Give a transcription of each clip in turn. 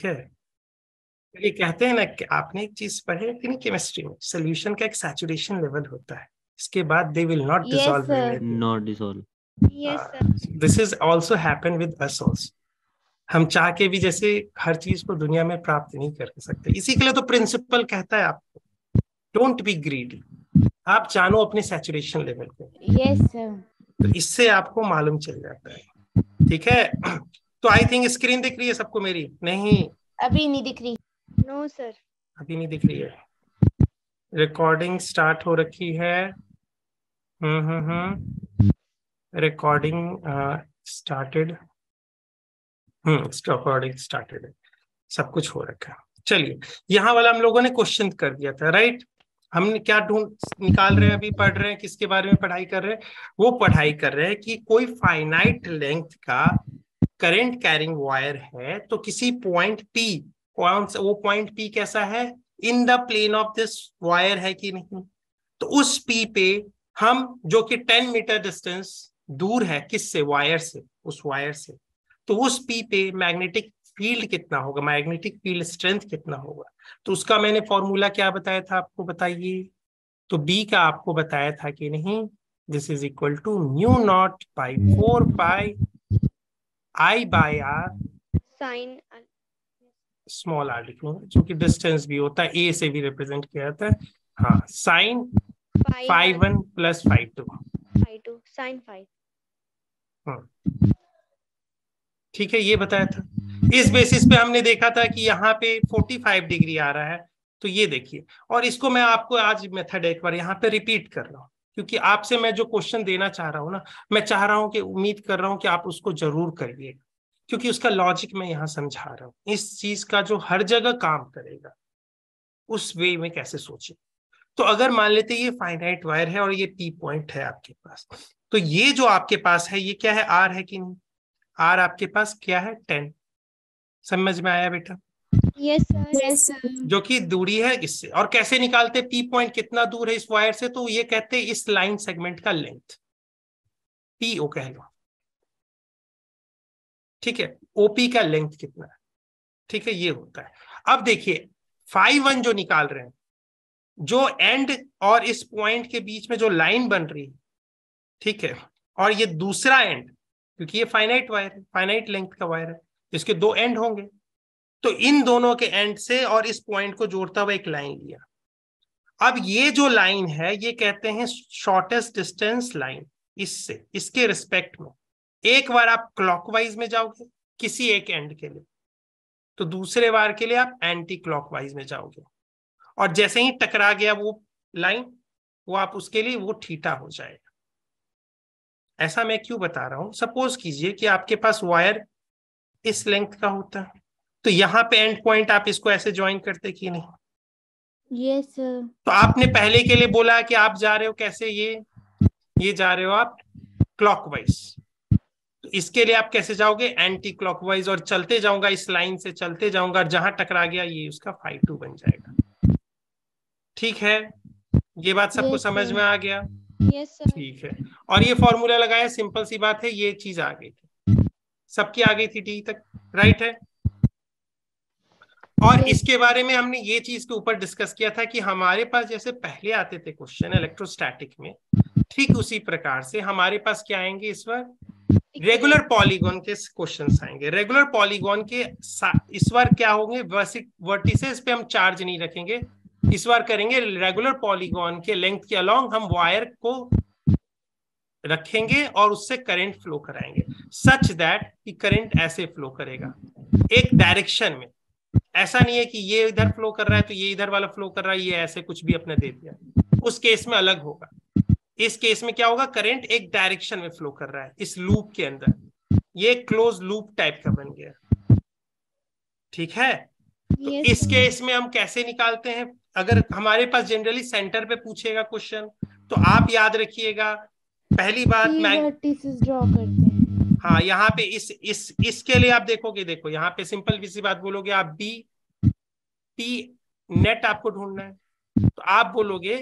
ठीक है तो ये कहते हैं ना कि आपने एक चीज पढ़ी है कि केमिस्ट्री में सोल्यूशन का एक सैचुरेशन लेवल होता है इसके बाद they will not dissolve not dissolve this is also happen with us also हम चाह के भी जैसे हर चीज को दुनिया में प्राप्त नहीं कर सकते इसी के लिए तो प्रिंसिपल कहता है आपको डोंट बी ग्रीडी आप जानो अपने सैचुरेशन लेवल को यस सर तो इससे आपको मालूम चल जाता है ठीक है तो आई थिंक स्क्रीन दिख रही है सबको मेरी नहीं अभी नहीं दिख रही नो no, सर अभी नहीं दिख रही है रिकॉर्डिंग स्टार्ट हो रखी है hmm hmm hmm recording started recording started सब कुछ हो रखा है चलिए यहाँ वाला हम लोगों ने क्वेश्चन कर दिया था राइट हम क्या ढूंढ निकाल रहे हैं अभी पढ़ रहे हैं किसके बारे में पढ़ाई कर रहे हैं वो पढ़ाई कर रहे हैं कि कोई फाइनाइट लेंथ का करंट कैरिंग वायर है तो किसी पॉइंट पी कौन सा वो पॉइंट पी कैसा है in the plane of this wire है कि नहीं तो उस पी पे हम जो कि 10 मीटर डिस्टेंस दूर है किससे वायर से उस वायर से तो उस पी पे मैग्नेटिक फील्ड कितना होगा मैग्नेटिक फील्ड स्ट्रेंथ कितना होगा तो उसका मैंने फॉर्मूला क्या बताया था आपको बताइए तो बी का आपको बताया था कि नहीं this is equal to mu naught by four by I by R sine small R लिख लूंगा क्योंकि डिस्टेंस भी होता है ए से भी रिप्रेजेंट किया जाता है हाँ sine five one plus five two five two sine five ठीक है ये बताया था इस बेसिस पे हमने देखा था कि यहाँ पे 45 डिग्री आ रहा है तो ये देखिए और इसको मैं आपको आज मेथड एक बार यहाँ पे रिपीट कर रहा हूँ क्योंकि आपसे मैं जो क्वेश्चन देना चाह रहा हूँ ना मैं चाह रहा हूँ कि उम्मीद कर रहा हूँ कि आप उसको जरूर करिएगा क्योंकि उसका लॉजिक मैं यहाँ समझा रहा हूँ इस चीज का जो हर जगह काम करेगा उस वे में कैसे सोचे तो अगर मान लेते ये फाइनाइट वायर है और ये पी पॉइंट है आपके पास तो ये जो आपके पास है ये क्या है आर है कि नहीं आर आपके पास क्या है टेन समझ में आया बेटा जो कि दूरी है इससे और कैसे निकालते पी पॉइंट कितना दूर है इस वायर से तो ये कहते इस लाइन सेगमेंट का लेंथ पी ओ कह लो ठीक है ओपी का लेंथ कितना है ठीक है ये होता है अब देखिए फाइव वन जो निकाल रहे हैं जो एंड और इस पॉइंट के बीच में जो लाइन बन रही है ठीक है और ये दूसरा एंड क्योंकि ये फाइनाइट वायर है फाइनाइट लेंथ का वायर है इसके दो एंड होंगे तो इन दोनों के एंड से और इस पॉइंट को जोड़ता हुआ एक लाइन लिया अब ये जो लाइन है ये कहते हैं शॉर्टेस्ट डिस्टेंस लाइन इससे इसके रिस्पेक्ट में एक बार आप क्लॉकवाइज में जाओगे किसी एक एंड के लिए तो दूसरे बार के लिए आप एंटी क्लॉकवाइज में जाओगे और जैसे ही टकरा गया वो लाइन वो आप उसके लिए वो ठीठा हो जाएगा ऐसा मैं क्यों बता रहा हूं सपोज कीजिए कि आपके पास वायर इस लेंथ का होता है तो यहाँ पे एंड पॉइंट आप इसको ऐसे ज्वाइन करते कि नहीं yes, तो आपने पहले के लिए बोला कि आप जा रहे हो कैसे ये ये जा रहे हो आप क्लॉकवाइज तो इसके लिए आप कैसे जाओगे एंटी क्लॉकवाइज और चलते जाऊंगा इस लाइन से चलते जाऊंगा जहां टकरा गया ये उसका फाइव टू बन जाएगा ठीक है ये बात सबको yes, समझ में आ गया yes, ठीक है और ये फॉर्मूला लगाया सिंपल सी बात है ये चीज आ गई थी सबकी आ गई थी डी तक राइट है और इसके बारे में हमने ये चीज के ऊपर डिस्कस किया था कि हमारे पास जैसे पहले आते थे क्वेश्चन इलेक्ट्रोस्टैटिक में ठीक उसी प्रकार से हमारे पास क्या आएंगे इस बार रेगुलर पॉलीगॉन के क्वेश्चन आएंगे रेगुलर पॉलीगॉन के इस बार क्या होंगे वर्टिसेस पे हम चार्ज नहीं रखेंगे इस बार करेंगे रेगुलर पॉलीगॉन के लेंथ के अलोंग हम वायर को रखेंगे और उससे करंट फ्लो कराएंगे सच दैट कि करंट ऐसे फ्लो करेगा एक डायरेक्शन में ऐसा नहीं है कि ये इधर फ्लो कर रहा है तो ये इधर वाला फ्लो कर रहा है ये ऐसे कुछ भी अपने दे दिया उस केस में अलग होगा इस केस में क्या होगा करंट एक डायरेक्शन में फ्लो कर रहा है इस लूप के अंदर ये क्लोज लूप टाइप का बन गया ठीक है तो इस केस में हम कैसे निकालते हैं अगर हमारे पास जनरली सेंटर पे पूछेगा क्वेश्चन तो आप याद रखिएगा पहली बात ड्रॉ करते हैं हाँ यहाँ पे इस इस इसके लिए आप देखोगे देखो यहाँ पे सिंपल किसी बात बोलोगे आप बी पी नेट आपको ढूंढना है तो आप बोलोगे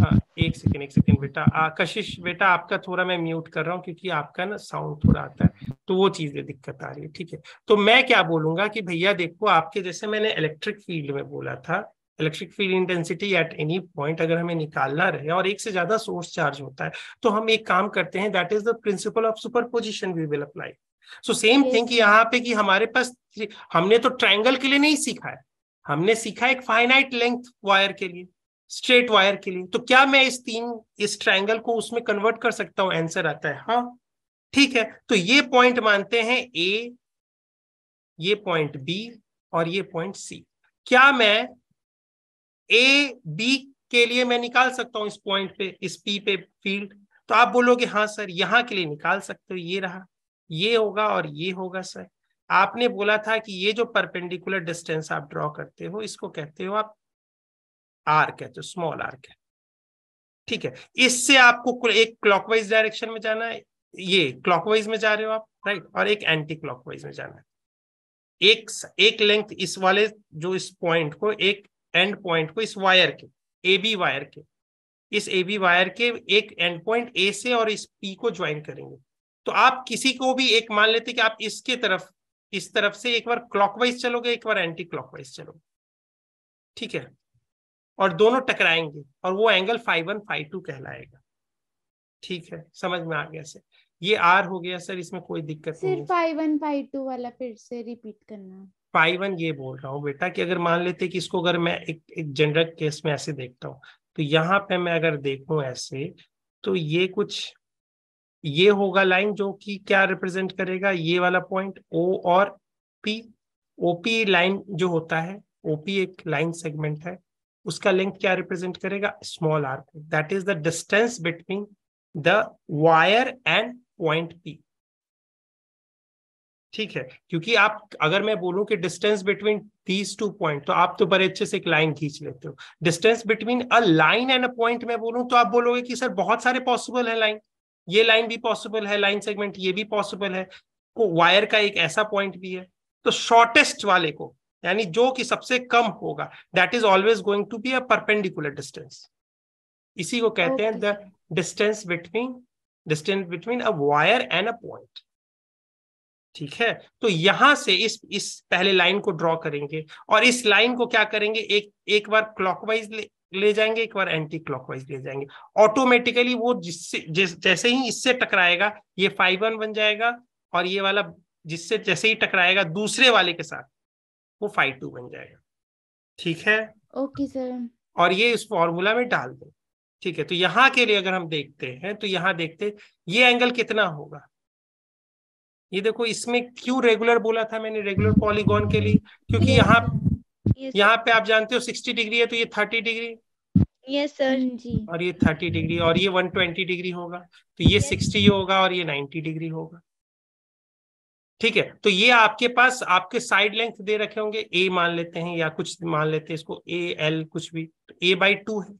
हाँ एक सेकेंड एक सेकेंड बेटा कशिश बेटा आपका थोड़ा मैं म्यूट कर रहा हूँ क्योंकि आपका ना साउंड थोड़ा आता है तो वो चीजें दिक्कत आ रही है ठीक है तो मैं क्या बोलूंगा कि भैया देखो आपके जैसे मैंने इलेक्ट्रिक फील्ड में बोला था electric field intensity at any point अगर हमें निकालना रहे और एक से ज्यादा सोर्स चार्ज होता है तो हम एक काम करते हैं that is the principle of superposition we will apply so same thing यहाँ पे कि हमारे पास हमने तो ट्राइंगल के लिए नहीं सीखा है हमने सीखा एक फाइनाइट लेंथ वायर के लिए स्ट्रेट वायर के लिए तो क्या मैं इस तीन इस ट्राइंगल को उसमें कन्वर्ट कर सकता हूं आंसर आता है हाँ ठीक है तो ये पॉइंट मानते हैं ए ये पॉइंट बी और ये पॉइंट सी क्या मैं ए बी के लिए मैं निकाल सकता हूं इस पॉइंट पे इस पी पे फील्ड तो आप बोलोगे हाँ सर यहाँ के लिए निकाल सकते हो ये रहा ये होगा और ये होगा सर आपने बोला था कि ये जो परपेंडिकुलर डिस्टेंस आप ड्रॉ करते हो इसको कहते हो आप आर कहते हो स्मॉल आर कहते ठीक है इससे आपको एक क्लॉकवाइज डायरेक्शन में जाना है ये क्लॉकवाइज में जा रहे हो आप राइट और एक एंटी क्लॉकवाइज में जाना है एक एक लेंथ इस वाले जो इस पॉइंट को एक एंड पॉइंट को इस वायर के ए बी वायर के इस ए बी वायर के एक एंड पॉइंट ए से और इस पी को ज्वाइन करेंगे तो आप किसी को भी एक मान लेते कि आप इसके तरफ इस तरफ से एक बार क्लॉकवाइज चलोगे एक बार एंटी क्लॉकवाइज चलोगे ठीक है और दोनों टकराएंगे और वो angle five one five two कहलाएगा ठीक है समझ में आ गया सर ये आर हो गया सर इसमें कोई दिक्कत नहीं फाइव वन फाइव टू वाला फिर से रिपीट करना फाइव वन ये बोल रहा हूँ बेटा कि अगर मान लेते कि इसको अगर मैं एक एक जनरल केस में ऐसे देखता हूँ तो यहाँ पे मैं अगर देखू ऐसे तो ये कुछ ये होगा लाइन जो कि क्या रिप्रेजेंट करेगा ये वाला पॉइंट ओ और पी ओपी लाइन जो होता है ओपी एक लाइन सेगमेंट है उसका लेंथ क्या रिप्रेजेंट करेगा small R that is the distance between the wire and point P ठीक है क्योंकि आप अगर मैं बोलूं कि distance between these two point तो आप तो बड़े अच्छे से एक लाइन खींच लेते हो distance between a line and a point मैं बोलूं तो आप बोलोगे कि सर बहुत सारे पॉसिबल है लाइन ये लाइन भी पॉसिबल है लाइन सेगमेंट ये भी पॉसिबल है वायर का एक ऐसा पॉइंट भी है तो शॉर्टेस्ट वाले को यानी जो कि सबसे कम होगा that is always going to be a perpendicular distance इसी को कहते हैं the distance between distance between a wire and a point ठीक है तो यहां से इस इस पहले लाइन को ड्रॉ करेंगे और इस लाइन को क्या करेंगे एक एक बार क्लॉकवाइज ले, ले जाएंगे एक बार एंटी क्लॉकवाइज ले जाएंगे ऑटोमेटिकली वो जिससे जिस, जैसे ही इससे टकराएगा ये फाइव वन बन जाएगा और ये वाला जिससे जैसे ही टकराएगा दूसरे वाले के साथ वो फाइव टू बन जाएगा ठीक है ओके सर और ये इस फॉर्मूला में डाल दें ठीक है तो यहाँ के लिए अगर हम देखते हैं तो यहाँ देखते ये एंगल कितना होगा ये देखो इसमें क्यों रेगुलर बोला था मैंने रेगुलर पॉलीगॉन के लिए क्योंकि yes, यहाँ यहाँ पे आप जानते हो सिक्सटी डिग्री है तो ये thirty degree yes sir ji और ये थर्टी डिग्री और ये वन ट्वेंटी डिग्री होगा तो ये सिक्सटी yes. होगा और ये नाइन्टी डिग्री होगा ठीक है तो ये आपके पास आपके साइड लेंथ दे रखे होंगे ए मान लेते हैं या कुछ मान लेते हैं इसको ए एल कुछ भी तो ए बाई टू है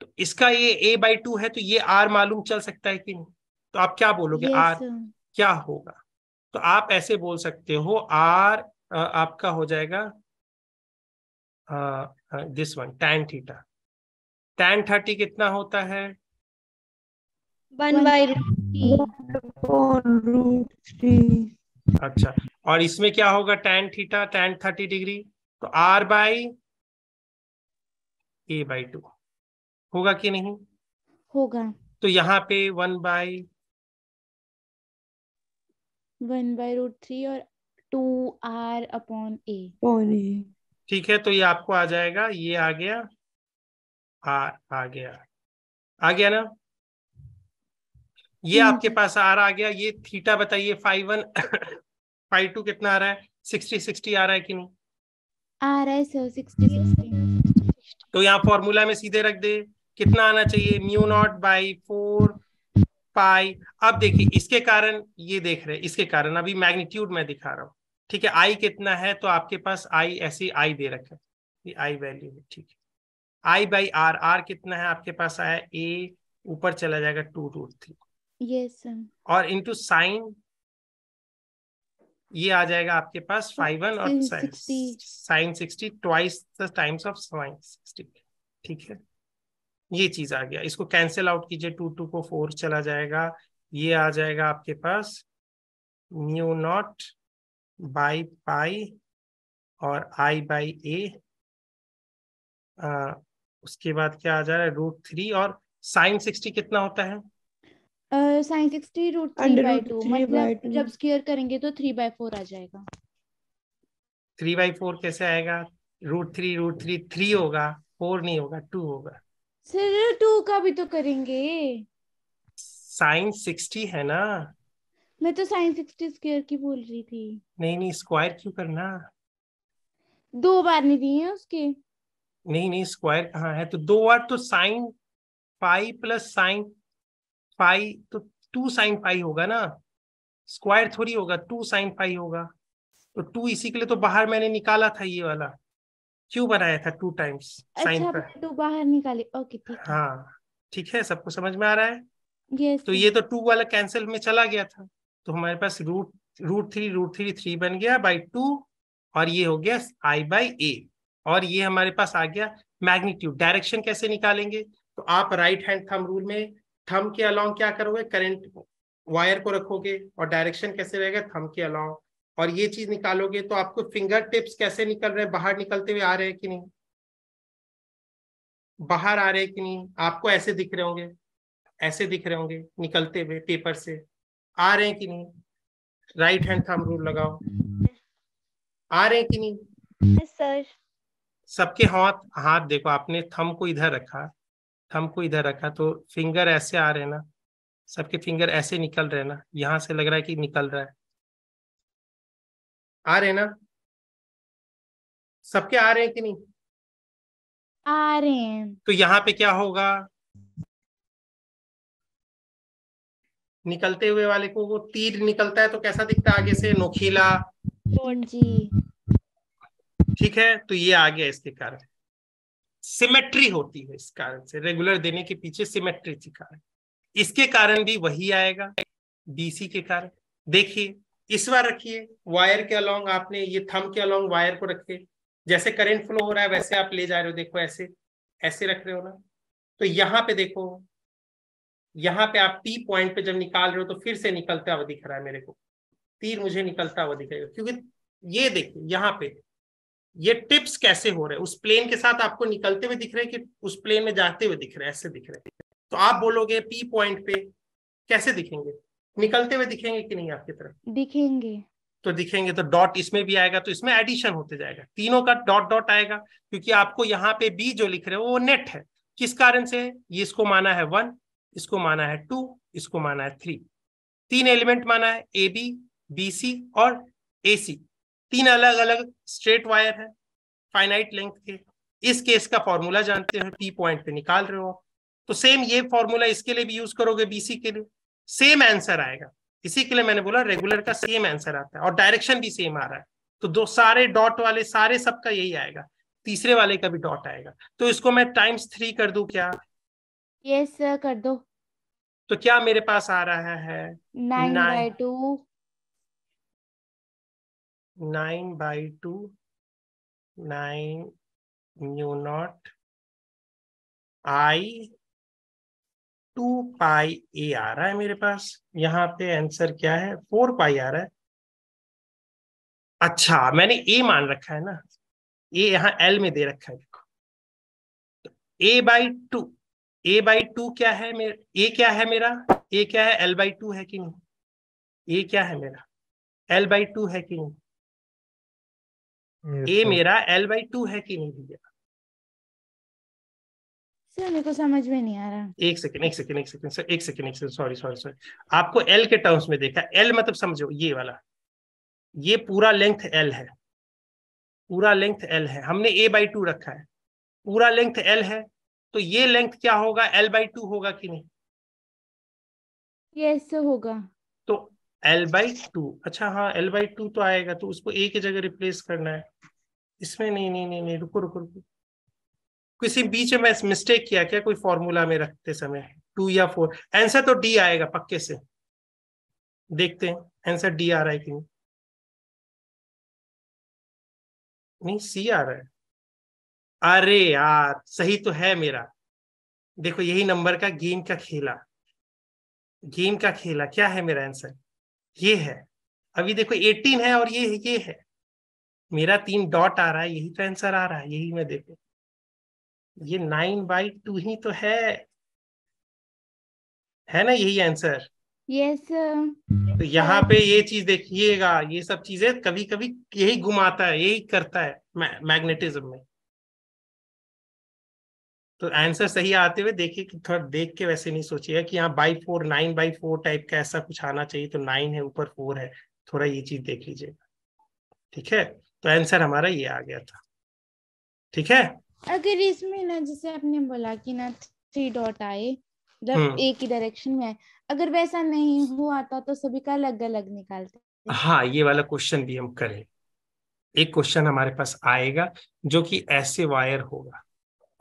तो इसका ये ए बाई टू है तो ये आर मालूम चल सकता है कि नहीं तो आप क्या बोलोगे yes, आर क्या होगा तो आप ऐसे बोल सकते हो आर आपका हो जाएगा this one tan theta tan thirty कितना होता है अच्छा और इसमें क्या होगा tan theta tan thirty degree तो R by a by two होगा कि नहीं होगा तो यहाँ पे one by one by root three और टू आर अपॉन ए ठीक है तो ये आपको आ जाएगा ये आ गया आर आ गया आ गया ना ये हम्म। आपके पास आर आ गया ये थीटा बताइए फाइव वन फाइव टू कितना आ रहा है सिक्सटी सिक्सटी आ रहा है कि नहीं आ रहा है सर सिक्सटी सिक्सटी तो यहाँ फॉर्मूला में सीधे रख दे कितना आना चाहिए mu naught by four pi अब देखिए इसके कारण ये देख रहे हैं इसके कारण अभी मैग्नीट्यूड मैं दिखा रहा हूँ ठीक है आई कितना है तो आपके पास आई ऐसी आई दे रखा है ये आई वैल्यू है ठीक है आई बाई आर आर कितना है आपके पास आया ए ऊपर चला जाएगा टू रूट थ्री yes, और इंटू साइन ये आ जाएगा आपके पास फाइव वन और sine sixty twice times of sine sixty ठीक है ये चीज आ गया इसको कैंसिल आउट कीजिए टू टू को फोर चला जाएगा ये आ जाएगा आपके पास न्यू नॉट बाई पाई और आई बाई ए उसके बाद क्या आ जा रहा है रूट थ्री और साइन सिक्सटी कितना होता है sine sixty root three by two मतलब जब स्क्वायर करेंगे तो थ्री बाई फोर आ जाएगा थ्री बाई फोर कैसे आएगा root three root three three होगा फोर नहीं होगा टू होगा सर टू का भी तो करेंगे साइन सिक्सटी है ना मैं तो साइन सिक्सटी स्क्वायर की बोल रही थी नहीं नहीं स्क्वायर क्यों करना दो बार नहीं दिए उसके नहीं नहीं स्क्वायर कहाँ है तो दो बार तो sine pi plus sine pi तो टू साइन पाई होगा ना स्क्वायर थोड़ी होगा टू साइन पाई होगा तो टू इसी के लिए तो बाहर मैंने निकाला था ये वाला क्यों बनाया था टू टाइम्स साइन पर टू बाहर निकाले ओके ठीक हाँ ठीक है सबको समझ में आ रहा है yes, तो ये तो टू वाला कैंसिल में चला गया था तो हमारे पास root root three root three three बन गया बाई टू और ये हो गया आई बाई ए और ये हमारे पास आ गया मैग्नीट्यूड डायरेक्शन कैसे निकालेंगे तो आप राइट हैंड थम रूल में थम के अलोंग क्या करोगे करंट वायर को रखोगे और डायरेक्शन कैसे रहेगा थम के अलोंग और ये चीज निकालोगे तो आपको फिंगर टिप्स कैसे निकल रहे हैं बाहर निकलते हुए आ रहे हैं कि नहीं बाहर आ रहे हैं कि नहीं आपको ऐसे दिख रहे होंगे ऐसे दिख रहे होंगे निकलते हुए पेपर से आ रहे हैं कि नहीं राइट हैंड थंब रूल लगाओ आ रहे हैं कि नहीं सर सबके हाथ हाथ देखो आपने थम को इधर रखा थम को इधर रखा तो फिंगर ऐसे आ रहे ना सबके फिंगर ऐसे निकल रहे ना यहाँ से लग रहा है कि निकल रहा है आ रहे ना सबके आ रहे हैं कि नहीं आ रहे हैं तो यहाँ पे क्या होगा निकलते हुए वाले को वो तीर निकलता है तो कैसा दिखता है आगे से नोखीला ठीक है तो ये आ गया इसके कारण सिमेट्री होती है इस कारण से रेगुलर देने के पीछे सिमेट्री के कारण इसके कारण भी वही आएगा बीसी के कारण देखिए इस बार रखिए वायर के अलोंग आपने ये थम के अलोंग वायर को रखिए जैसे करंट फ्लो हो रहा है वैसे आप ले जा रहे हो देखो ऐसे ऐसे रख रहे हो ना तो यहाँ पे देखो यहाँ पे आप टी पॉइंट पे जब निकाल रहे हो तो फिर से निकलता हुआ दिख रहा है मेरे को तीर मुझे निकलता हुआ है क्योंकि ये देखिए यहाँ पे ये टिप्स कैसे हो रहे हैं उस प्लेन के साथ आपको निकलते हुए दिख रहे हैं कि उस प्लेन में जाते हुए दिख रहे हैं ऐसे दिख रहे हैं तो आप बोलोगे पी पॉइंट पे कैसे दिखेंगे निकलते हुए दिखेंगे कि नहीं आपकी तरफ दिखेंगे तो दिखेंगे तो डॉट इसमें भी आएगा तो इसमें एडिशन होते जाएगा तीनों का डॉट डॉट आएगा क्योंकि आपको यहाँ पे बी जो लिख रहे हो वो नेट है किस कारण से ये इसको माना है वन इसको माना है टू इसको माना है थ्री तीन एलिमेंट माना है ए बी बी सी और ए सी तीन अलग अलग स्ट्रेट वायर है फाइनाइट लेंथ के इस केस का फॉर्मूला जानते हो टी पॉइंट पे निकाल रहे हो तो सेम ये फॉर्मूला इसके लिए भी यूज करोगे बीसी के लिए सेम आंसर आएगा इसी के लिए मैंने बोला रेगुलर का सेम आंसर आता है और डायरेक्शन भी सेम आ रहा है तो दो सारे डॉट वाले सारे सबका यही आएगा तीसरे वाले का भी डॉट आएगा तो इसको मैं टाइम्स थ्री कर दू क्या yes, sir, कर दो तो क्या मेरे पास आ रहा है nine by two nine by two nine mu naught I two pi a आ रहा है मेरे पास यहाँ पे आंसर क्या है फोर पाई आ रहा है अच्छा मैंने ए मान रखा है ना ए यहाँ एल में दे रखा है देखो तो a by two a by two क्या है मेरे ए क्या है मेरा ए क्या है एल बाई टू है कि नहीं ए क्या है मेरा एल बाई टू है कि नहीं ए मेरा एल बाई टू है कि नहीं भैया सर मेरे को समझ में नहीं आ रहा एक सेकंड एक सेकंड एक सेकंड सर एक सेकंड एक सेकंड सॉरी सॉरी सॉरी आपको एल के टर्म्स में देखा एल मतलब समझो ये वाला ये पूरा लेंथ एल है पूरा लेंथ एल है हमने ए बाई टू रखा है पूरा लेंथ एल है तो ये लेंथ क्या होगा एल बाई टू होगा कि नहीं yes, होगा तो एल बाई टू अच्छा हाँ एल बाई टू तो आएगा तो उसको ए की जगह रिप्लेस करना है इसमें नहीं नहीं नहीं नहीं रुको रुको रुको किसी बीच में मिस्टेक किया क्या कोई फॉर्मूला में रखते समय टू या फोर आंसर तो डी आएगा पक्के से देखते हैं आंसर डी आ रहा है कि नहीं नहीं सी आ रहा है अरे यार सही तो है मेरा देखो यही नंबर का गेम का खेला गेम का खेला क्या है मेरा आंसर ये है अभी देखो एटीन है और ये ये है मेरा तीन डॉट आ रहा है यही तो आंसर आ रहा है यही मैं देखू ये नाइन बाई टू ही तो है है ना यही आंसर यस तो यहाँ पे ये चीज देखिएगा ये सब चीजें कभी कभी यही घुमाता है यही करता है मैग्नेटिज्म में तो आंसर सही आते हुए देखिए कि थोड़ा देख के वैसे नहीं सोचिएगा कि यहाँ by four nine by four type का ऐसा कुछ आना चाहिए तो नाइन है ऊपर फोर है थोड़ा ये चीज देख लीजिएगा ठीक है तो आंसर हमारा ये आ गया था ठीक है अगर इसमें ना जैसे आपने बोला कि ना थ्री डॉट आए मतलब एक ही डायरेक्शन में आए अगर वैसा नहीं हुआ था तो सभी का अलग अलग निकालते हाँ ये वाला क्वेश्चन भी हम करें एक क्वेश्चन हमारे पास आएगा जो कि ऐसे वायर होगा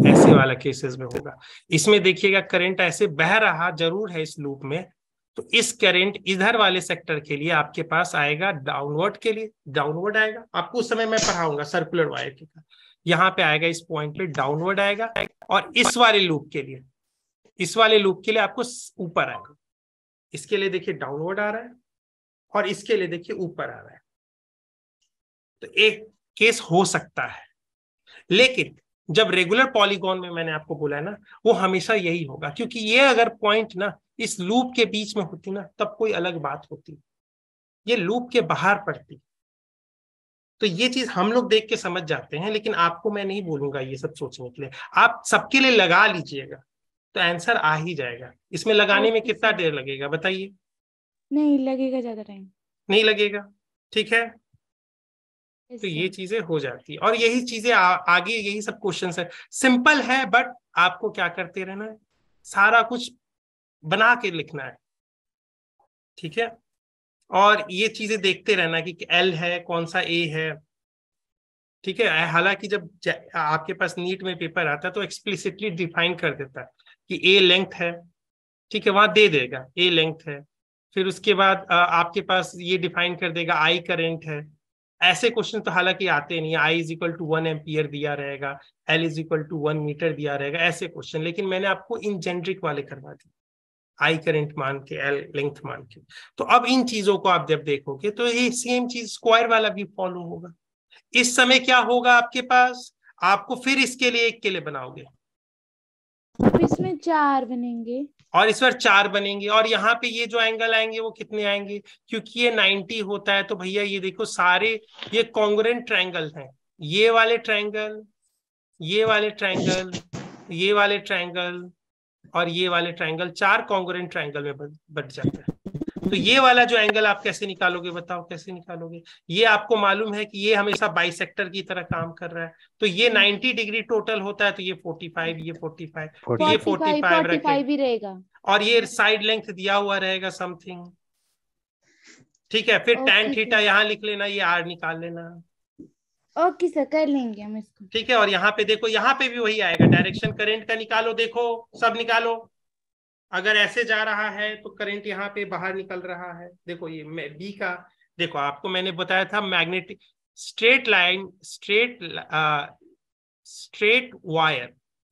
ऐसे वाला केसेस में होगा इसमें देखिएगा करंट ऐसे बह रहा जरूर है इस लूप में तो इस करंट इधर वाले सेक्टर के लिए आपके पास आएगा डाउनवर्ड के लिए डाउनवर्ड आएगा आपको उस समय मैं पढ़ाऊंगा सर्कुलर वायर के यहाँ पे आएगा इस पॉइंट पे डाउनवर्ड आएगा और इस वाले लूप के लिए इस वाले लूप के लिए आपको ऊपर आएगा इसके लिए देखिए डाउनवर्ड आ रहा है और इसके लिए देखिए ऊपर आ रहा है तो एक केस हो सकता है लेकिन जब रेगुलर पॉलीगॉन में मैंने आपको बोला है ना वो हमेशा यही होगा क्योंकि ये अगर पॉइंट ना इस लूप के बीच में होती ना तब कोई अलग बात होती ये लूप के बाहर पड़ती तो ये चीज हम लोग देख के समझ जाते हैं लेकिन आपको मैं नहीं बोलूंगा ये सब सोचने के लिए आप सबके लिए लगा लीजिएगा तो आंसर आ ही जाएगा इसमें लगाने में कितना देर लगेगा बताइए नहीं लगेगा ज्यादा टाइम नहीं लगेगा ठीक है तो ये चीजें हो जाती है और यही चीजें आगे यही सब क्वेश्चन है सिंपल है बट आपको क्या करते रहना है सारा कुछ बना के लिखना है ठीक है और ये चीजें देखते रहना कि एल है कौन सा ए है ठीक है हालांकि जब आपके पास नीट में पेपर आता है तो एक्सप्लिसिटली डिफाइन कर देता है कि ए लेंथ है ठीक है वहां दे देगा ए लेंथ है फिर उसके बाद आपके पास ये डिफाइन कर देगा आई करेंट है ऐसे क्वेश्चन तो हालांकि आते नहीं I is equal to one ampere दिया रहेगा L is equal to one metre दिया रहेगा ऐसे क्वेश्चन लेकिन मैंने आपको इन जेनरिक वाले करवा दिए आई करंट मान के एल लेंथ मान के तो अब इन चीजों को आप जब देखोगे तो ये सेम चीज स्क्वायर वाला भी फॉलो होगा इस समय क्या होगा आपके पास आपको फिर इसके लिए एक के लिए बनाओगे इसमें चार बनेंगे और इस बार चार बनेंगे और यहाँ पे ये जो एंगल आएंगे वो कितने आएंगे क्योंकि ये नाइनटी होता है तो भैया ये देखो सारे ये कॉन्ग्रेंट ट्राइंगल हैं ये वाले ट्राइंगल ये वाले ट्राइंगल ये वाले ट्राइंगल और ये वाले ट्राइंगल चार कॉन्ग्रेंट ट्राइंगल में बट जाता है तो ये वाला जो एंगल आप कैसे निकालोगे बताओ कैसे निकालोगे ये आपको मालूम है कि ये हमेशा बाई की तरह काम कर रहा है तो ये 90 हम्म। डिग्री टोटल होता है तो ये 45 ये 45 फाइव तो ये 45, 45, भी रहेगा और ये साइड लेंथ दिया हुआ रहेगा समथिंग ठीक है फिर टेन थीटा यहाँ लिख लेना ये आर निकाल लेना ओके सर कर लेंगे हम इसको ठीक है और यहाँ पे देखो यहाँ पे भी वही आएगा डायरेक्शन करंट का निकालो देखो सब निकालो अगर ऐसे जा रहा है तो करंट यहाँ पे बाहर निकल रहा है देखो ये बी का देखो आपको मैंने बताया था magnetic straight line straight straight wire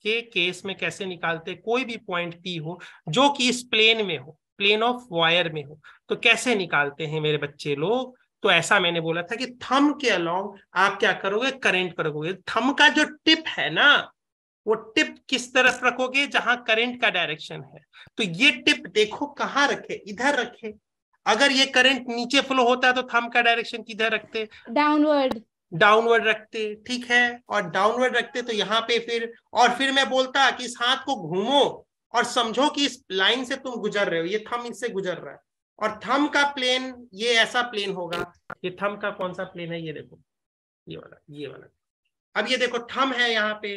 के केस में कैसे निकालते कोई भी पॉइंट पी हो जो कि इस प्लेन में हो प्लेन ऑफ वायर में हो तो कैसे निकालते हैं मेरे बच्चे लोग तो ऐसा मैंने बोला था कि थम के अलोंग आप क्या करोगे करेंट करोगे थम का जो टिप है ना वो टिप किस तरफ रखोगे जहां करंट का डायरेक्शन है तो ये टिप देखो कहाँ रखे इधर रखे अगर ये करंट नीचे फ्लो होता तो थम का डायरेक्शन किधर रखते डाउनवर्ड डाउनवर्ड रखते ठीक है और डाउनवर्ड रखते तो यहाँ पे फिर और फिर मैं बोलता कि इस हाथ को घूमो और समझो कि इस लाइन से तुम गुजर रहे हो ये थम इससे गुजर रहा है और थम का प्लेन ये ऐसा प्लेन होगा ये थम का कौन सा प्लेन है ये देखो ये वाला ये वाला अब ये देखो थम है यहाँ पे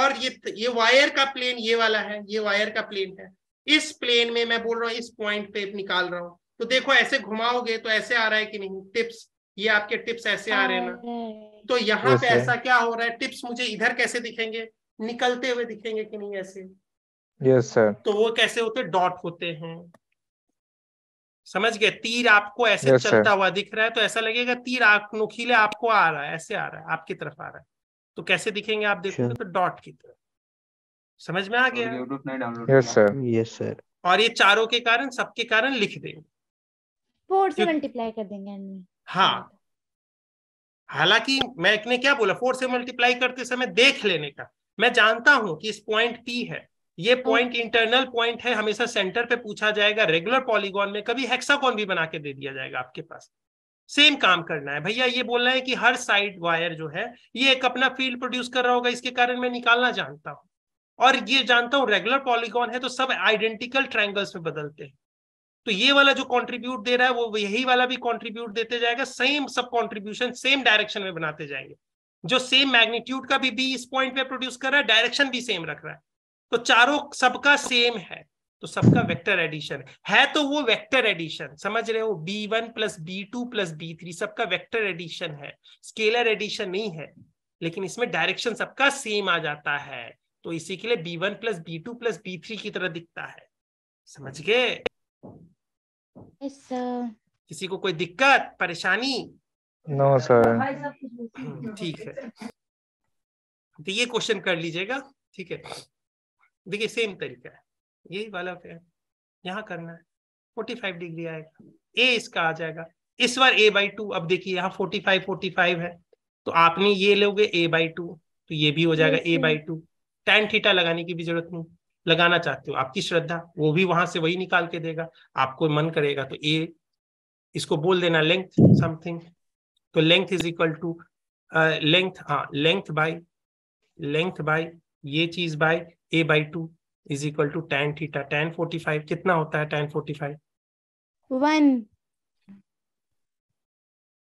और ये ये वायर का प्लेन ये वाला है ये वायर का प्लेन है इस प्लेन में मैं बोल रहा हूँ इस पॉइंट पे निकाल रहा हूँ तो देखो ऐसे घुमाओगे तो ऐसे आ रहा है कि नहीं टिप्स ये आपके टिप्स ऐसे आ रहे हैं ना हाँ। तो यहाँ पे ऐसा क्या हो रहा है टिप्स मुझे इधर कैसे दिखेंगे निकलते हुए दिखेंगे कि नहीं ऐसे यस सर तो वो कैसे होते डॉट होते हैं समझ गए तीर आपको ऐसे yes, चलता हुआ दिख रहा है तो ऐसा लगेगा तीर आप नुखीले आपको आ रहा है ऐसे आ रहा है आपकी तरफ आ रहा है तो कैसे दिखेंगे आप देखोगे तो डॉट की तरफ समझ में आ गया यस सर यस सर और ये चारों के कारण सबके कारण लिख देंगे फोर से मल्टीप्लाई कर देंगे हाँ हालांकि मैं क्या बोला फोर से मल्टीप्लाई करते समय देख लेने का मैं जानता हूं कि इस पॉइंट पी है ये पॉइंट इंटरनल पॉइंट है हमेशा सेंटर पे पूछा जाएगा रेगुलर पॉलीगॉन में कभी हेक्सागॉन भी बना के दे दिया जाएगा आपके पास सेम काम करना है भैया ये बोलना है कि हर साइड वायर जो है ये एक अपना फील्ड प्रोड्यूस कर रहा होगा इसके कारण मैं निकालना जानता हूँ और ये जानता हूं रेगुलर पॉलीगॉन है तो सब आइडेंटिकल ट्राइंगल्स में बदलते हैं तो ये वाला जो कंट्रीब्यूट दे रहा है वो यही वाला भी कंट्रीब्यूट देते जाएगा सेम सब कंट्रीब्यूशन सेम डायरेक्शन में बनाते जाएंगे जो सेम मैग्नीट्यूड का भी बी इस पॉइंट पे प्रोड्यूस कर रहा है डायरेक्शन भी सेम रख रहा है तो चारों सबका सेम है तो सबका वेक्टर एडिशन है तो वो वेक्टर एडिशन समझ रहे हो B one plus B two plus B three सबका वेक्टर एडिशन है स्केलर एडिशन नहीं है लेकिन इसमें डायरेक्शन सबका सेम आ जाता है तो इसी के लिए B one plus B two plus B three की तरह दिखता है समझ गए yes, किसी को कोई दिक्कत परेशानी नो तो सर हम्म, ठीक है तो ये क्वेश्चन कर लीजिएगा ठीक है देखिए सेम तरीका है यही वाला फेयर यहाँ करना है फोर्टी फाइव डिग्री आएगा ए इसका आ जाएगा इस बार ए बाई टू अब देखिए यहाँ फोर्टी फाइव फोर्टी फाइव है तो आपने ये लोगे ए बाई टू तो ये भी हो जाएगा a by two tan theta लगाने की भी जरूरत नहीं लगाना चाहते हो आपकी श्रद्धा वो भी वहां से वही निकाल के देगा आपको मन करेगा तो ए इसको बोल देना लेंथ समथिंग तो length is equal to length हाँ लेंथ बाई लेंथ बाई ये चीज by a by two is equal to tan theta tan forty five कितना होता है टेन फोर्टी फाइव वन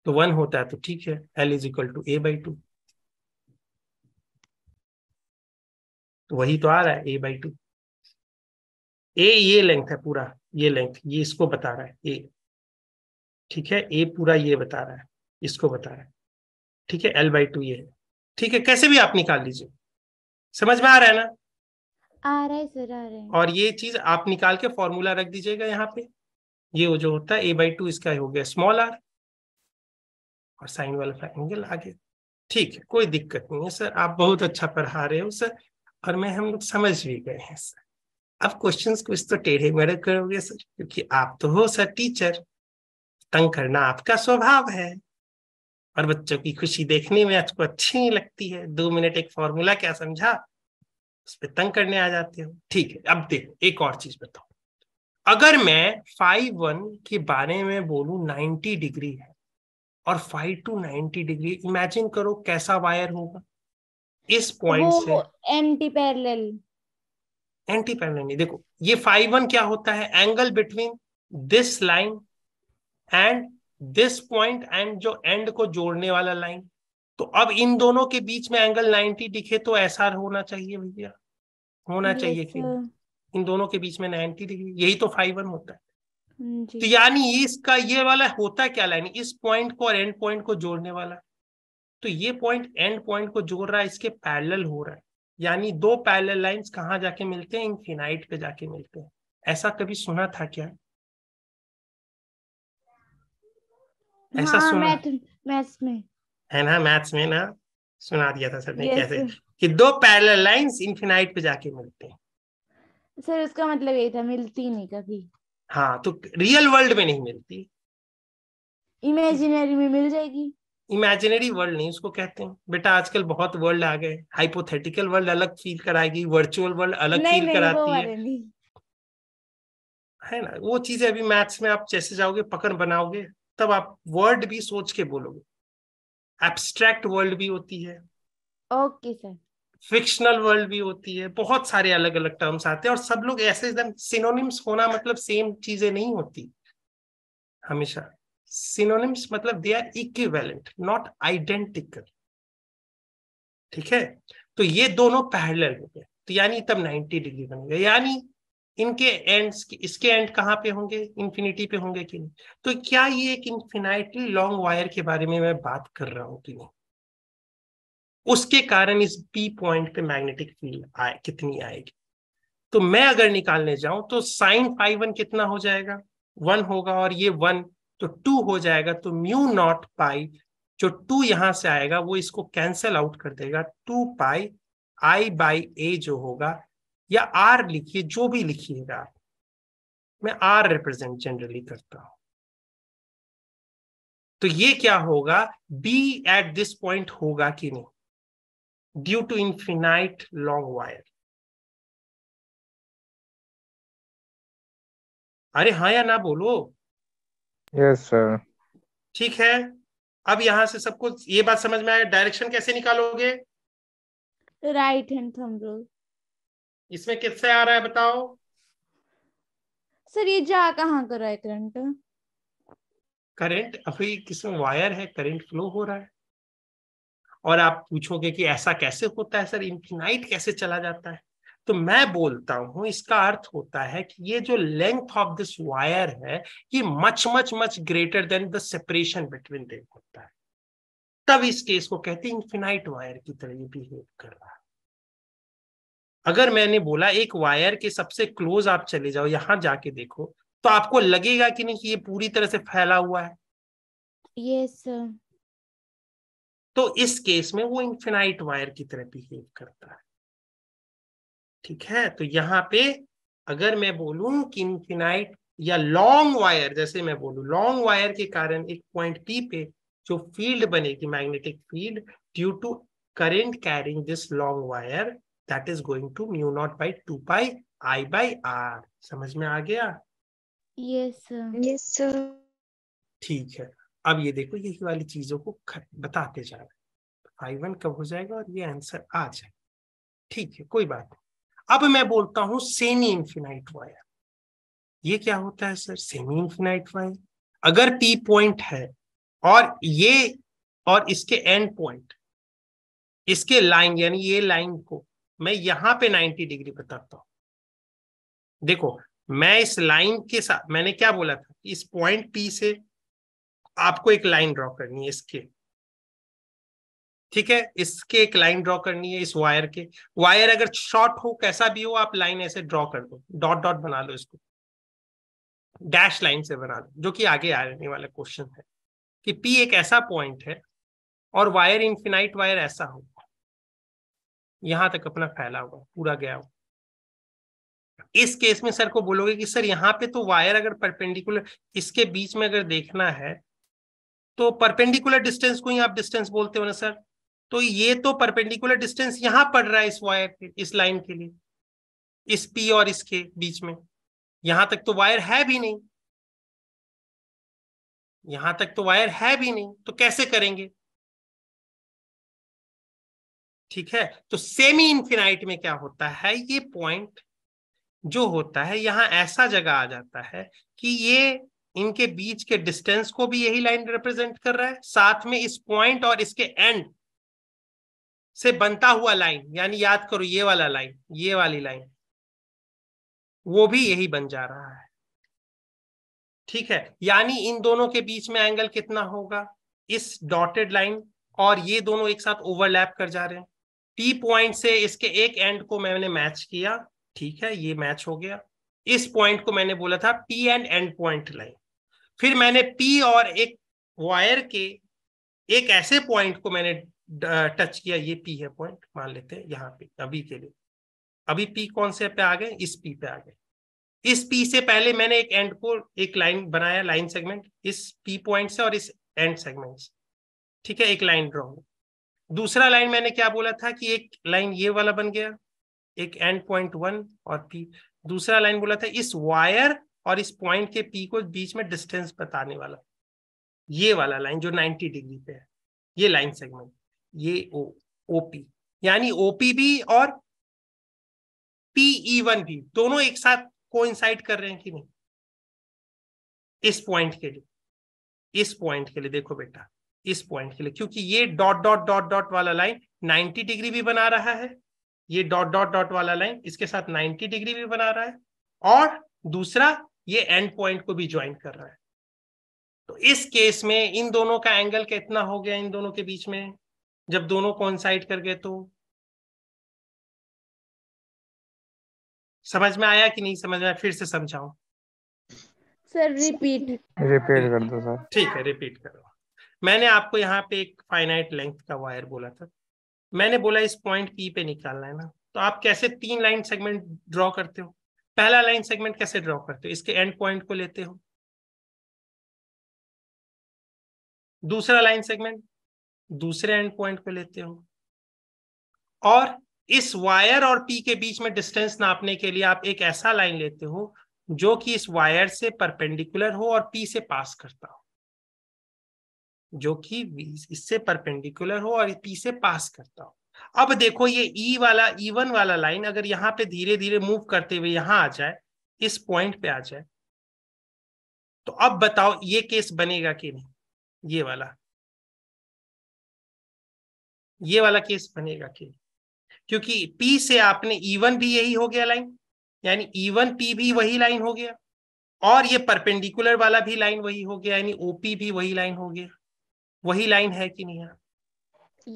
तो वन होता है तो ठीक है L is equal to a by two तो वही तो आ रहा है ए बाई टू ए ये लेंथ है पूरा ये लेंथ ये इसको बता रहा है ए ठीक है ए पूरा ये बता रहा है इसको बता रहा है ठीक है एल बाई टू ये है ठीक है कैसे भी आप निकाल लीजिए समझ में आ रहा है ना आ रहा है सर आ रहा है और ये चीज आप निकाल के फॉर्मूला रख दीजिएगा यहाँ पे ये जो होता है ए बाई टू इसका हो गया स्मॉल आर और साइन वाला ट्राइंगल आगे ठीक है कोई दिक्कत नहीं है सर आप बहुत अच्छा पढ़ा रहे हो सर और मैं हम लोग समझ भी गए हैं सर अब क्वेश्चंस कुछ तो टेढ़े मेढ़े करोगे सर क्योंकि आप तो हो सर टीचर तंग करना आपका स्वभाव है और बच्चों की खुशी देखने में आपको अच्छी नहीं लगती है दो मिनट एक फॉर्मूला क्या समझा उस पर तंग करने आ जाते हो ठीक है अब देखो एक और चीज बताओ अगर मैं फाइव वन के बारे में बोलू नाइन्टी डिग्री है और five two ninety degree imagine करो कैसा वायर होगा इस पॉइंट से एंटी पैरेलल एंटी पैरेलल नहीं देखो ये फाइव वन क्या होता है angle between this line and this point and जो एंड को जोड़ने वाला लाइन तो अब इन दोनों के बीच में एंगल 90 दिखे तो ऐसा होना चाहिए भैया होना चाहिए कि इन दोनों के बीच में 90 दिखे यही तो फाइव वन होता है हम्म, तो यानी इसका ये वाला होता क्या लाइन इस पॉइंट को और एंड पॉइंट को जोड़ने वाला तो ये पॉइंट एंड पॉइंट को जोड़ रहा है इसके पैरल हो रहा है यानी दो पैरल लाइंस कहाँ जाके मिलते हैं इनफिनाइट पे जाके मिलते हैं ऐसा कभी सुना था क्या ऐसा हाँ, सुना मैथ तो- मैथ्स में है ना मैथ्स में ना सुना दिया था सर ने yes, कैसे कि दो पैरल लाइंस इनफिनाइट पे जाके मिलते हैं सर उसका मतलब यही था मिलती नहीं कभी हाँ तो रियल वर्ल्ड में नहीं मिलती इमेजिनरी में मिल जाएगी इमेजिनरी वर्ल्ड नहीं उसको कहते हैं बेटा आजकल बहुत वर्ल्ड आ गए हाइपोथेटिकल वर्ल्ड अलग फील कराएगी वर्चुअल वर्ल्ड अलग फील कराती है है ना वो चीजें अभी मैथ्स में आप जैसे जाओगे पकड़ बनाओगे तब आप वर्ड भी सोच के बोलोगे एब्स्ट्रैक्ट वर्ल्ड भी होती है ओके सर फिक्शनल वर्ल्ड भी होती है बहुत सारे अलग अलग टर्म्स आते हैं और सब लोग ऐसे एकदम सिनोनिम्स होना मतलब सेम चीजें नहीं होती हमेशा सिनोनिम्स मतलब they are equivalent not identical ठीक है तो ये दोनों पैरेलल हो गए तो यानी तब 90 डिग्री गए यानी इनके एंड्स इसके एंड कहाँ पे होंगे इन्फिनिटी पे होंगे कि नहीं तो क्या ये एक इन्फिनाइटली लॉन्ग वायर के बारे में मैं बात कर रहा हूं कि नहीं उसके कारण इस पी पॉइंट पे मैग्नेटिक फील्ड आए कितनी आएगी तो मैं अगर निकालने जाऊं तो साइन फाइव वन कितना हो जाएगा वन होगा और ये वन तो टू हो जाएगा तो म्यू नॉट पाई जो टू यहां से आएगा वो इसको कैंसल आउट कर देगा टू पाई आई बाई ए जो होगा या आर लिखिए जो भी लिखिएगा मैं आर रिप्रेजेंट जनरली करता हूं तो ये क्या होगा बी एट दिस पॉइंट होगा कि नहीं due to infinite long wire अरे हाँ या ना बोलो यस yes, सर ठीक है अब यहां से सबको ये बात समझ में आया डायरेक्शन कैसे निकालोगे राइट हैंड थंब रूल इसमें किससे आ रहा है बताओ सर ये जा कहाँ कर रहा है करंट करंट अभी किसमें वायर है करंट फ्लो हो रहा है और आप पूछोगे कि ऐसा कैसे होता है सर इंफिनाइट कैसे चला जाता है तो मैं बोलता हूं इसका अर्थ होता है कि ये जो लेंथ ऑफ दिस वायर है ये much much much greater than the separation between them होता है तब इस केस को कहते हैं इन्फिनाइट वायर की तरह ये बिहेव कर रहा है अगर मैंने बोला एक वायर के सबसे क्लोज आप चले जाओ यहाँ जाके देखो तो आपको लगेगा कि नहीं कि ये पूरी तरह से फैला हुआ है यस yes, तो इस केस में वो इंफिनाइट वायर की तरह बिहेव करता है ठीक है तो यहाँ पे अगर मैं बोलूं कि इंफिनाइट या लॉन्ग वायर जैसे मैं बोलू लॉन्ग वायर के कारण एक पॉइंट पी पे जो फील्ड बनेगी magnetic field due to current carrying this long wire that is going to mu naught by two pi I by R समझ में आ गया यस यस सर ठीक है अब ये देखो यही वाली चीजों को बताते जा रहे आई वन कब हो जाएगा और ये आंसर आ जाए ठीक है कोई बात नहीं अब मैं बोलता हूं सेमी इंफिनाइट वायर ये क्या होता है सर सेमी इंफिनाइट वायर अगर पी पॉइंट है और ये और इसके एंड पॉइंट इसके लाइन यानी ये लाइन को मैं यहां पे 90 डिग्री बताता हूं देखो मैं इस लाइन के साथ मैंने क्या बोला था इस पॉइंट पी से आपको एक लाइन ड्रॉ करनी है इसके ठीक है इसके एक लाइन ड्रॉ करनी है इस वायर के वायर अगर शॉर्ट हो कैसा भी हो आप लाइन ऐसे ड्रॉ कर दो डॉट डॉट बना लो इसको डैश लाइन से बना लो जो कि आगे आने वाला क्वेश्चन है कि पी एक ऐसा पॉइंट है और वायर इंफिनाइट वायर ऐसा हो यहां तक अपना फैला हुआ पूरा गया हुआ इस केस में सर को बोलोगे कि सर यहाँ पे तो वायर अगर परपेंडिकुलर इसके बीच में अगर देखना है तो परपेंडिकुलर डिस्टेंस को ही आप डिस्टेंस बोलते हो ना सर तो ये तो परपेंडिकुलर डिस्टेंस यहां पड़ रहा है इस वायर के इस लाइन के लिए इस पी और इसके बीच में यहां तक तो वायर है भी नहीं यहां तक तो वायर है भी नहीं तो कैसे करेंगे ठीक है तो सेमी इंफिनाइट में क्या होता है ये पॉइंट जो होता है यहां ऐसा जगह आ जाता है कि ये इनके बीच के डिस्टेंस को भी यही लाइन रिप्रेजेंट कर रहा है साथ में इस पॉइंट और इसके एंड से बनता हुआ लाइन यानी याद करो ये वाला लाइन ये वाली लाइन वो भी यही बन जा रहा है ठीक है यानी इन दोनों के बीच में एंगल कितना होगा इस डॉटेड लाइन और ये दोनों एक साथ ओवरलैप कर जा रहे हैं टी पॉइंट से इसके एक एंड को मैंने मैच किया ठीक है ये मैच हो गया इस पॉइंट को मैंने बोला था P end end point line फिर मैंने पी और एक वायर के एक ऐसे पॉइंट को मैंने टच किया ये पी है पॉइंट मान लेते हैं यहाँ पे अभी के लिए अभी पी कौन से पे आ गए इस पी पे आ गए इस पी से पहले मैंने एक एंड को एक लाइन बनाया लाइन सेगमेंट इस पी पॉइंट से और इस एंड सेगमेंट से ठीक है एक लाइन ड्रॉ हुई दूसरा लाइन मैंने क्या बोला था कि एक लाइन ये वाला बन गया एक एंड पॉइंट वन और पी दूसरा लाइन बोला था इस वायर और इस पॉइंट के पी को बीच में डिस्टेंस बताने वाला ये वाला लाइन जो 90 डिग्री पे है ये लाइन सेगमेंट ये ओ ओपी यानी ओपी भी और पीई वन e भी दोनों एक साथ को कर रहे हैं कि नहीं इस पॉइंट के लिए इस पॉइंट के लिए देखो बेटा इस पॉइंट के लिए क्योंकि ये डॉट डॉट डॉट डॉट वाला लाइन 90 डिग्री भी बना रहा है ये डॉट डॉट डॉट वाला लाइन इसके साथ 90 डिग्री भी बना रहा है और दूसरा ये एंड पॉइंट को भी ज्वाइन कर रहा है तो इस केस में इन दोनों का एंगल कितना हो गया इन दोनों के बीच में जब दोनों साइड कर गए तो समझ में आया कि नहीं समझ में आया फिर से समझाओ सर रिपीट रिपीट कर दो सर ठीक है रिपीट करो मैंने आपको यहाँ पे एक फाइनाइट लेंथ का वायर बोला था मैंने बोला इस पॉइंट पी पे निकालना है ना तो आप कैसे तीन लाइन सेगमेंट ड्रॉ करते हो पहला लाइन सेगमेंट कैसे ड्रॉ करते हो इसके एंड पॉइंट को लेते हो दूसरा लाइन सेगमेंट दूसरे एंड पॉइंट को लेते हो और इस वायर और पी के बीच में डिस्टेंस नापने के लिए आप एक ऐसा लाइन लेते हो जो कि इस वायर से परपेंडिकुलर हो और पी से पास करता हो जो कि इससे परपेंडिकुलर हो और पी से पास करता हो अब देखो ये ई e वाला ईवन e वाला लाइन अगर यहां पे धीरे धीरे मूव करते हुए यहां आ जाए इस पॉइंट पे आ जाए तो अब बताओ ये केस बनेगा कि नहीं ये वाला ये वाला केस बनेगा कि क्योंकि P से आपने E1 भी यही हो गया लाइन यानी ईवन e पी भी वही लाइन हो गया और ये परपेंडिकुलर वाला भी लाइन वही हो गया यानी ओपी भी वही लाइन हो गया वही लाइन है कि नहीं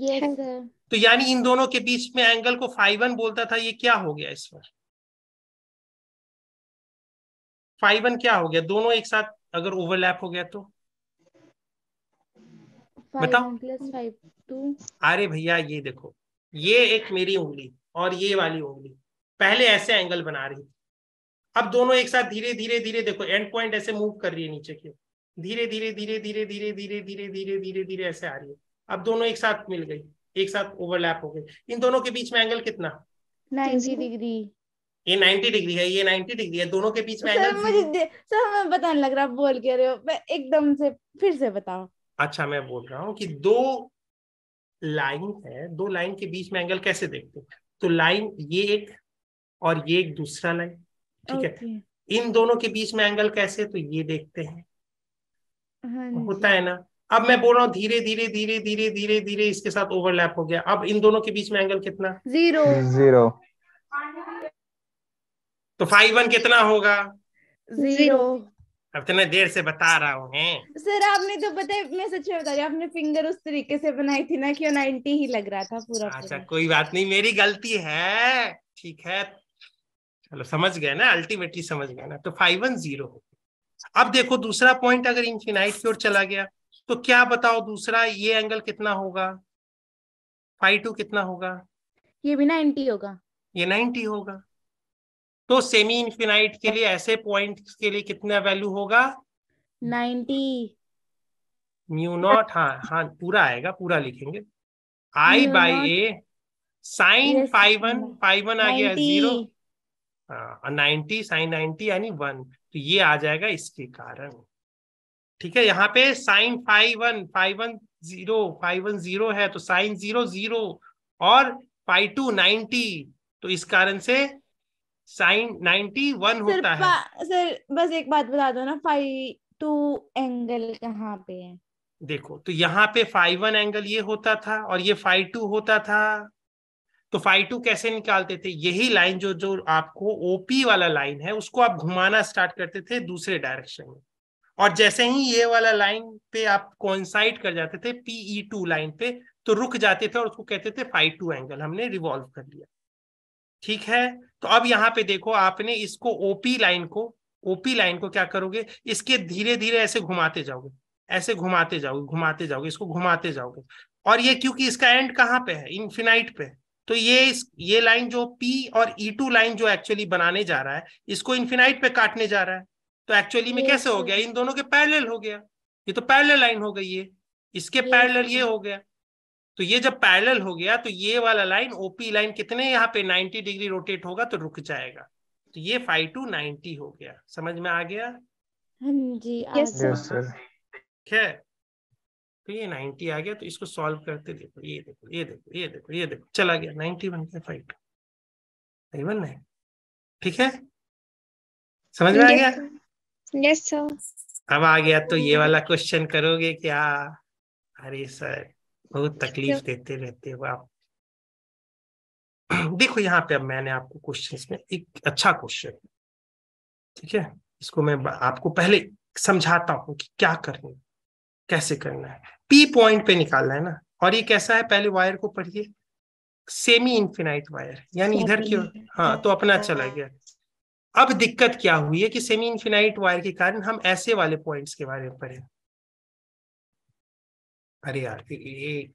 yes, तो यानी इन दोनों के बीच में एंगल को फाइव वन बोलता था ये क्या हो गया इसमें वन क्या हो गया दोनों एक साथ अगर ओवरलैप हो गया तो बताओ अरे भैया ये देखो ये एक मेरी उंगली और ये वाली उंगली पहले ऐसे एंगल बना रही थी अब दोनों एक साथ धीरे धीरे धीरे देखो एंड पॉइंट ऐसे मूव कर रही है नीचे की धीरे धीरे धीरे धीरे धीरे धीरे धीरे धीरे धीरे धीरे ऐसे आ रही है अब दोनों एक साथ मिल गई एक साथ ओवरलैप हो गई इन दोनों के बीच में एंगल कितना डिग्री ये 90 डिग्री है ये 90 डिग्री है दोनों के बीच में एंगल मुझे सर मैं बताने लग रहा बोल के रहे हो मैं एकदम से फिर से बताओ अच्छा मैं बोल रहा हूँ कि दो लाइन है दो लाइन के बीच में एंगल कैसे देखते हैं तो लाइन ये एक और ये एक दूसरा लाइन ठीक है इन दोनों के बीच में एंगल कैसे तो ये देखते हैं हाँ होता है ना अब मैं बोल रहा हूँ धीरे धीरे धीरे धीरे धीरे धीरे इसके साथ ओवरलैप हो गया अब इन दोनों के बीच में एंगल कितना जीरो जीरो तो फाइव वन कितना होगा जीरो अब तो मैं देर से बता रहा हूँ सर आपने तो बताया मैं सच में बता रही आपने फिंगर उस तरीके से बनाई थी ना कि नाइनटी ही लग रहा था पूरा अच्छा कोई बात नहीं मेरी गलती है ठीक है चलो समझ गए ना अल्टीमेटली समझ गए ना तो फाइव वन जीरो होगा अब देखो दूसरा पॉइंट अगर इंफिनाइट की ओर चला गया तो क्या बताओ दूसरा ये एंगल कितना होगा फाइव टू कितना होगा ये भी नाइनटी होगा ये नाइन्टी होगा तो सेमी इंफिनाइट के लिए ऐसे पॉइंट के लिए कितना वैल्यू होगा नाइनटी म्यू नॉट हाँ हाँ पूरा आएगा पूरा लिखेंगे I by a sine five one five one आ गया जीरो नाइनटी साइन नाइनटी यानी वन तो ये आ जाएगा इसके कारण ठीक है यहाँ पे sine five one five one zero five one zero है तो साइन जीरो जीरो और फाइव टू नाइनटी तो इस कारण से साइन नाइनटी वन होता है सर बस एक बात बता दो ना फाइव टू एंगल कहाँ पे है देखो तो यहाँ पे फाइव वन एंगल ये होता था और ये फाइव टू होता था तो फाइव टू कैसे निकालते थे यही लाइन जो जो आपको ओपी वाला लाइन है उसको आप घुमाना स्टार्ट करते थे दूसरे डायरेक्शन में और जैसे ही ये वाला लाइन पे आप कॉन्साइड कर जाते थे पीई टू लाइन पे तो रुक जाते थे और उसको कहते थे फाइव टू एंगल हमने रिवॉल्व कर लिया ठीक है तो अब यहाँ पे देखो आपने इसको ओपी लाइन को ओपी लाइन को क्या करोगे इसके धीरे धीरे ऐसे घुमाते जाओगे ऐसे घुमाते जाओगे घुमाते जाओगे इसको घुमाते जाओगे और ये क्योंकि इसका एंड कहाँ पे है इन्फिनाइट पे है तो ये ये लाइन जो P और E2 लाइन जो एक्चुअली बनाने जा रहा है इसको इन्फिनाइट पे काटने जा रहा है तो एक्चुअली में कैसे हो गया इन दोनों के पैरेलल हो गया ये तो पैरेलल लाइन हो गई है इसके पैरेलल ये तो- हो गया तो ये जब पैरेलल हो गया तो ये वाला लाइन ओपी लाइन कितने यहाँ पे 90 डिग्री रोटेट होगा तो रुक जाएगा तो ये फाइव टू नाइनटी हो गया समझ में आ गया जी हाँ जी ठीक है तो ये 90 आ गया तो इसको सॉल्व करते देखो ये देखो ये देखो ये देखो ये देखो चला गया 90 बन गया फाइव सही बन रहा ठीक है समझ में आ गया यस सर अब आ गया तो ये वाला क्वेश्चन करोगे क्या अरे सर बहुत तकलीफ देते रहते हो आप देखो यहाँ पे अब मैंने आपको क्वेश्चन में एक अच्छा क्वेश्चन ठीक है इसको मैं आपको पहले समझाता हूँ कि क्या करना है कैसे करना है पी पॉइंट पे निकालना है ना और ये कैसा है पहले वायर को पढ़िए सेमी इंफिनाइट वायर यानी इधर की हाँ तो अपना चला गया अब दिक्कत क्या हुई है कि सेमी इंफिनाइट वायर के कारण हम ऐसे वाले पॉइंट्स के बारे में पढ़े अरे यार एक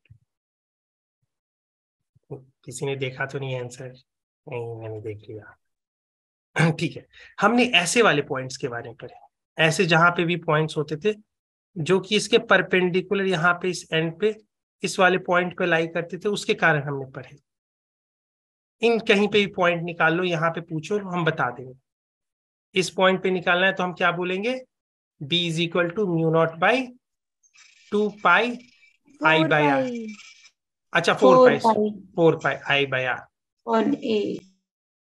किसी ने देखा तो नहीं आंसर नहीं मैंने देख लिया ठीक है हमने ऐसे वाले पॉइंट्स के बारे में पढ़े ऐसे जहां पे भी पॉइंट्स होते थे जो कि इसके परपेंडिकुलर यहाँ पे इस एंड पे इस वाले पॉइंट पे लाई करते थे उसके कारण हमने पढ़े इन कहीं पे भी पॉइंट निकाल लो यहाँ पे पूछो हम बता देंगे इस पॉइंट पे निकालना है तो हम क्या बोलेंगे B is equal to mu naught by two pi I by R अच्छा four pi four pi I by R a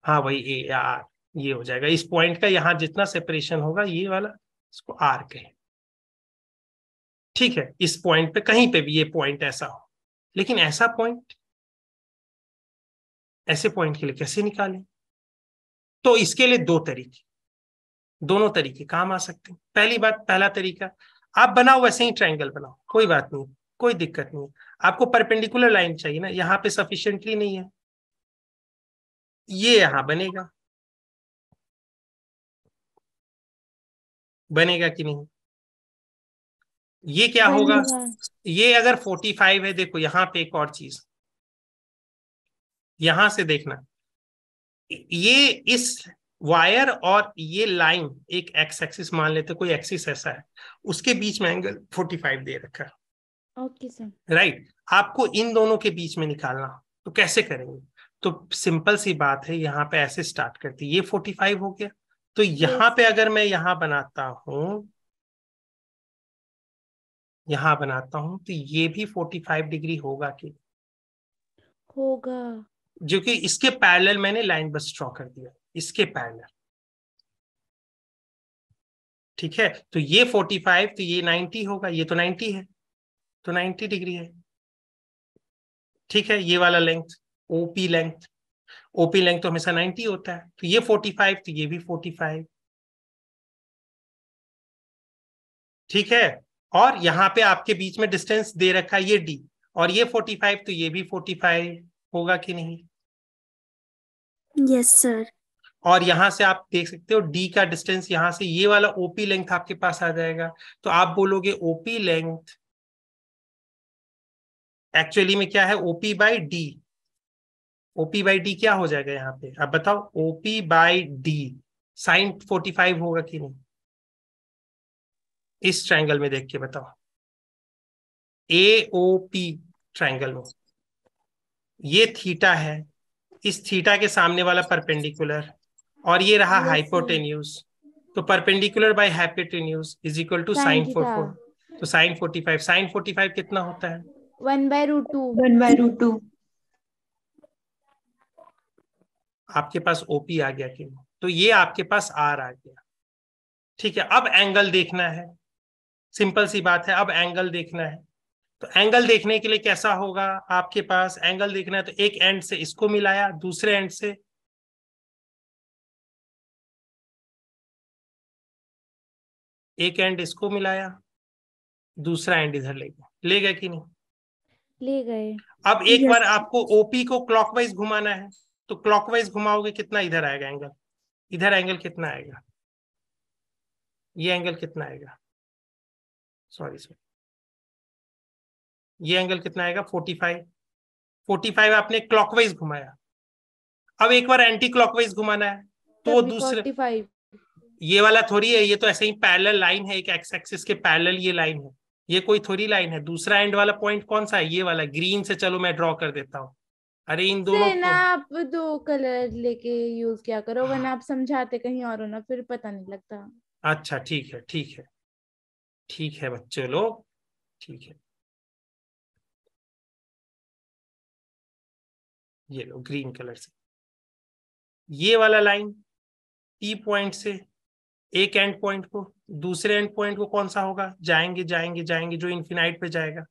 हाँ वही ए आर ये हो जाएगा इस पॉइंट का यहाँ जितना सेपरेशन होगा ये वाला इसको आर कहें ठीक है इस पॉइंट पे कहीं पे भी ये पॉइंट ऐसा हो लेकिन ऐसा पॉइंट ऐसे पॉइंट के लिए कैसे निकालें तो इसके लिए दो तरीके दोनों तरीके काम आ सकते हैं पहली बात पहला तरीका आप बनाओ वैसे ही ट्रायंगल बनाओ कोई बात नहीं कोई दिक्कत नहीं आपको परपेंडिकुलर लाइन चाहिए ना यहां पे सफिशिएंटली नहीं है ये यहां बनेगा बनेगा कि नहीं ये क्या हाँ होगा हाँ। ये अगर फोर्टी फाइव है देखो यहां पे एक और चीज यहां से देखना ये इस वायर और ये लाइन एक एक्स एक्सिस मान लेते कोई एक्सिस ऐसा है उसके बीच में एंगल फोर्टी फाइव दे रखा ओके सर राइट आपको इन दोनों के बीच में निकालना तो कैसे करेंगे तो सिंपल सी बात है यहाँ पे ऐसे स्टार्ट करती ये फोर्टी फाइव हो गया तो यहाँ पे अगर मैं यहाँ बनाता हूँ यहाँ बनाता हूँ तो ये भी 45 डिग्री होगा कि होगा जो कि इसके पैरेलल मैंने लाइन बस ड्रॉ कर दिया इसके पैरेलल ठीक है तो ये 45 तो ये 90 होगा ये तो 90 है तो 90 डिग्री है ठीक है ये वाला length OP length OP length तो हमेशा 90 होता है तो ये 45 तो ये भी 45 ठीक है और यहाँ पे आपके बीच में डिस्टेंस दे रखा है ये डी और ये फोर्टी फाइव तो ये भी फोर्टी फाइव होगा कि नहीं यस सर और यहां से आप देख सकते हो डी का डिस्टेंस यहां से ये वाला ओपी लेंथ आपके पास आ जाएगा तो आप बोलोगे ओपी लेंथ एक्चुअली में क्या है OP by D OP by D क्या हो जाएगा यहाँ पे आप बताओ OP by D sine forty five होगा कि नहीं इस ट्रायंगल में देख के बताओ ए ओ पी ट्राइंगल में ये थीटा है इस थीटा के सामने वाला परपेंडिकुलर और ये रहा हाइपोटेन्यूज तो perpendicular by hypotenuse is equal to sine four four तो sine forty five sine forty five कितना होता है आपके पास ओपी आ गया क्यों तो ये आपके पास आर आ गया ठीक है अब एंगल देखना है सिंपल सी बात है अब एंगल देखना है तो एंगल देखने के लिए कैसा होगा आपके पास एंगल देखना है तो एक एंड से इसको मिलाया दूसरे एंड से एक एंड इसको मिलाया दूसरा एंड इधर ले गया ले गए कि नहीं ले गए अब एक बार आपको ओपी को क्लॉकवाइज घुमाना है तो क्लॉकवाइज घुमाओगे कितना इधर आएगा एंगल इधर एंगल कितना आएगा ये एंगल कितना आएगा सॉरी सर ये एंगल कितना आएगा फोर्टी फाइव फोर्टी फाइव आपने क्लॉकवाइज घुमाया अब एक बार एंटी क्लॉकवाइज घुमाना है तो दूसरे ये वाला थोड़ी है ये तो ऐसे ही पैरेलल लाइन है एक एक्स एक्सिस के पैरेलल ये लाइन है ये कोई थोड़ी लाइन है दूसरा एंड वाला पॉइंट कौन सा है ये वाला ग्रीन से चलो मैं ड्रॉ कर देता हूँ अरे इन दोनों ना आप दो कलर लेके यूज क्या करो वरना आप समझाते कहीं और हो ना फिर पता नहीं लगता अच्छा ठीक है ठीक है ठीक है बच्चे लोग ठीक है ये लो ग्रीन कलर से ये वाला लाइन ई e पॉइंट से एक एंड पॉइंट को दूसरे एंड पॉइंट को कौन सा होगा जाएंगे जाएंगे जाएंगे जो इन्फिनाइट पे जाएगा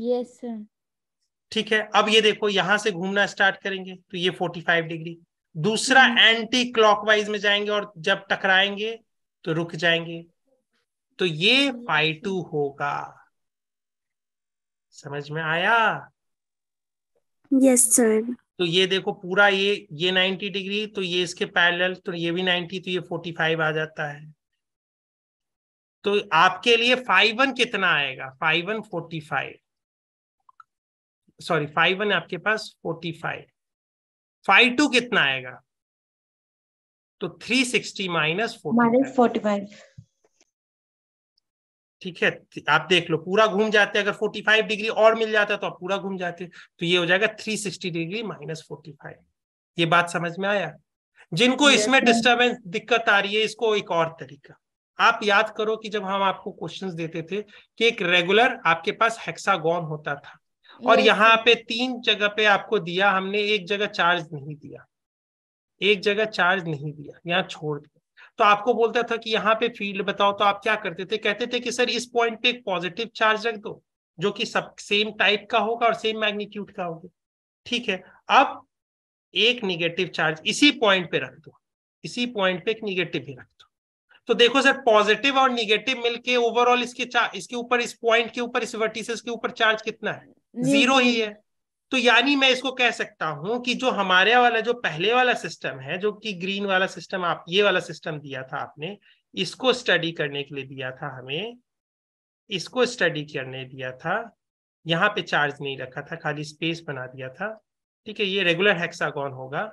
यस yes, ठीक है अब ये देखो यहां से घूमना स्टार्ट करेंगे तो ये 45 डिग्री दूसरा एंटी हम्म। क्लॉकवाइज में जाएंगे और जब टकराएंगे तो रुक जाएंगे तो ये फाइव टू होगा समझ में आया यस yes, सर तो ये देखो पूरा ये ये नाइन्टी डिग्री तो ये इसके पैरेलल तो ये भी नाइन्टी तो ये फोर्टी फाइव आ जाता है तो आपके लिए फाइव वन कितना आएगा five one forty five sorry five one आपके पास फोर्टी फाइव फाइव टू कितना आएगा तो 360 सिक्सटी माइनस फोर्टी ठीक है आप देख लो पूरा घूम जाते अगर 45 डिग्री और मिल जाता तो आप पूरा घूम जाते तो ये हो जाएगा 360 डिग्री माइनस फोर्टी ये बात समझ में आया जिनको इसमें डिस्टरबेंस दिक्कत आ रही है इसको एक और तरीका आप याद करो कि जब हम आपको क्वेश्चंस देते थे कि एक रेगुलर आपके पास हेक्सागोन होता था और यहाँ पे तीन जगह पे आपको दिया हमने एक जगह चार्ज नहीं दिया एक जगह चार्ज नहीं दिया यहाँ छोड़ दिया तो आपको बोलता था कि यहाँ पे फील्ड बताओ तो आप क्या करते थे कहते थे कि सर इस पॉइंट पे एक पॉजिटिव चार्ज रख दो जो कि सब सेम टाइप का होगा और सेम मैग्नीट्यूड का होगा ठीक है अब एक निगेटिव चार्ज इसी पॉइंट पे रख दो इसी पॉइंट पे एक निगेटिव भी रख दो तो देखो सर पॉजिटिव और निगेटिव मिलके ओवरऑल इसके इसके ऊपर इस पॉइंट के ऊपर इस वर्टिसेस के ऊपर चार्ज कितना है जीरो ही है तो यानी मैं इसको कह सकता हूं कि जो हमारे वाला जो पहले वाला सिस्टम है जो कि ग्रीन वाला सिस्टम आप ये वाला सिस्टम दिया था आपने इसको स्टडी करने के लिए दिया था हमें इसको स्टडी करने दिया था यहाँ पे चार्ज नहीं रखा था खाली स्पेस बना दिया था ठीक है ये रेगुलर हेक्सागोन होगा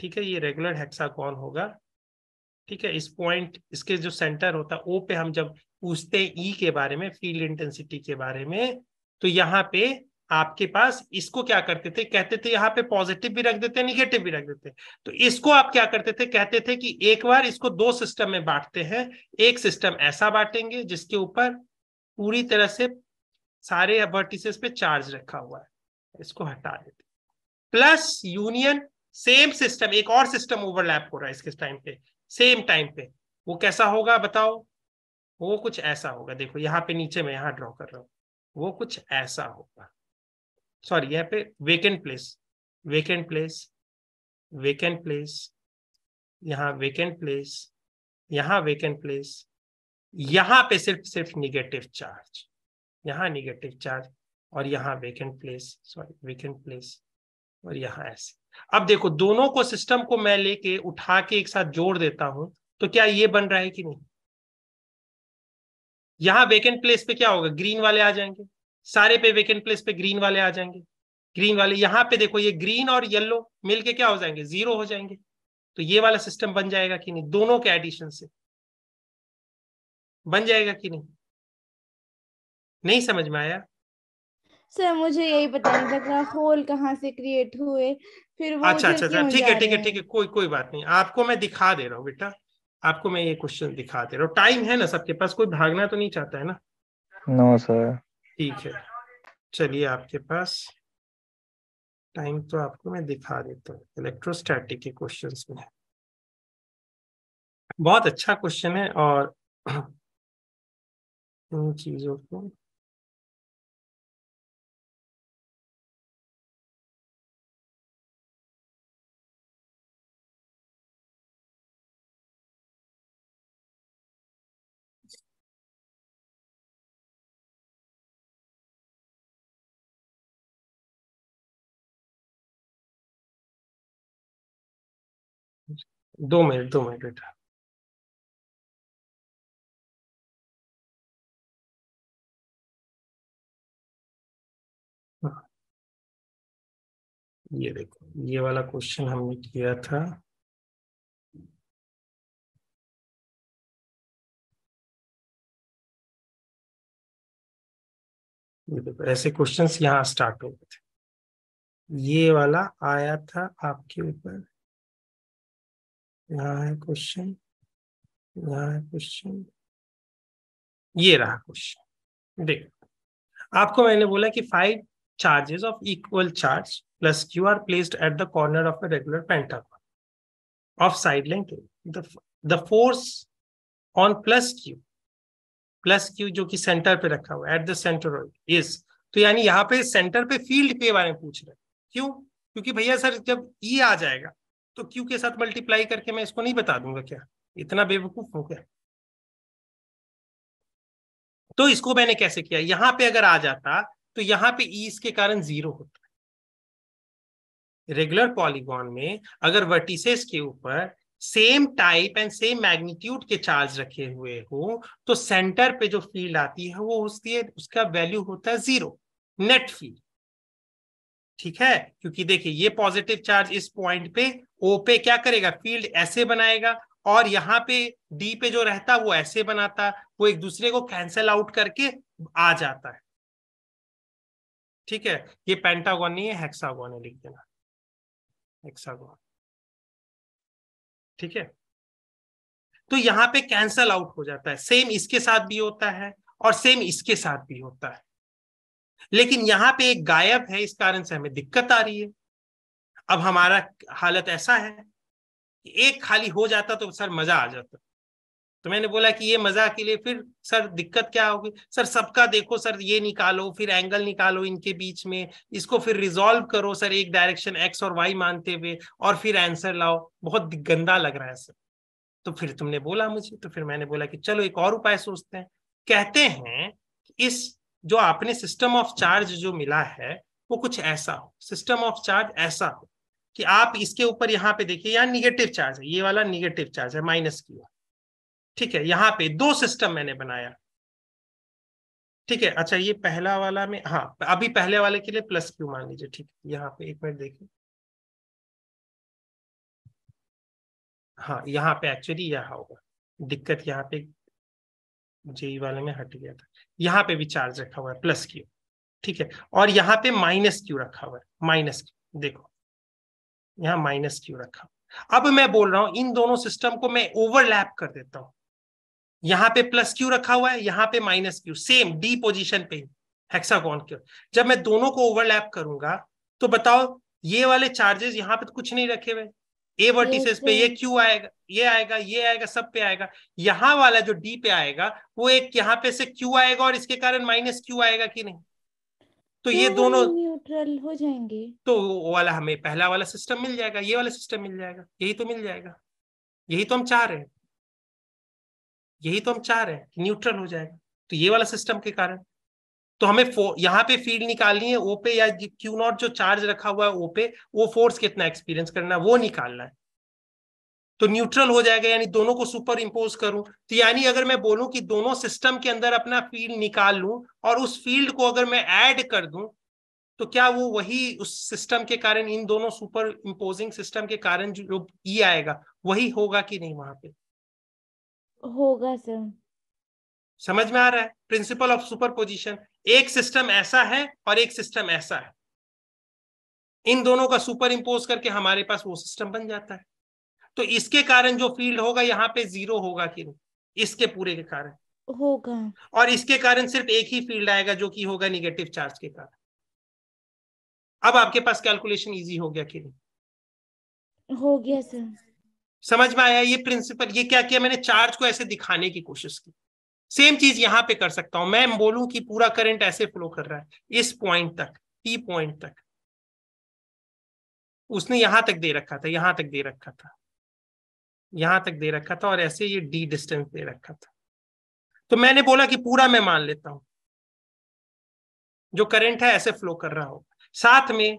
ठीक है ये रेगुलर हेक्सागोन होगा ठीक है इस पॉइंट इसके जो सेंटर होता है ओ पे हम जब पूछते हैं ई e के बारे में फील्ड इंटेंसिटी के बारे में तो यहाँ पे आपके पास इसको क्या करते थे कहते थे यहाँ पे पॉजिटिव भी रख देते निगेटिव भी रख देते तो इसको आप क्या करते थे कहते थे कि एक बार इसको दो सिस्टम में बांटते हैं एक सिस्टम ऐसा बांटेंगे जिसके ऊपर पूरी तरह से सारे वर्टिसेस पे चार्ज रखा हुआ है इसको हटा देते प्लस यूनियन सेम सिस्टम एक और सिस्टम ओवरलैप हो रहा है इसके टाइम पे सेम टाइम पे वो कैसा होगा बताओ वो कुछ ऐसा होगा देखो यहाँ पे नीचे मैं यहाँ ड्रॉ कर रहा हूँ वो कुछ ऐसा होगा सॉरी यहाँ पे vacant place vacant place vacant place यहाँ वेकेंट प्लेस यहाँ वेकेंट प्लेस यहाँ पे सिर्फ सिर्फ निगेटिव चार्ज यहाँ निगेटिव चार्ज और यहाँ vacant place sorry vacant place और यहाँ ऐसे अब देखो दोनों को सिस्टम को मैं लेके उठा के एक साथ जोड़ देता हूं तो क्या ये बन रहा है कि नहीं यहाँ वेकेंट प्लेस पे क्या होगा ग्रीन वाले आ जाएंगे सारे पे वेकेंट प्लेस पे ग्रीन वाले आ जाएंगे ग्रीन वाले यहाँ पे देखो ये ग्रीन और येलो मिलके क्या हो जाएंगे जीरो हो जाएंगे तो ये वाला सिस्टम बन जाएगा कि नहीं दोनों के एडिशन से बन जाएगा कि नहीं नहीं समझ में आया सर मुझे यही पता नहीं लग रहा होल कहाँ से क्रिएट हुए फिर वो अच्छा अच्छा, अच्छा। ठीक है ठीक है ठीक है कोई कोई बात नहीं आपको मैं दिखा दे रहा हूँ बेटा आपको मैं ये क्वेश्चन दिखा दे रहा हूँ टाइम है ना सबके पास कोई भागना तो नहीं चाहता है ना नो सर ठीक है चलिए आपके पास टाइम तो आपको मैं दिखा देता हूँ इलेक्ट्रोस्टैटिक के क्वेश्चंस में है बहुत अच्छा क्वेश्चन है और इन चीज़ों को दो मिनट दो मिनट बेटा हाँ। ये देखो ये वाला क्वेश्चन हमने किया था ये देखो ऐसे क्वेश्चंस यहाँ स्टार्ट हो गए थे ये वाला आया था आपके ऊपर क्वेश्चन क्वेश्चन ये रहा क्वेश्चन देख आपको मैंने बोला कि five charges of equal charge plus q are placed at the corner of a regular pentagon of side length the force on plus q plus q जो कि सेंटर पे रखा हुआ एट द सेंटर यस तो यानी यहाँ पे centre पे फील्ड के बारे में पूछ रहे क्यों क्योंकि भैया सर जब ई e आ जाएगा तो क्यू के साथ मल्टीप्लाई करके मैं इसको नहीं बता दूंगा क्या इतना बेवकूफ हो गया तो इसको मैंने कैसे किया यहां पे अगर आ जाता तो यहां पे ई e इसके कारण जीरो होता रेगुलर पॉलीगॉन में अगर वर्टिसेस के ऊपर same type and same magnitude के चार्ज रखे हुए हो तो सेंटर पे जो फील्ड आती है वो होती है उसका वैल्यू होता है जीरो नेट फील्ड ठीक है क्योंकि देखिए ये पॉजिटिव चार्ज इस पॉइंट पे ओ पे क्या करेगा फील्ड ऐसे बनाएगा और यहाँ पे डी पे जो रहता वो ऐसे बनाता वो एक दूसरे को कैंसल आउट करके आ जाता है ठीक है ये पेंटागोन नहीं है हेक्सागोन है लिख देना हेक्सागोन ठीक है तो यहाँ पे कैंसल आउट हो जाता है सेम इसके साथ भी होता है और सेम इसके साथ भी होता है लेकिन यहाँ पे एक गायब है इस कारण से हमें दिक्कत आ रही है अब हमारा हालत ऐसा है कि एक खाली हो जाता तो सर मजा आ जाता तो मैंने बोला कि ये मजा के लिए फिर सर दिक्कत क्या होगी सर सबका देखो सर ये निकालो फिर एंगल निकालो इनके बीच में इसको फिर रिजॉल्व करो सर एक डायरेक्शन एक्स और वाई मानते हुए और फिर आंसर लाओ बहुत गंदा लग रहा है सर तो फिर तुमने बोला मुझे तो फिर मैंने बोला कि चलो एक और उपाय सोचते हैं कहते हैं इस जो आपने सिस्टम ऑफ चार्ज जो मिला है वो कुछ ऐसा हो सिस्टम ऑफ चार्ज ऐसा हो कि आप इसके ऊपर यहाँ पे देखिए यहाँ निगेटिव चार्ज है ये वाला निगेटिव चार्ज है माइनस क्यू ठीक है यहाँ पे दो सिस्टम मैंने बनाया ठीक है अच्छा ये पहला वाला में हाँ अभी पहले वाले के लिए प्लस क्यू मान लीजिए ठीक है यहाँ पे एक मिनट देखिए हाँ यहाँ पे एक्चुअली यह होगा दिक्कत यहाँ पे जेई वाले में हट गया था यहाँ पे भी चार्ज रखा हुआ है प्लस क्यू ठीक है और यहाँ पे माइनस क्यू रखा हुआ है माइनस क्यू देखो यहां माइनस क्यू रखा अब मैं बोल रहा हूं इन दोनों सिस्टम को मैं ओवरलैप कर देता हूं यहां पे प्लस क्यू रखा हुआ है यहां पे minus q same the position पे हेक्सागोन क्यू जब मैं दोनों को ओवरलैप करूंगा तो बताओ ये वाले चार्जेस यहाँ पे तो कुछ नहीं रखे हुए ए वर्टिसेस पे ये क्यू आएगा ये आएगा ये आएगा सब पे आएगा यहाँ वाला जो डी पे आएगा वो एक यहाँ पे से क्यू आएगा और इसके कारण माइनस क्यू आएगा कि नहीं तो ये दोनों न्यूट्रल हो जाएंगे तो वो वाला हमें पहला वाला सिस्टम मिल जाएगा ये वाला सिस्टम मिल जाएगा यही तो मिल जाएगा यही तो हम चाह रहे हैं यही तो हम चाह रहे हैं न्यूट्रल हो जाएगा तो ये वाला सिस्टम के कारण तो हमें यहाँ पे फील्ड निकालनी है ओपे या क्यू नॉट जो चार्ज रखा हुआ है ओपे वो फोर्स कितना एक्सपीरियंस करना है वो निकालना है तो न्यूट्रल हो जाएगा यानी दोनों को सुपर इम्पोज करूं तो यानी अगर मैं बोलूं कि दोनों सिस्टम के अंदर अपना फील्ड निकाल लूं और उस फील्ड को अगर मैं ऐड कर दूं तो क्या वो वही उस सिस्टम के कारण इन दोनों सुपर इम्पोजिंग सिस्टम के कारण जो ई e आएगा वही होगा कि नहीं वहां पे होगा सर समझ में आ रहा है प्रिंसिपल ऑफ सुपर पोजिशन एक सिस्टम ऐसा है और एक सिस्टम ऐसा है इन दोनों का सुपर इम्पोज करके हमारे पास वो सिस्टम बन जाता है तो इसके कारण जो फील्ड होगा यहाँ पे जीरो होगा कि नहीं इसके पूरे के कारण होगा और इसके कारण सिर्फ एक ही फील्ड आएगा जो कि होगा निगेटिव चार्ज के कारण अब आपके पास कैलकुलेशन इजी हो गया कि नहीं हो गया सर समझ में आया ये प्रिंसिपल ये क्या किया मैंने चार्ज को ऐसे दिखाने की कोशिश की सेम चीज यहाँ पे कर सकता हूं मैं बोलूं कि पूरा करंट ऐसे फ्लो कर रहा है इस पॉइंट तक टी पॉइंट तक उसने यहां तक दे रखा था यहां तक दे रखा था यहां तक दे रखा था और ऐसे ये डी डिस्टेंस दे रखा था तो मैंने बोला कि पूरा मैं मान लेता हूं जो करंट है ऐसे फ्लो कर रहा हो साथ में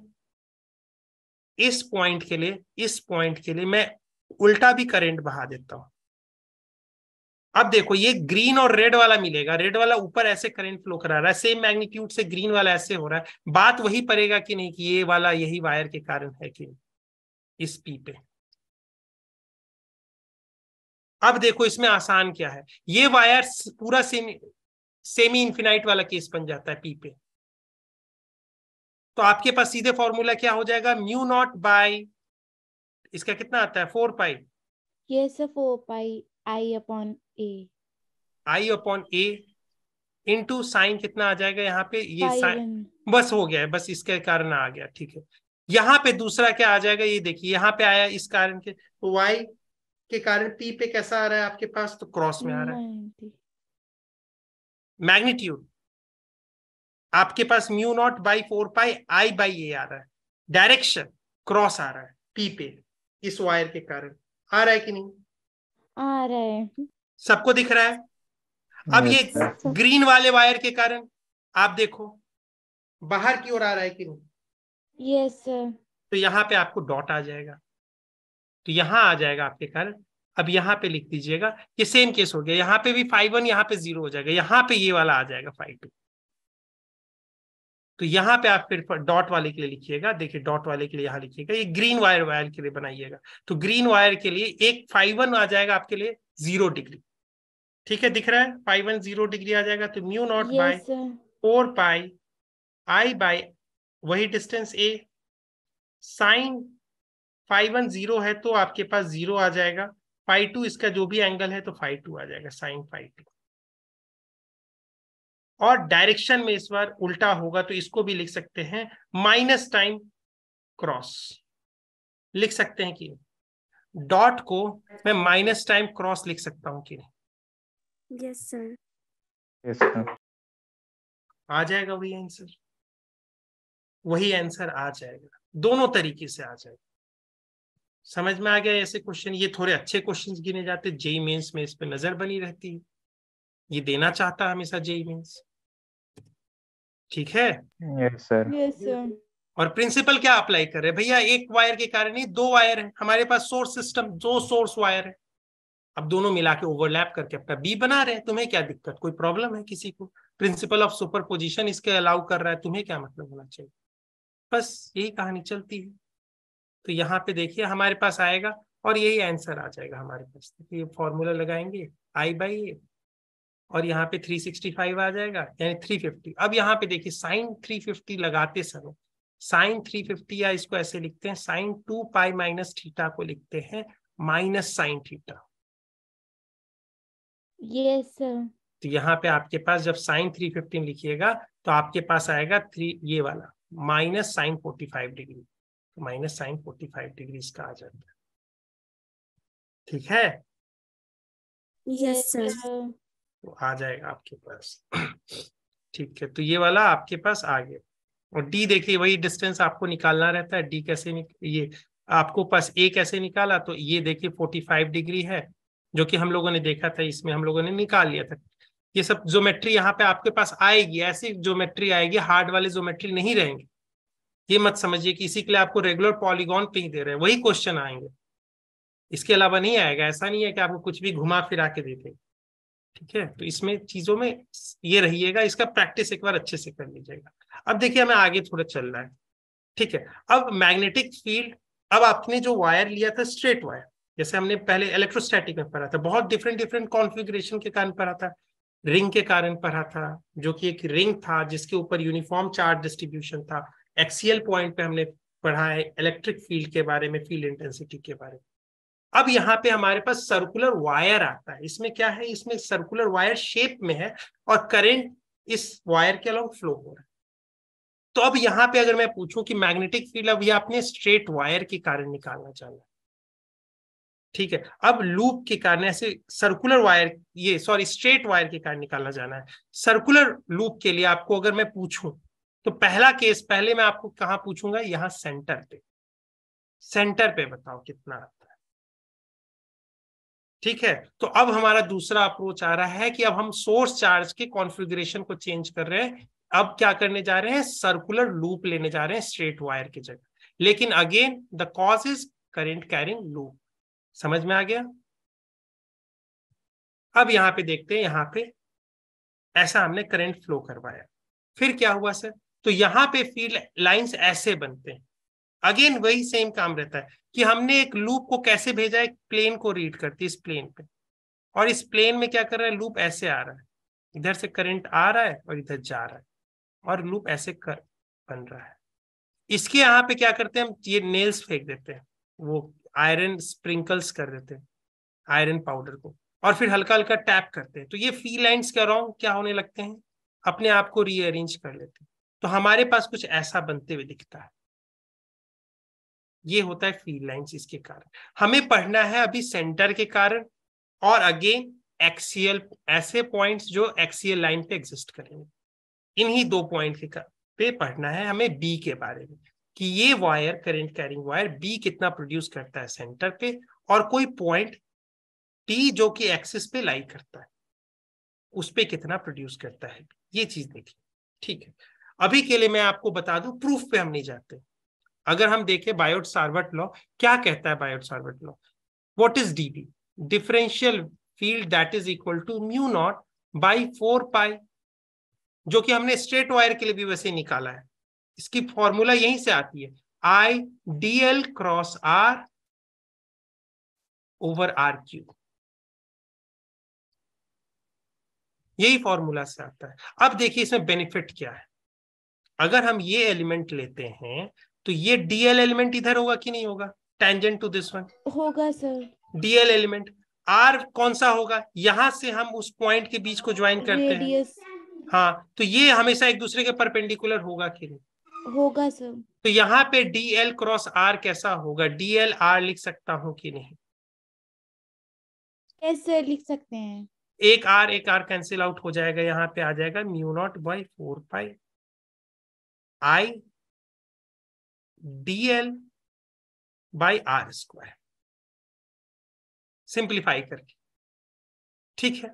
इस पॉइंट के लिए इस पॉइंट के लिए मैं उल्टा भी करंट बहा देता हूं अब देखो ये ग्रीन और रेड वाला मिलेगा रेड वाला ऊपर ऐसे करंट फ्लो करा रहा है सेम मैग्नीट्यूड से ग्रीन वाला ऐसे हो रहा है बात वही पड़ेगा कि नहीं कि ये वाला यही वायर के कारण है कि इस पी पे अब देखो इसमें आसान क्या है ये वायर पूरा सेमी सेमी इंफिनाइट वाला केस बन जाता है पी पे तो आपके पास सीधे फॉर्मूला क्या हो जाएगा म्यू नॉट बाय इसका कितना आता है फोर पाई ये four pi I upon a I upon a into sine कितना आ जाएगा यहाँ पे ये साइन बस हो गया है बस इसके कारण आ गया ठीक है यहाँ पे दूसरा क्या आ जाएगा ये देखिए यहाँ पे आया इस कारण के वाई तो के कारण पी पे कैसा आ रहा है आपके पास तो क्रॉस में आ रहा है मैग्नीट्यूड आपके पास mu naught by four pi I by a आ रहा है डायरेक्शन क्रॉस आ रहा है पी पे इस वायर के कारण आ रहा है कि नहीं आ रहा है सबको दिख रहा है अब ये ग्रीन वाले वायर के कारण आप देखो बाहर की ओर आ रहा है कि नहीं यस सर तो यहाँ पे आपको डॉट आ जाएगा तो यहां आ जाएगा आपके कारण अब यहां पे लिख दीजिएगा ये सेम केस हो गया यहां पे भी फाइव वन यहां पे जीरो हो जाएगा यहां पे ये वाला आ जाएगा फाइव टू तो यहां पे आप फिर डॉट वाले के लिए लिखिएगा देखिए डॉट वाले के लिए यहां लिखिएगा ये ग्रीन वायर वायर के लिए बनाइएगा तो ग्रीन वायर के लिए एक फाइव वन आ जाएगा आपके लिए जीरो डिग्री ठीक है दिख रहा है फाइव वन जीरो डिग्री आ जाएगा तो mu naught by four pi I by वही distance a sine five one zero है तो आपके पास जीरो आ जाएगा फाइव टू इसका जो भी एंगल है तो फाइव टू आ जाएगा साइन फाइव टू और डायरेक्शन में इस बार उल्टा होगा तो इसको भी लिख सकते हैं माइनस टाइम क्रॉस लिख सकते हैं कि डॉट को मैं माइनस टाइम क्रॉस लिख सकता हूं कि नहीं यस सर यस सर आ जाएगा वही आंसर वही आंसर आ जाएगा दोनों तरीके से आ जाएगा समझ में आ गया ऐसे क्वेश्चन ये थोड़े अच्छे क्वेश्चन गिने जाते जेई मेंस में इस पर नजर बनी रहती है ये देना चाहता हमेशा जेई मेंस ठीक है yes, sir. Yes, sir. और प्रिंसिपल क्या अप्लाई कर रहे हैं भैया एक वायर के कारण ही दो वायर है हमारे पास सोर्स सिस्टम दो सोर्स वायर है अब दोनों मिला के ओवरलैप करके अपना बी बना रहे हैं तुम्हें क्या दिक्कत कोई प्रॉब्लम है किसी को प्रिंसिपल ऑफ सुपर पोजिशन इसके अलाउ कर रहा है तुम्हें क्या मतलब होना चाहिए बस यही कहानी चलती है तो यहाँ पे देखिए हमारे पास आएगा और यही आंसर आ जाएगा हमारे पास देखिए ये फॉर्मूला लगाएंगे आई बाई ए और यहाँ पे 365 आ जाएगा यानी 350 अब यहाँ पे देखिए साइन 350 लगाते समय साइन 350 या इसको ऐसे लिखते हैं sine two pi minus theta को लिखते हैं minus sine theta yes sir तो यहाँ पे आपके पास जब साइन 350 लिखिएगा तो आपके पास आएगा थ्री ये वाला माइनस साइन फाइव डिग्री तो minus sine forty five degree का आ जाता है ठीक है यस yes, सर तो आ जाएगा आपके पास ठीक है तो ये वाला आपके पास आ गया और डी देखिए वही डिस्टेंस आपको निकालना रहता है डी कैसे ये आपको पास ए कैसे निकाला तो ये देखिए फोर्टी फाइव डिग्री है जो कि हम लोगों ने देखा था इसमें हम लोगों ने निकाल लिया था ये सब ज्योमेट्री यहाँ पे आपके पास आएगी ऐसी ज्योमेट्री आएगी हार्ड वाले ज्योमेट्री नहीं रहेंगे ये मत समझिए कि इसी के लिए आपको रेगुलर पॉलीगॉन पिंक दे रहे हैं वही क्वेश्चन आएंगे इसके अलावा नहीं आएगा ऐसा नहीं है कि आपको कुछ भी घुमा फिरा के देते ठीक है तो इसमें चीजों में ये रहिएगा इसका प्रैक्टिस एक बार अच्छे से कर लीजिएगा अब देखिए हमें आगे थोड़ा चल रहा है ठीक है अब मैग्नेटिक फील्ड अब आपने जो वायर लिया था स्ट्रेट वायर जैसे हमने पहले इलेक्ट्रोस्टैटिक में पढ़ा था बहुत डिफरेंट डिफरेंट कॉन्फ़िगरेशन के कारण पढ़ा था रिंग के कारण पढ़ा था जो कि एक रिंग था जिसके ऊपर यूनिफॉर्म चार्ज डिस्ट्रीब्यूशन था एक्सीएल पॉइंट पे हमने पढ़ा है इलेक्ट्रिक फील्ड के बारे में फील्ड इंटेंसिटी के बारे में अब यहाँ पे हमारे पास सर्कुलर वायर आता है इसमें क्या है इसमें सर्कुलर वायर शेप में है और करेंट इस वायर के अलाउ फ्लो हो रहा है तो अब यहाँ पे अगर मैं पूछूं कि मैग्नेटिक फील्ड अब यह आपने स्ट्रेट वायर के कारण निकालना चाहिए ठीक है अब लूप के कारण ऐसे सर्कुलर वायर ये सॉरी स्ट्रेट वायर के कारण निकालना जाना है सर्कुलर लूप के लिए आपको अगर मैं पूछूं तो पहला केस पहले मैं आपको कहा पूछूंगा यहां सेंटर पे सेंटर पे बताओ कितना आता है ठीक है तो अब हमारा दूसरा अप्रोच आ रहा है कि अब हम सोर्स चार्ज के कॉन्फ़िगरेशन को चेंज कर रहे हैं अब क्या करने जा रहे हैं सर्कुलर लूप लेने जा रहे हैं स्ट्रेट वायर की जगह लेकिन again the cause is current carrying loop समझ में आ गया अब यहां पे देखते हैं यहां पे ऐसा हमने करंट फ्लो करवाया फिर क्या हुआ सर तो यहाँ पे फील्ड लाइंस ऐसे बनते हैं अगेन वही सेम काम रहता है कि हमने एक लूप को कैसे भेजा है प्लेन को रीड करती है इस प्लेन पे और इस प्लेन में क्या कर रहा है लूप ऐसे आ रहा है इधर से करंट आ रहा है और इधर जा रहा है और लूप ऐसे कर बन रहा है इसके यहाँ पे क्या करते हैं हम ये नेल्स फेंक देते हैं वो आयरन स्प्रिंकल्स कर देते हैं आयरन पाउडर को और फिर हल्का हल्का टैप करते हैं तो ये फी लाइन्स क्या रॉन्ग क्या होने लगते हैं अपने आप को रीअरेंज कर लेते हैं तो हमारे पास कुछ ऐसा बनते हुए दिखता है ये होता है फील्ड इसके कारण हमें पढ़ना है अभी सेंटर के कारण और अगेन एक्सीएल ऐसे पॉइंट्स जो एक्सीएल लाइन पे एग्जिस्ट करेंगे इन्हीं दो पॉइंट के पे पढ़ना है हमें बी के बारे में कि ये wire current carrying wire B कितना प्रोड्यूस करता है सेंटर पे और कोई पॉइंट टी जो कि एक्सिस पे लाई करता है उस पर कितना प्रोड्यूस करता है ये चीज देखिए ठीक है अभी के लिए मैं आपको बता दूं प्रूफ पे हम नहीं जाते अगर हम देखें बायोट सार्वट लॉ क्या कहता है Biot Savart law what is dB differential field that is equal to mu naught by four pi जो कि हमने स्ट्रेट वायर के लिए भी वैसे निकाला है इसकी फॉर्मूला यहीं से आती है I d l cross r over r cube यही फॉर्मूला से आता है अब देखिए इसमें बेनिफिट क्या है अगर हम ये एलिमेंट लेते हैं तो ये डीएल एलिमेंट इधर होगा कि नहीं होगा टेंजेंट टू दिस वन होगा सर डीएल एलिमेंट आर कौन सा होगा यहाँ से हम उस पॉइंट के बीच को ज्वाइन करते हैं हाँ तो ये हमेशा एक दूसरे के परपेंडिकुलर होगा कि नहीं होगा सर तो यहाँ पे डी एल क्रॉस आर कैसा होगा डी एल आर लिख सकता हूँ कि नहीं कैसे लिख सकते हैं एक आर एक आर कैंसिल आउट हो जाएगा यहाँ पे आ जाएगा mu naught by four pi I d l by r square simplify करके ठीक है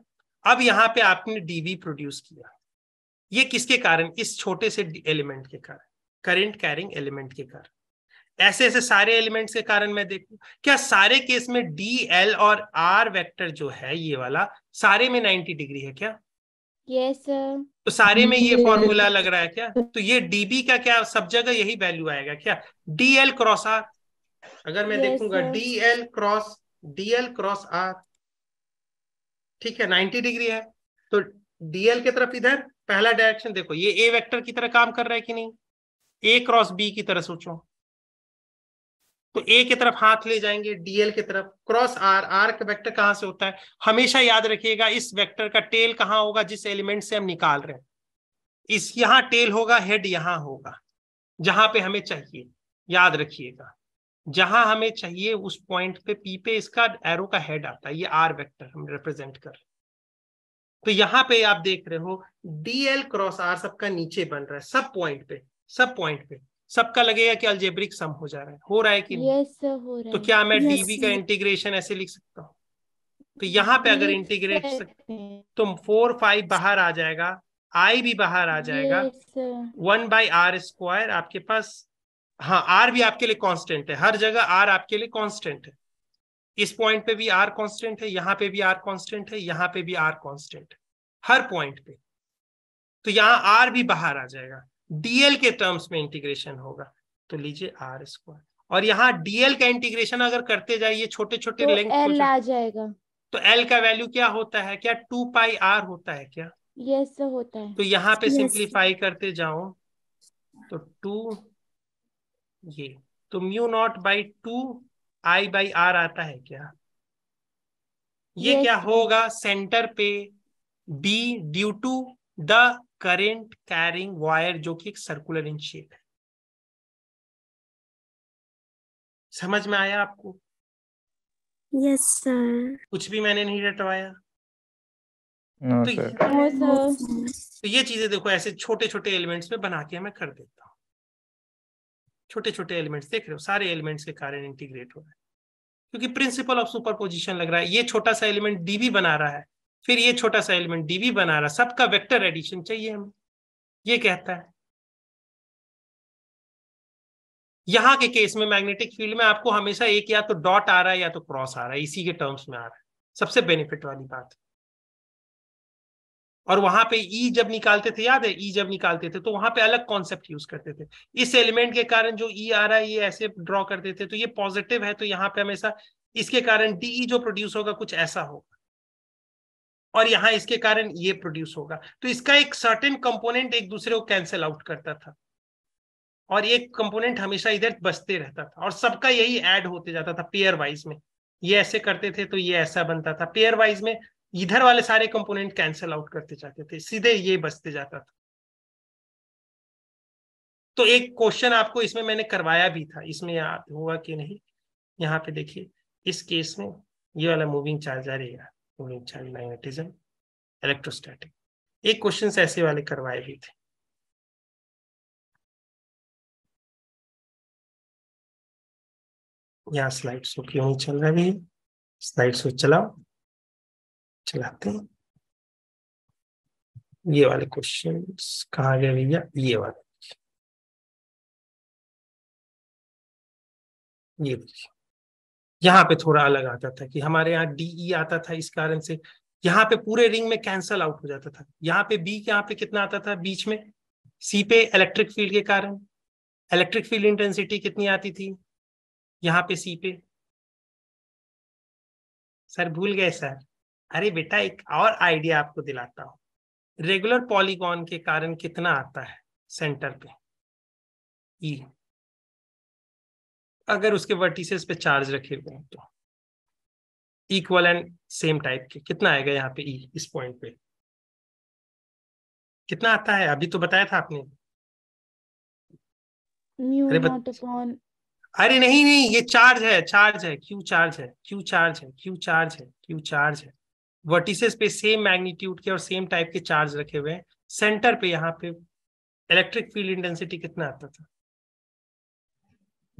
अब यहां पे आपने डीवी प्रोड्यूस किया ये किसके कारण इस छोटे से एलिमेंट के कारण करंट कैरिंग एलिमेंट के कारण ऐसे ऐसे सारे एलिमेंट्स के कारण मैं देखू क्या सारे केस में डी एल और आर वेक्टर जो है ये वाला सारे में 90 डिग्री है क्या yes, तो सारे में ये फॉर्मूला लग रहा है क्या तो ये डीबी का क्या सब जगह यही वैल्यू आएगा क्या डीएल क्रॉस आर अगर मैं yes, देखूंगा dl cross dl cross r ठीक है 90 डिग्री है तो डीएल की तरफ इधर पहला डायरेक्शन देखो ये ए वेक्टर की तरह काम कर रहा है कि नहीं ए क्रॉस बी की तरह सोचो तो ए की तरफ हाथ ले जाएंगे डीएल की तरफ क्रॉस आर आर का वेक्टर कहां से होता है हमेशा याद रखिएगा इस वेक्टर का टेल कहां होगा जिस एलिमेंट से हम निकाल रहे हैं इस यहां टेल होगा हेड यहां होगा जहां पे हमें चाहिए याद रखिएगा जहां हमें चाहिए उस पॉइंट पे पी पे इसका एरो का हेड आता है ये आर वेक्टर हम रिप्रेजेंट कर रहे तो यहां पे आप देख रहे हो डीएल क्रॉस आर सबका नीचे बन रहा है सब पॉइंट पे सब पॉइंट पे सबका लगेगा कि अल्जेब्रिक सम हो जा रहा है हो रहा है कि नहीं yes, sir, हो रहा तो है। तो क्या मैं yes, डीवी का इंटीग्रेशन ऐसे लिख सकता हूँ तो यहाँ पे अगर इंटीग्रेट तो फोर फाइव बाहर आ जाएगा आई भी बाहर आ जाएगा वन बाई आर स्क्वायर आपके पास हाँ आर भी आपके लिए कांस्टेंट है हर जगह आर आपके लिए कांस्टेंट है इस पॉइंट पे भी आर कांस्टेंट है यहाँ पे भी आर कांस्टेंट है यहाँ पे भी आर कांस्टेंट है हर पॉइंट पे तो यहाँ आर भी बाहर आ जाएगा डीएल के टर्म्स में इंटीग्रेशन होगा तो लीजिए आर स्क्वायर और यहाँ डीएल का इंटीग्रेशन अगर करते जाइए छोटे छोटे तो लेंथ एल आ जाएगा तो एल का वैल्यू क्या होता है क्या टू पाई आर होता है क्या यस yes, होता है तो यहाँ पे yes. सिंप्लीफाई करते जाओ तो टू ये तो mu naught by two I by r आता है क्या ये yes. क्या होगा सेंटर पे B due to the current carrying wire जो कि एक सर्कुलर इन शेप है समझ में आया आपको यस yes, सर कुछ भी मैंने नहीं रटवाया no, तो, ये, तो ये चीजें देखो ऐसे छोटे छोटे एलिमेंट्स में बना के मैं कर देता हूँ छोटे छोटे एलिमेंट्स देख रहे हो सारे एलिमेंट्स के कारण इंटीग्रेट हो रहे हैं क्योंकि प्रिंसिपल ऑफ सुपर पोजिशन लग रहा है ये छोटा सा एलिमेंट डी भी बना रहा है फिर ये छोटा सा एलिमेंट डीवी बना रहा सबका वेक्टर एडिशन चाहिए हमें ये कहता है यहां के केस में मैग्नेटिक फील्ड में आपको हमेशा एक या तो डॉट आ रहा है या तो क्रॉस आ रहा है इसी के टर्म्स में आ रहा है सबसे बेनिफिट वाली बात और वहां पे ई e जब निकालते थे याद है ई e जब निकालते थे तो वहां पे अलग कॉन्सेप्ट यूज करते थे इस एलिमेंट के कारण जो ई e आ रहा है ये ऐसे ड्रॉ करते थे तो ये पॉजिटिव है तो यहाँ पे हमेशा इसके कारण डी जो प्रोड्यूस होगा कुछ ऐसा होगा और यहां इसके कारण ये प्रोड्यूस होगा तो इसका एक सर्टेन कंपोनेंट एक दूसरे को कैंसिल आउट करता था और एक कंपोनेंट हमेशा इधर बचते रहता था और सबका यही ऐड होते जाता था पेयर वाइज में ये ऐसे करते थे तो ये ऐसा बनता था पेयर वाइज में इधर वाले सारे कंपोनेंट कैंसिल आउट करते जाते थे सीधे ये बचते जाता था तो एक क्वेश्चन आपको इसमें मैंने करवाया भी था इसमें याद होगा कि नहीं यहाँ पे देखिए इस केस में ये वाला मूविंग आ रहेगा मूविंग चार्ज मैग्नेटिज्म इलेक्ट्रोस्टैटिक एक क्वेश्चन ऐसे वाले करवाए भी थे यहाँ स्लाइड शो क्यों नहीं चल रहा है स्लाइड शो चलाओ चलाते हैं ये वाले क्वेश्चन कहा गया भैया ये वाले ये देखिए यहाँ पे थोड़ा अलग आता था कि हमारे यहाँ डी ई e आता था इस कारण से यहाँ पे पूरे रिंग में कैंसल आउट हो जाता था यहाँ पे बी यहाँ पे कितना आता था बीच में सी पे इलेक्ट्रिक फील्ड के कारण इलेक्ट्रिक फील्ड इंटेंसिटी कितनी आती थी यहाँ पे सी पे सर भूल गए सर अरे बेटा एक और आइडिया आपको दिलाता हूं रेगुलर पॉलीगॉन के कारण कितना आता है सेंटर पे ई e। अगर उसके वर्टिसेस पे चार्ज रखे हुए हैं तो इक्वल एंड सेम टाइप के कितना आएगा यहाँ पे ई e इस पॉइंट पे कितना आता है अभी तो बताया था आपने अरे, बत... अरे नहीं नहीं ये चार्ज है चार्ज है क्यू चार्ज है क्यू चार्ज है क्यू चार्ज है क्यू चार्ज है वर्टिसेस पे सेम मैग्नीट्यूड के और सेम टाइप के चार्ज रखे हुए हैं सेंटर पे यहाँ पे इलेक्ट्रिक फील्ड इंटेंसिटी कितना आता था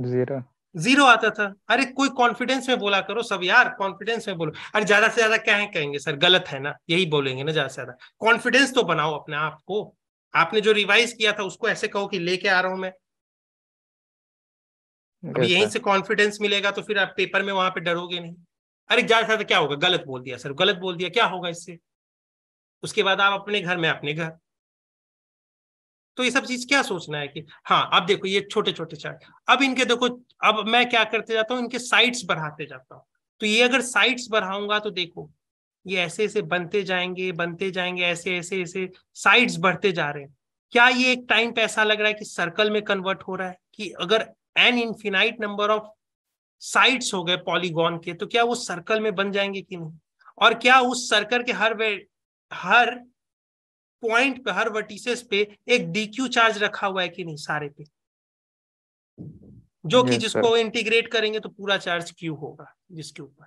जीरो जीरो आता था अरे कोई कॉन्फिडेंस में बोला करो सब यार कॉन्फिडेंस में बोलो अरे ज्यादा से ज्यादा क्या है कहेंगे सर गलत है ना यही बोलेंगे ना ज्यादा से ज्यादा कॉन्फिडेंस तो बनाओ अपने आप को आपने जो रिवाइज किया था उसको ऐसे कहो कि लेके आ रहा हूं मैं अब यहीं से कॉन्फिडेंस मिलेगा तो फिर आप पेपर में वहां पे डरोगे नहीं अरे ज्यादा से ज्यादा क्या होगा गलत बोल दिया सर गलत बोल दिया क्या होगा इससे उसके बाद आप अपने घर में अपने घर तो ये सब चीज क्या सोचना है कि हाँ अब देखो ये छोटे छोटे चार्ट अब इनके देखो अब मैं क्या करते जाता हूँ इनके साइड्स बढ़ाते जाता हूँ तो ये अगर साइड्स बढ़ाऊंगा तो देखो ये ऐसे ऐसे बनते जाएंगे बनते जाएंगे ऐसे ऐसे ऐसे साइड्स बढ़ते जा रहे हैं क्या ये एक टाइम पे ऐसा लग रहा है कि सर्कल में कन्वर्ट हो रहा है कि अगर an infinite number of sides हो गए पॉलीगॉन के तो क्या वो सर्कल में बन जाएंगे कि नहीं और क्या उस सर्कल के हर वे हर पॉइंट पे हर वर्टिसेस पे एक डीक्यू चार्ज रखा हुआ है कि नहीं सारे पे जो कि जिसको इंटीग्रेट करेंगे तो पूरा चार्ज क्यू होगा जिसके ऊपर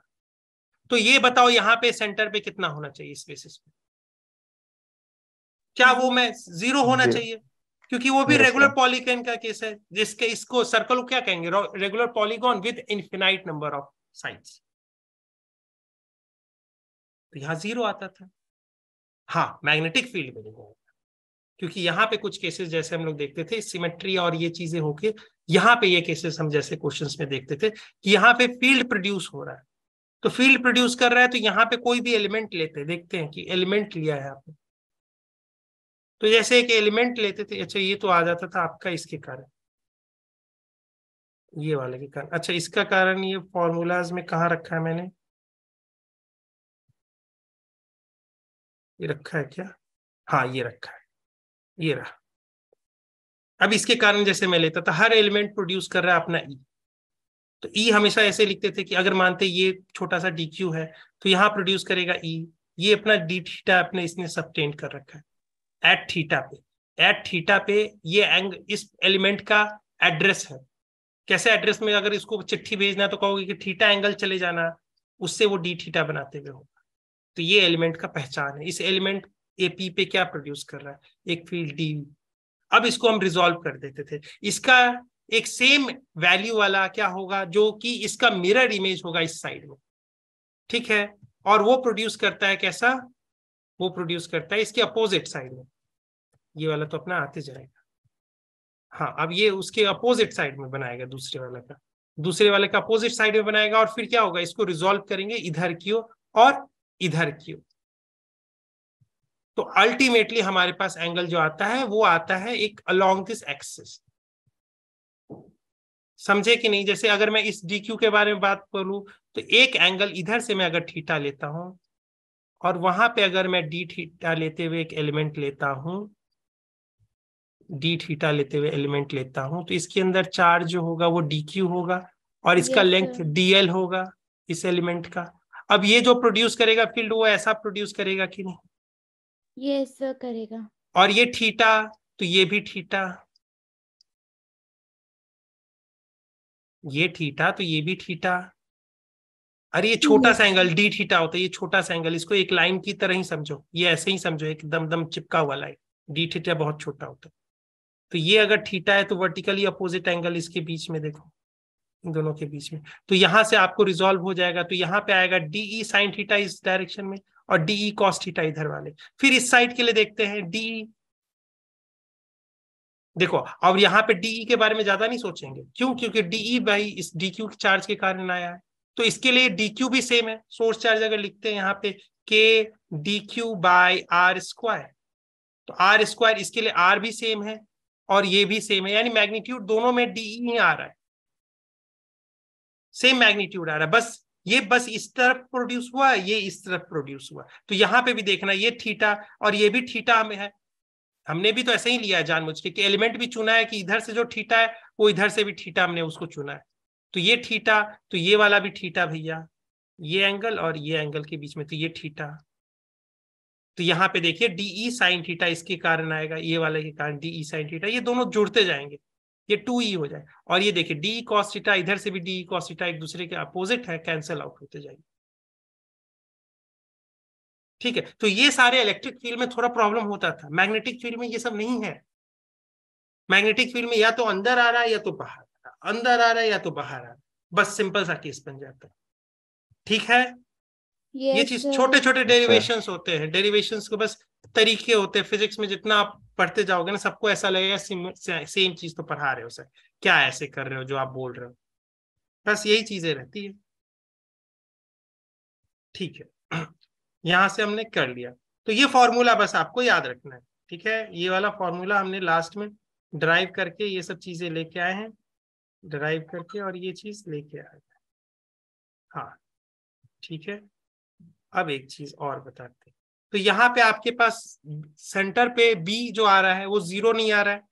तो ये बताओ यहाँ पे सेंटर पे कितना होना चाहिए इस बेसिस पे क्या वो मैं जीरो होना चाहिए क्योंकि वो भी रेगुलर पॉलीकेन का केस है जिसके इसको सर्कल क्या कहेंगे regular polygon with infinite number of sides तो यहां जीरो आता था हाँ मैग्नेटिक फील्ड में नहीं होगा क्योंकि यहाँ पे कुछ केसेस जैसे हम लोग देखते थे सिमेट्री और ये चीजें होके यहाँ पे ये केसेस हम जैसे क्वेश्चंस में देखते थे कि यहाँ पे फील्ड प्रोड्यूस हो रहा है तो फील्ड प्रोड्यूस कर रहा है तो यहाँ पे कोई भी एलिमेंट लेते हैं देखते हैं कि एलिमेंट लिया है आपने तो जैसे एक एलिमेंट लेते थे अच्छा ये तो आ जाता था आपका इसके कारण ये वाले के कारण अच्छा इसका कारण ये फॉर्मूलाज में कहा रखा है मैंने ये रखा है क्या हाँ ये रखा है ये रहा अब इसके कारण जैसे मैं लेता था हर एलिमेंट प्रोड्यूस कर रहा है अपना ई e। तो ई e हमेशा ऐसे लिखते थे कि अगर मानते ये छोटा सा डी क्यू है तो यहाँ प्रोड्यूस करेगा ई e। ये अपना डी थीटा अपने इसने सबटेंड कर रखा है एट थीटा पे एट थीटा पे ये एंग इस एलिमेंट का एड्रेस है कैसे एड्रेस में अगर इसको चिट्ठी भेजना है तो कहोगे कि थीटा एंगल चले जाना उससे वो डी थीटा बनाते हुए होगा तो ये एलिमेंट का पहचान है इस एलिमेंट एपी पे क्या प्रोड्यूस कर रहा है एक फील्ड डी अब इसको हम रिजोल्व कर देते थे इसका एक सेम वैल्यू वाला क्या होगा जो कि इसका मिरर इमेज होगा इस साइड में ठीक है और वो प्रोड्यूस करता है कैसा वो प्रोड्यूस करता है इसके अपोजिट साइड में ये वाला तो अपना आते जाएगा हाँ अब ये उसके अपोजिट साइड में बनाएगा दूसरे वाले का दूसरे वाले का अपोजिट साइड में बनाएगा और फिर क्या होगा इसको रिजोल्व करेंगे इधर की ओर और इधर की ओर तो अल्टीमेटली हमारे पास एंगल जो आता है वो आता है एक अलोंग दिस एक्सिस समझे कि नहीं जैसे अगर मैं इस डी क्यू के बारे में बात करूं तो एक एंगल इधर से मैं अगर थीटा लेता हूं और वहां पे अगर मैं डी थीटा लेते हुए एक एलिमेंट लेता हूं डी थीटा लेते हुए एलिमेंट लेता हूं तो इसके अंदर चार्ज जो होगा वो डी क्यू होगा और इसका लेंथ डीएल होगा इस एलिमेंट का अब ये जो प्रोड्यूस करेगा फील्ड वो ऐसा प्रोड्यूस करेगा कि नहीं ये ऐसा करेगा और ये थीटा तो ये भी थीटा ये थीटा तो ये भी थीटा अरे ये छोटा सा एंगल डी थीटा होता है ये छोटा सा एंगल इसको एक लाइन की तरह ही समझो ये ऐसे ही समझो एकदम दम चिपका हुआ लाइन डी थीटा बहुत छोटा होता है तो ये अगर थीटा है तो वर्टिकली अपोजिट एंगल इसके बीच में देखो इन दोनों के बीच में तो यहां से आपको रिजोल्व हो जाएगा तो यहाँ पे आएगा डीई साइन थीटा इस डायरेक्शन में और डीई कॉस थीटा इधर वाले फिर इस साइड के लिए देखते हैं डी e। देखो अब यहाँ पे डीई e के बारे में ज्यादा नहीं सोचेंगे क्यों क्योंकि डीई बाई e इस डी क्यू चार्ज के कारण आया है तो इसके लिए डी क्यू भी सेम है सोर्स चार्ज अगर लिखते हैं यहाँ पे k d q by r square तो आर स्क्वायर इसके लिए आर भी सेम है और ये भी सेम है यानी मैग्नीट्यूड दोनों में डीई ही आ रहा है सेम मैग्नीट्यूड आ रहा है बस ये बस इस तरफ प्रोड्यूस हुआ ये इस तरफ प्रोड्यूस हुआ तो यहाँ पे भी देखना ये थीटा और ये भी थीटा हमें है हमने भी तो ऐसे ही लिया है जानबूझ के कि एलिमेंट भी चुना है कि इधर से जो थीटा है वो इधर से भी थीटा हमने उसको चुना है तो ये थीटा तो ये वाला भी थीटा भैया ये एंगल और ये एंगल के बीच में तो ये थीटा तो यहाँ पे देखिए डी ई साइन थीटा इसके कारण आएगा ये वाले के कारण डी ई साइन थीटा ये दोनों जुड़ते जाएंगे ये टू ई हो जाए और ये देखिए डी कॉस्टिटा इधर से भी डी कॉस्टिटा एक दूसरे के अपोजिट है कैंसल आउट होते जाएंगे ठीक है तो ये सारे इलेक्ट्रिक फील्ड में थोड़ा प्रॉब्लम होता था मैग्नेटिक फील्ड में ये सब नहीं है मैग्नेटिक फील्ड में या तो अंदर आ रहा है या तो बाहर आ रहा अंदर आ रहा है या तो बाहर आ रहा है बस सिंपल सा केस बन जाता है ठीक है ये चीज छोटे छोटे डेरिवेशन होते हैं डेरिवेशन को बस तरीके होते हैं फिजिक्स में जितना आप पढ़ते जाओगे ना सबको ऐसा लगेगा सेम, चीज तो पढ़ा रहे हो सर क्या ऐसे कर रहे हो जो आप बोल रहे हो बस यही चीजें रहती है ठीक है यहां से हमने कर लिया तो ये फॉर्मूला बस आपको याद रखना है ठीक है ये वाला फॉर्मूला हमने लास्ट में ड्राइव करके ये सब चीजें लेके आए हैं ड्राइव करके और ये चीज लेके आए हैं हाँ ठीक है अब एक चीज और बताते हैं तो यहाँ पे आपके पास सेंटर पे बी जो आ रहा है वो जीरो नहीं आ रहा है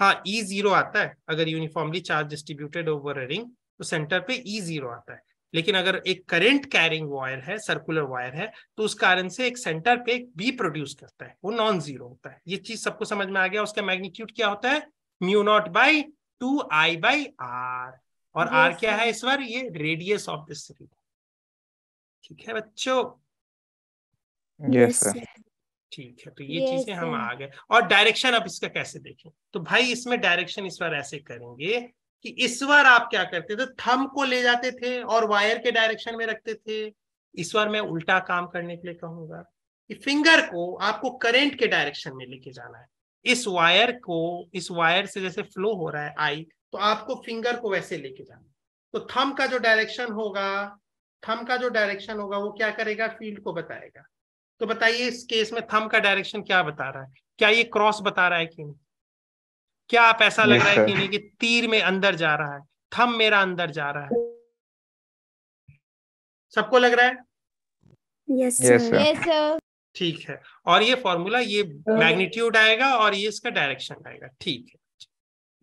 हाँ ई e जीरो आता है अगर uniformly charge distributed over ring तो सेंटर पे ई e जीरो आता है लेकिन अगर एक करंट कैरिंग वायर है सर्कुलर वायर है तो उस कारण से एक सेंटर पे एक बी प्रोड्यूस करता है वो नॉन जीरो होता है ये चीज सबको समझ में आ गया उसका मैग्नीट्यूड क्या होता है mu naught by two I by r और आर क्या है इस बार ये रेडियस ऑफ दिस रिंग ठीक है बच्चों yes, ठीक है तो ये yes, चीजें हम आ गए और डायरेक्शन आप इसका कैसे देखें तो भाई इसमें डायरेक्शन इस बार ऐसे करेंगे कि इस बार आप क्या करते थे थम को ले जाते थे और वायर के डायरेक्शन में रखते थे इस बार मैं उल्टा काम करने के लिए कहूंगा कि फिंगर को आपको करंट के डायरेक्शन में लेके जाना है इस वायर को इस वायर से जैसे फ्लो हो रहा है आई तो आपको फिंगर को वैसे लेके जाना तो थम का जो डायरेक्शन होगा थम का जो डायरेक्शन होगा वो क्या करेगा फील्ड को बताएगा तो बताइए इस केस में थम का डायरेक्शन क्या बता रहा है क्या ये क्रॉस बता रहा है कि नहीं क्या आप ऐसा लग रहा है कि नहीं कि तीर में अंदर जा रहा है थम मेरा अंदर जा रहा है सबको लग रहा है यस सर ठीक है और ये फॉर्मूला ये मैग्नीट्यूड uh-huh. आएगा और ये इसका डायरेक्शन आएगा ठीक है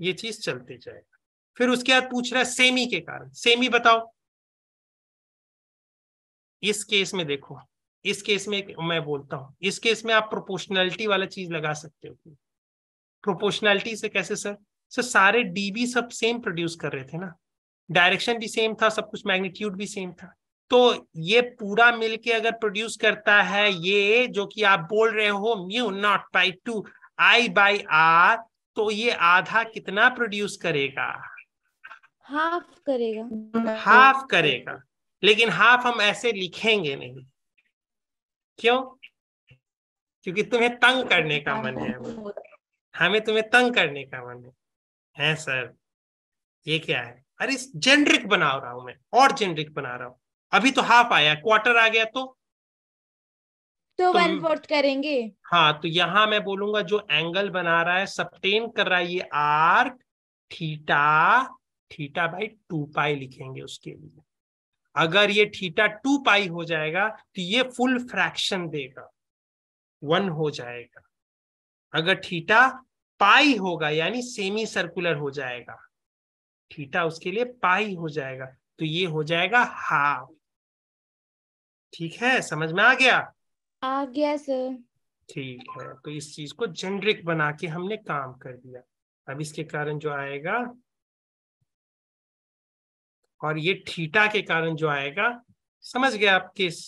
ये चीज चलती जाएगा फिर उसके बाद पूछ रहा है सेमी के कारण सेमी बताओ इस केस में देखो इस केस में मैं बोलता हूँ इस केस में आप प्रोपोर्शनैलिटी वाला चीज लगा सकते हो प्रोपोर्शनैलिटी से कैसे सर सर सारे डीबी सब सेम प्रोड्यूस कर रहे थे ना डायरेक्शन भी सेम था सब कुछ मैग्नीट्यूड भी सेम था तो ये पूरा मिलके अगर प्रोड्यूस करता है ये जो कि आप बोल रहे हो mu naught by two I by r तो ये आधा कितना प्रोड्यूस करेगा हाफ करेगा हाफ करेगा लेकिन हाफ हम ऐसे लिखेंगे नहीं क्यों क्योंकि तुम्हें तंग करने का मन है हमें तुम्हें तंग करने का मन है है सर ये क्या है अरे जेनरिक बना रहा हूं मैं और जेनरिक बना रहा हूं अभी तो हाफ आया क्वार्टर आ गया तो तो वन फोर्थ करेंगे हाँ तो यहां मैं बोलूंगा जो एंगल बना रहा है सप्टेन कर रहा है ये arc theta theta by two pi लिखेंगे उसके लिए अगर ये थीटा टू पाई हो जाएगा तो ये फुल फ्रैक्शन देगा वन हो जाएगा अगर थीटा पाई होगा यानी सेमी सर्कुलर हो जाएगा थीटा उसके लिए पाई हो जाएगा तो ये हो जाएगा हाफ ठीक है समझ में आ गया आ गया सर ठीक है तो इस चीज को जेनरिक बना के हमने काम कर दिया अब इसके कारण जो आएगा और ये ठीटा के कारण जो आएगा समझ गया आप किस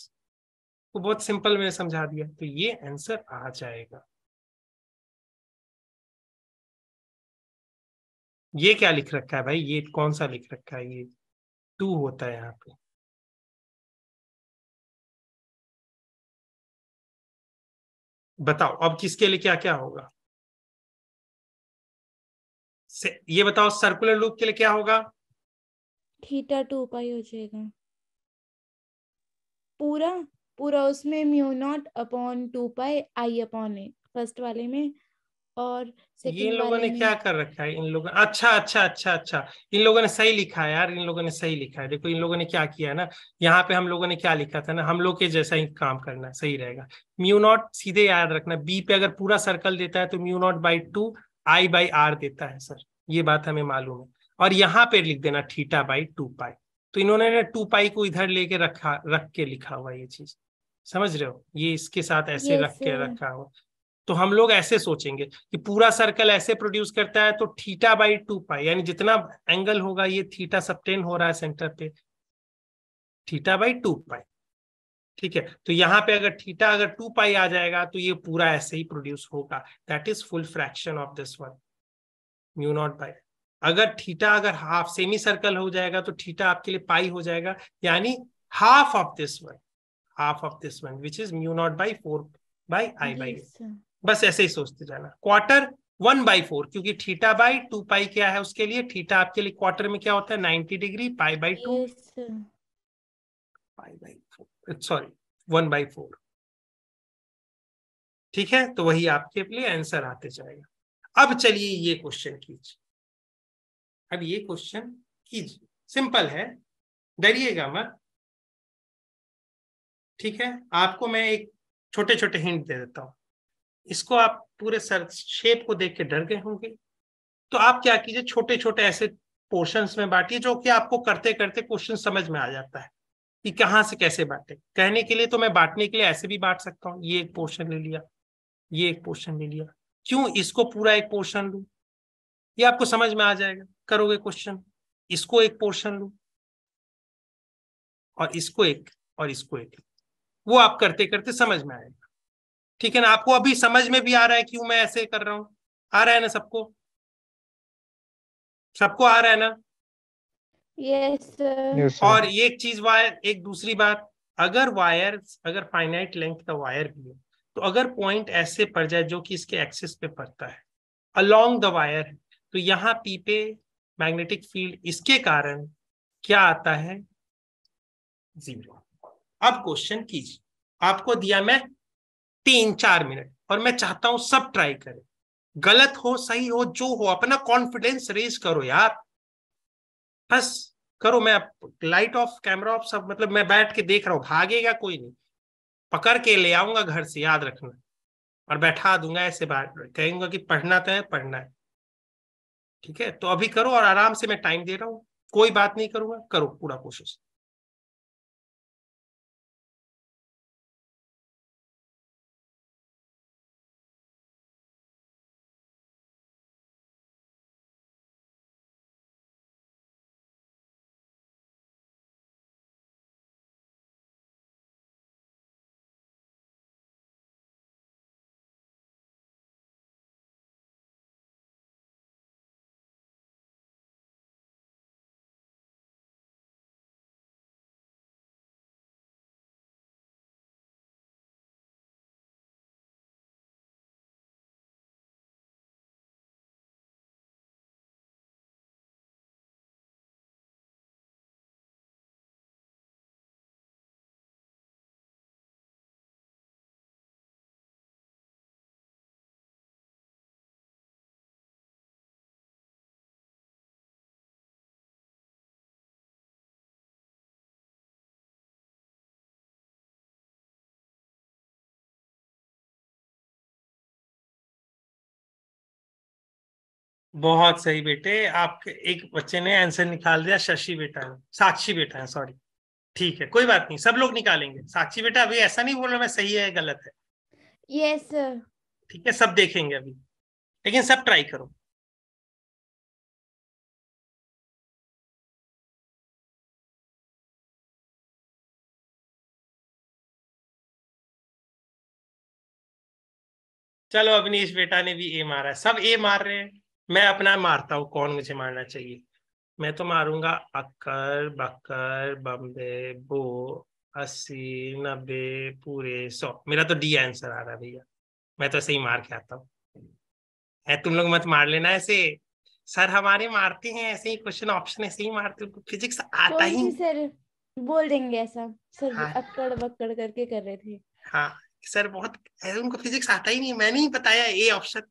को बहुत सिंपल में समझा दिया तो ये आंसर आ जाएगा ये क्या लिख रखा है भाई ये कौन सा लिख रखा है ये टू होता है यहाँ पे बताओ अब किसके लिए क्या क्या होगा ये बताओ सर्कुलर लूप के लिए क्या होगा थीटा टू पाई हो जाएगा पूरा पूरा उसमें mu naught upon two pi I upon a first वाले में और ये इन लोगों ने क्या कर रखा है इन लोगों अच्छा अच्छा अच्छा अच्छा इन लोगों ने सही लिखा है यार इन लोगों ने सही लिखा है देखो इन लोगों ने क्या किया है ना यहाँ पे हम लोगों ने क्या लिखा था ना हम लोग के जैसा ही काम करना है सही रहेगा म्यू नॉट सीधे याद रखना बी पे अगर पूरा सर्कल देता है तो mu naught by two I by r देता है सर ये बात हमें मालूम है और यहाँ पे लिख देना थीटा बाई टू पाई तो इन्होंने टू पाई को इधर लेके रखा रख के लिखा हुआ ये चीज समझ रहे हो ये इसके साथ ऐसे रख के रखा हुआ तो हम लोग ऐसे सोचेंगे कि पूरा सर्कल ऐसे प्रोड्यूस करता है तो थीटा बाई टू पाई यानी जितना एंगल होगा ये थीटा सबटेन हो रहा है सेंटर पे थीटा बाई टू पाई ठीक है तो यहाँ पे अगर थीटा अगर टू पाई आ जाएगा तो ये पूरा ऐसे ही प्रोड्यूस होगा that is full fraction of this one mu naught by अगर थीटा अगर हाफ सेमी सर्कल हो जाएगा तो थीटा आपके लिए पाई हो जाएगा यानी half of this one half of this one which is mu naught by four by I by बस ऐसे ही सोचते जाना क्वार्टर वन बाई फोर क्योंकि थीटा बाई टू पाई क्या है उसके लिए थीटा आपके लिए क्वार्टर में क्या होता है ninety degree pi by two pi by four sorry one by four ठीक है तो वही आपके लिए आंसर आते जाएगा अब चलिए ये क्वेश्चन कीजिए अब ये क्वेश्चन कीजिए सिंपल है डरिएगा मत ठीक है आपको मैं एक छोटे छोटे हिंट दे देता हूं इसको आप पूरे सर शेप को देख के डर गए होंगे तो आप क्या कीजिए छोटे छोटे ऐसे पोर्शंस में बांटिए जो कि आपको करते करते क्वेश्चन समझ में आ जाता है कि कहाँ से कैसे बांटे कहने के लिए तो मैं बांटने के लिए ऐसे भी बांट सकता हूँ ये एक पोर्शन ले लिया ये एक पोर्शन ले लिया क्यों इसको पूरा एक पोर्शन लू ये आपको समझ में आ जाएगा करोगे क्वेश्चन इसको एक पोर्शन लो और इसको एक और इसको एक वो आप करते करते समझ में आएगा ठीक है ना आपको अभी समझ में भी आ रहा है क्यों मैं ऐसे कर रहा हूं आ रहा है ना सबको सबको आ रहा है ना यस yes, और एक चीज वायर एक दूसरी बात अगर वायर अगर फाइनाइट लेंथ का वायर भी है तो अगर पॉइंट ऐसे पड़ जाए जो कि इसके एक्सिस पे पड़ता है अलोंग द वायर तो यहाँ पी पे मैग्नेटिक फील्ड इसके कारण क्या आता है जीरो अब क्वेश्चन कीजिए आपको दिया मैं तीन चार मिनट और मैं चाहता हूं सब ट्राई करें गलत हो सही हो जो हो अपना कॉन्फिडेंस रेज करो यार बस करो मैं लाइट ऑफ कैमरा ऑफ सब मतलब मैं बैठ के देख रहा हूं भागेगा कोई नहीं पकड़ के ले आऊंगा घर से याद रखना और बैठा दूंगा ऐसे बात कहूंगा कि पढ़ना तो है पढ़ना है ठीक है तो अभी करो और आराम से मैं टाइम दे रहा हूँ कोई बात नहीं करूंगा करो पूरा कोशिश बहुत सही बेटे आपके एक बच्चे ने आंसर निकाल दिया शशि बेटा है साक्षी बेटा है सॉरी ठीक है कोई बात नहीं सब लोग निकालेंगे साक्षी बेटा अभी ऐसा नहीं बोल रहा मैं सही है गलत है यस ठीक है सब देखेंगे अभी लेकिन सब ट्राई करो चलो अवनीश बेटा ने भी ए मारा है सब ए मार रहे हैं मैं अपना मारता हूँ कौन मुझे मारना चाहिए मैं तो मारूंगा अक्कर बकर बम्बे बो अस्सी नब्बे पूरे सौ मेरा तो डी आंसर आ रहा है भैया मैं तो ऐसे ही मार के आता हूँ है तुम लोग मत मार लेना ऐसे सर हमारे मारते हैं ऐसे ही क्वेश्चन ऑप्शन ऐसे ही मारते फिजिक्स आता ही सर बोल देंगे ऐसा सर हाँ। करके कर रहे थे हाँ सर बहुत उनको फिजिक्स आता ही नहीं मैंने ही बताया ए ऑप्शन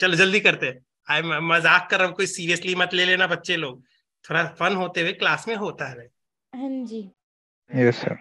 चलो जल्दी करते आई मजाक कर रहा हूँ कोई सीरियसली मत ले लेना बच्चे लोग थोड़ा फन होते हुए क्लास में होता है हाँ जी यस सर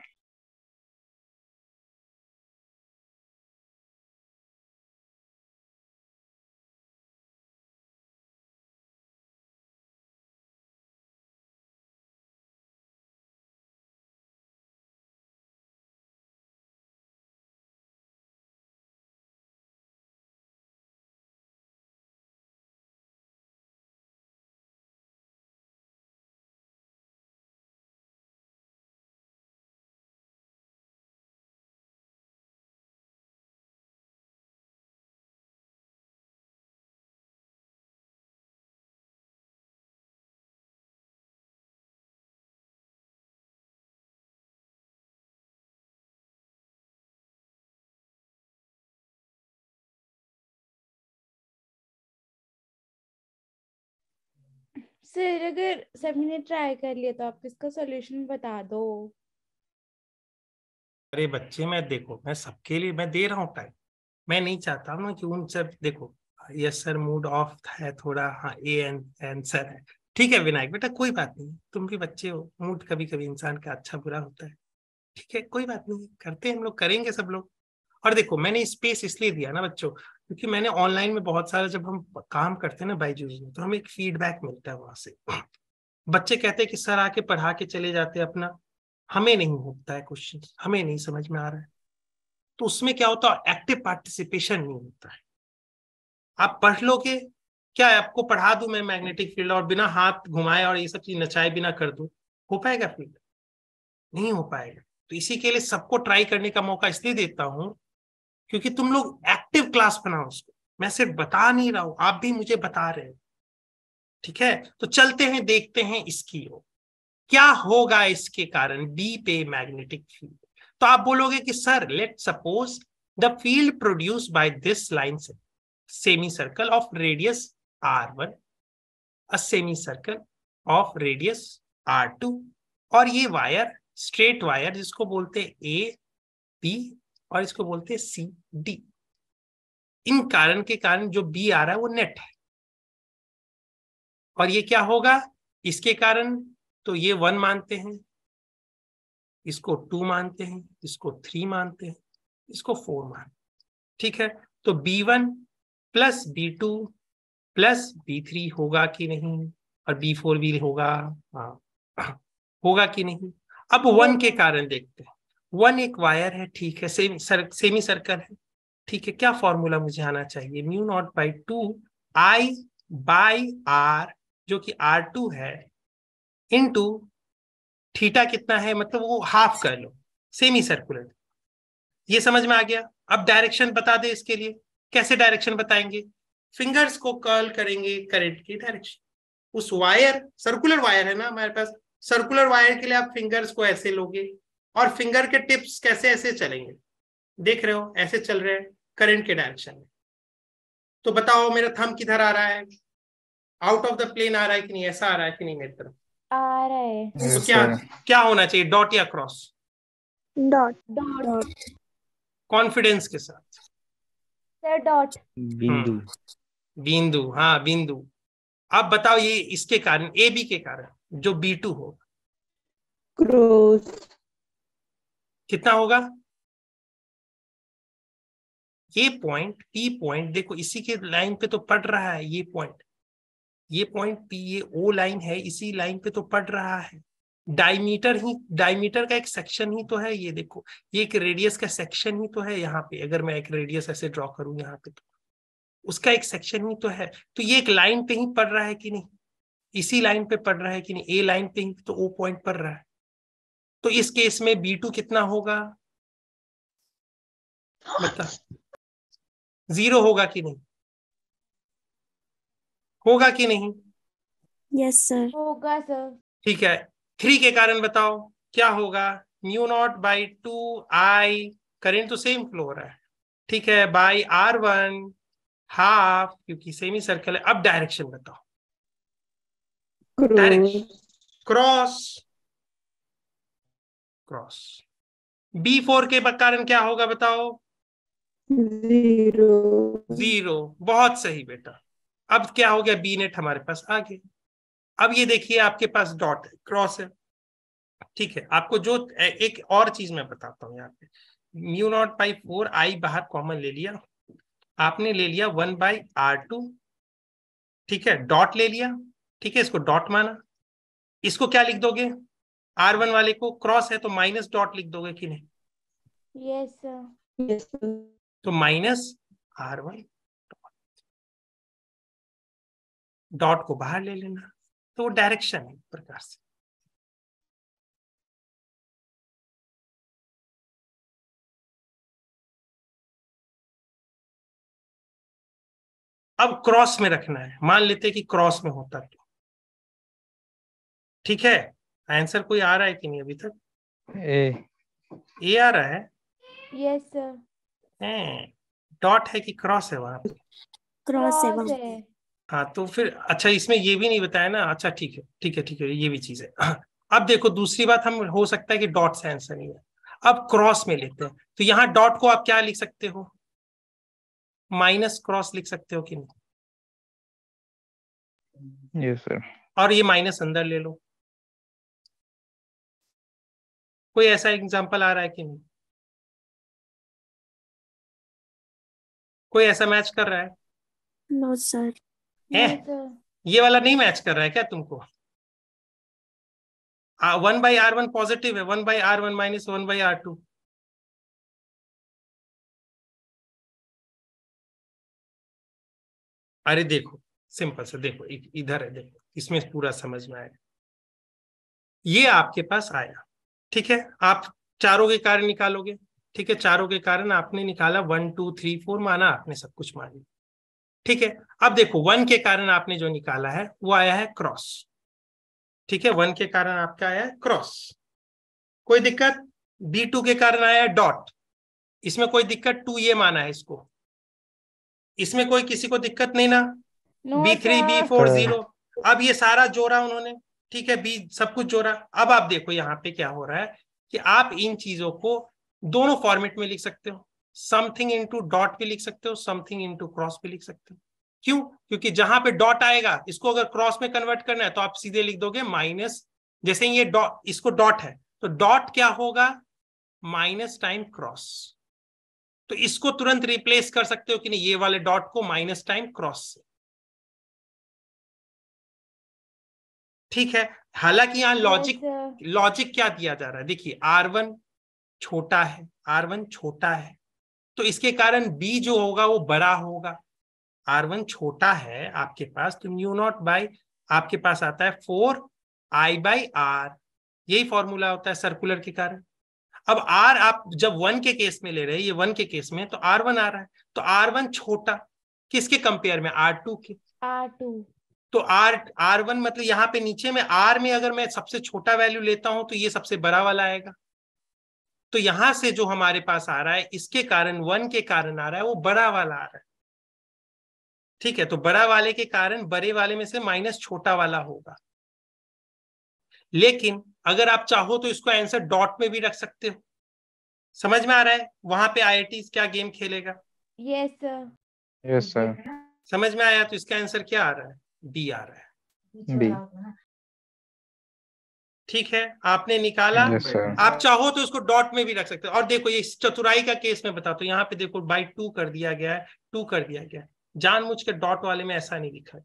सर अगर सभी ने ट्राई कर लिया तो आप इसका सोल्यूशन बता दो अरे बच्चे मैं देखो मैं सबके लिए मैं दे रहा हूँ टाइम मैं नहीं चाहता ना कि उन सब देखो यस सर मूड ऑफ है थोड़ा हाँ ए एन आंसर है ठीक है विनायक बेटा कोई बात नहीं तुम भी बच्चे हो मूड कभी कभी इंसान का अच्छा बुरा होता है ठीक है कोई बात नहीं करते हैं हम लोग करेंगे सब लोग और देखो मैंने स्पेस इसलिए दिया ना बच्चों क्योंकि मैंने ऑनलाइन में बहुत सारा जब हम काम करते हैं ना बाईजूज में तो हमें एक फीडबैक मिलता है वहां से बच्चे कहते हैं कि सर आके पढ़ा के चले जाते हैं अपना हमें नहीं होता है क्वेश्चन हमें नहीं समझ में आ रहा है तो उसमें क्या होता है एक्टिव पार्टिसिपेशन नहीं होता है आप पढ़ लोगे क्या है आपको पढ़ा दू मैं मैग्नेटिक फील्ड और बिना हाथ घुमाए और ये सब चीज नचाए बिना कर दू हो पाएगा फील्ड नहीं हो पाएगा तो इसी के लिए सबको ट्राई करने का मौका इसलिए देता हूँ क्योंकि तुम लोग एक्टिव क्लास बनाओ उसको मैं सिर्फ बता नहीं रहा हूं आप भी मुझे बता रहे हो ठीक है तो चलते हैं देखते हैं इसकी ओर क्या होगा इसके कारण बी पे मैग्नेटिक फील्ड तो आप बोलोगे कि sir let suppose the field produce by this line semi circle of radius r one a semi circle of radius r two और ये वायर स्ट्रेट वायर जिसको बोलते हैं ए बी और इसको बोलते हैं सी डी इन कारण के कारण जो बी आ रहा है वो नेट है और ये क्या होगा इसके कारण तो ये वन मानते हैं इसको टू मानते हैं इसको थ्री मानते हैं इसको फोर मानते ठीक है तो B one plus B two plus B three होगा कि नहीं और बी फोर भी होगा हाँ होगा कि नहीं अब वन के कारण देखते हैं वन एक वायर है ठीक है सेम सर, सेमी सर्कल है ठीक है क्या फॉर्मूला मुझे आना चाहिए mu naught by two I by r जो कि आर टू है इनटू थीटा कितना है मतलब वो हाफ कर लो सेमी सर्कुलर ये समझ में आ गया अब डायरेक्शन बता दे इसके लिए कैसे डायरेक्शन बताएंगे फिंगर्स को कर्ल करेंगे करंट की डायरेक्शन उस वायर सर्कुलर वायर है ना हमारे पास सर्कुलर वायर के लिए आप फिंगर्स को ऐसे लोगे और फिंगर के टिप्स कैसे ऐसे चलेंगे देख रहे हो ऐसे चल रहे हैं करंट के डायरेक्शन में तो बताओ मेरा थम किधर आ रहा है आउट ऑफ द प्लेन आ रहा है कि नहीं ऐसा आ रहा है कि नहीं मेरी तरफ आ रहा है तो क्या क्या होना चाहिए डॉट या क्रॉस डॉट डॉट कॉन्फिडेंस के साथ डॉट बिंदु बिंदु हाँ बिंदु आप बताओ ये इसके कारण ए बी के कारण जो बी टू होगा क्रॉस कितना होगा ये पॉइंट पी पॉइंट देखो इसी के लाइन पे तो पड़ रहा है ये पॉइंट ये पॉइंट पी ये ओ लाइन है इसी लाइन पे तो पड़ रहा है डायमीटर ही डायमीटर का एक सेक्शन ही तो है ये देखो ये एक रेडियस का सेक्शन ही तो है यहाँ पे अगर मैं एक रेडियस ऐसे ड्रॉ करूं यहाँ पे तो उसका एक सेक्शन ही तो है तो ये एक लाइन पे ही पड़ रहा है कि नहीं इसी लाइन पे पड़ रहा है कि नहीं ए लाइन पे ही तो ओ पॉइंट पड़ रहा है तो इस केस में बी टू कितना होगा बता मतलब जीरो होगा कि नहीं होगा कि नहीं यस सर होगा सर ठीक है थ्री के कारण बताओ क्या होगा mu naught by two I current तो सेम फ्लो रहा है ठीक है बाई आर वन हाफ क्योंकि सेमी सर्कल है अब डायरेक्शन बताओ direction cross cross B four के कारण क्या होगा बताओ जीरो जीरो बहुत सही बेटा अब क्या हो गया बी नेट हमारे पास आ गया अब ये देखिए आपके पास डॉट है क्रॉस है ठीक है आपको जो एक और चीज मैं बताता हूँ यहाँ पे mu naught by four I बाहर कॉमन ले लिया आपने ले लिया वन बाई आर टू ठीक है डॉट ले लिया ठीक है इसको डॉट माना इसको क्या लिख दोगे आर वन वाले को क्रॉस है तो माइनस डॉट लिख दोगे कि नहीं यस yes, yes, तो माइनस आर वन डॉट को बाहर ले लेना तो वो डायरेक्शन है एक प्रकार से अब क्रॉस में रखना है मान लेते कि क्रॉस में होता है ठीक है आंसर कोई आ रहा है कि नहीं अभी तक ए ए आ रहा है यस सर डॉट है कि क्रॉस है वहां क्रॉस है हाँ तो फिर अच्छा इसमें ये भी नहीं बताया ना अच्छा ठीक है ठीक है ठीक है ये भी चीज है अब देखो दूसरी बात हम हो सकता है कि डॉट से आंसर नहीं है अब क्रॉस में लेते हैं तो यहाँ डॉट को आप क्या लिख सकते हो माइनस क्रॉस लिख सकते हो कि नहीं यस सर और ये माइनस अंदर ले लो कोई ऐसा एग्जाम्पल आ रहा है कि नहीं कोई ऐसा मैच कर रहा है नो तो- सर ये वाला नहीं मैच कर रहा है क्या तुमको one by are one positive है one by are one minus one by are two अरे देखो सिंपल से देखो इधर है देखो इसमें पूरा समझ में आएगा ये आपके पास आया ठीक है आप चारों के कारण निकालोगे ठीक है चारों के कारण आपने निकाला वन टू थ्री फोर माना आपने सब कुछ मान लिया ठीक है अब देखो वन के कारण आपने जो निकाला है वो आया है क्रॉस ठीक है वन के कारण आपका आया है क्रॉस कोई दिक्कत बी टू के कारण आया है डॉट इसमें कोई दिक्कत टू ये माना है इसको इसमें कोई किसी को दिक्कत नहीं ना B three B four zero अब ये सारा जोड़ा उन्होंने ठीक है बीज सब कुछ जोड़ा अब आप देखो यहाँ पे क्या हो रहा है कि आप इन चीजों को दोनों फॉर्मेट में लिख सकते हो समथिंग इंटू डॉट भी लिख सकते हो समथिंग इंटू क्रॉस भी लिख सकते हो क्यों क्योंकि जहां पे डॉट आएगा इसको अगर क्रॉस में कन्वर्ट करना है तो आप सीधे लिख दोगे माइनस जैसे ये डॉट इसको डॉट है तो डॉट क्या होगा माइनस टाइम क्रॉस तो इसको तुरंत रिप्लेस कर सकते हो कि नहीं ये वाले डॉट को माइनस टाइम क्रॉस से ठीक है हालांकि यहाँ लॉजिक अच्छा। लॉजिक क्या दिया जा रहा है देखिए आर वन छोटा है आर वन छोटा है तो इसके कारण बी जो होगा वो बड़ा होगा आर वन छोटा है आपके पास तो न्यू नॉट बाई आपके पास आता है फोर आई बाई आर यही फॉर्मूला होता है सर्कुलर के कारण अब आर आप जब वन के केस में ले रहे हैं ये वन के केस में तो आर वन आ रहा है तो आर वन छोटा किसके कंपेयर में आर टू के आर टू तो आर आर वन मतलब यहाँ पे नीचे में आर में अगर मैं सबसे छोटा वैल्यू लेता हूं तो ये सबसे बड़ा वाला आएगा तो यहां से जो हमारे पास आ रहा है इसके कारण वन के कारण आ रहा है वो बड़ा वाला आ रहा है ठीक है तो बड़ा वाले के कारण बड़े वाले में से माइनस छोटा वाला होगा लेकिन अगर आप चाहो तो इसको आंसर डॉट में भी रख सकते हो समझ में आ रहा है वहां पे आई क्या गेम खेलेगा यस सर यस सर समझ में आया तो इसका आंसर क्या आ रहा है बी आ रहा है बी ठीक है आपने निकाला yes, आप चाहो तो इसको डॉट में भी रख सकते हो और देखो ये चतुराई का केस में बता तो यहाँ पे देखो बाई टू कर दिया गया है टू कर दिया गया है जानबूझ के डॉट वाले में ऐसा नहीं लिखा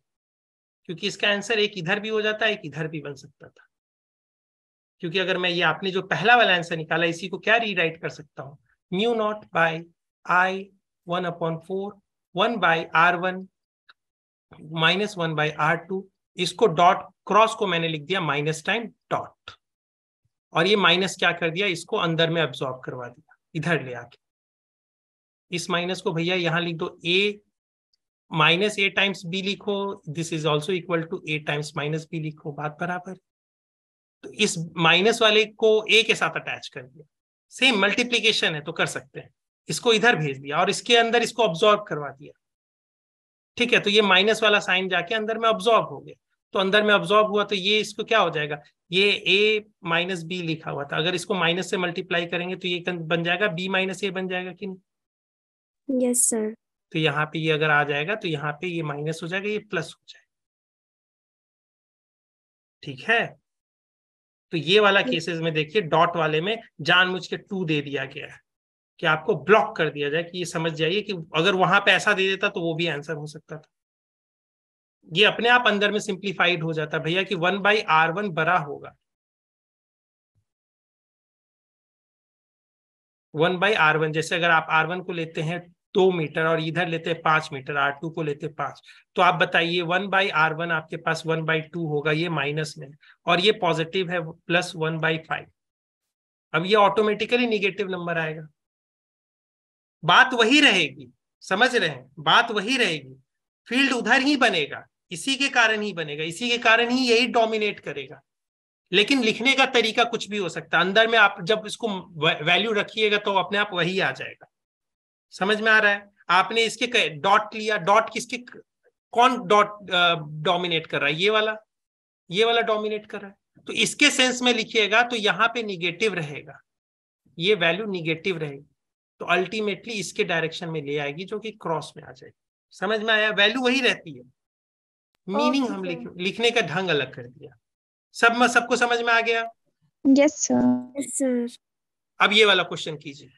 क्योंकि इसका आंसर एक इधर भी हो जाता है एक इधर भी बन सकता था क्योंकि अगर मैं ये आपने जो पहला वाला आंसर निकाला इसी को क्या रीराइट कर सकता हूँ mu naught by I one upon four one by are one minus one by are two इसको डॉट क्रॉस को मैंने लिख दिया माइनस टाइम डॉट और ये माइनस क्या कर दिया इसको अंदर में अब्सॉर्ब करवा दिया इधर ले आके इस माइनस को भैया यहां लिख दो A minus A times B लिखो this is also equal to A times minus B लिखो बात बराबर तो इस माइनस वाले को ए के साथ अटैच कर दिया सेम मल्टीप्लीकेशन है तो कर सकते हैं इसको इधर भेज दिया और इसके अंदर इसको ऑब्जॉर्व करवा दिया ठीक है तो ये माइनस वाला साइन जाके अंदर में ऑब्जॉर्व हो गया तो अंदर में ऑब्जॉर्व हुआ तो ये इसको क्या हो जाएगा ये ए माइनस बी लिखा हुआ था अगर इसको माइनस से मल्टीप्लाई करेंगे तो ये बन जाएगा बी माइनस ए बन जाएगा कि नहीं यस सर तो यहाँ पे ये अगर आ जाएगा तो यहाँ पे ये माइनस हो जाएगा ये प्लस हो जाएगा ठीक है तो ये वाला केसेस hmm. में देखिए डॉट वाले में जानबूझ के टू दे दिया गया है कि आपको ब्लॉक कर दिया जाए कि ये समझ जाइए कि अगर वहां पे ऐसा दे देता तो वो भी आंसर हो सकता था ये अपने आप अंदर में सिंप्लीफाइड हो जाता भैया कि वन बाई आर वन बड़ा होगा वन बाई आर वन जैसे अगर आप आर वन को लेते हैं दो मीटर और इधर लेते हैं पांच मीटर आर टू को लेते हैं पांच तो आप बताइए वन बाई आर वन आपके पास वन बाई टू होगा ये माइनस में और ये पॉजिटिव है प्लस वन बाई फाइव अब ये ऑटोमेटिकली निगेटिव नंबर आएगा बात वही रहेगी समझ रहे हैं बात वही रहेगी फील्ड उधर ही बनेगा इसी के कारण ही बनेगा इसी के कारण ही यही डोमिनेट करेगा लेकिन लिखने का तरीका कुछ भी हो सकता है अंदर में आप जब इसको वैल्यू रखिएगा तो अपने आप वही आ जाएगा समझ में आ रहा है आपने इसके डॉट लिया डॉट किसके कौन डॉट डोमिनेट कर रहा है ये वाला ये वाला डोमिनेट कर रहा है तो इसके सेंस में लिखिएगा तो यहाँ पे निगेटिव रहेगा ये वैल्यू निगेटिव रहेगी तो अल्टीमेटली इसके डायरेक्शन में ले आएगी जो कि क्रॉस में आ जाएगी समझ में आया वैल्यू वही रहती है मीनिंग हम लिख, लिखने का ढंग अलग कर दिया सब सबको समझ में आ गया यस सर अब ये वाला क्वेश्चन कीजिए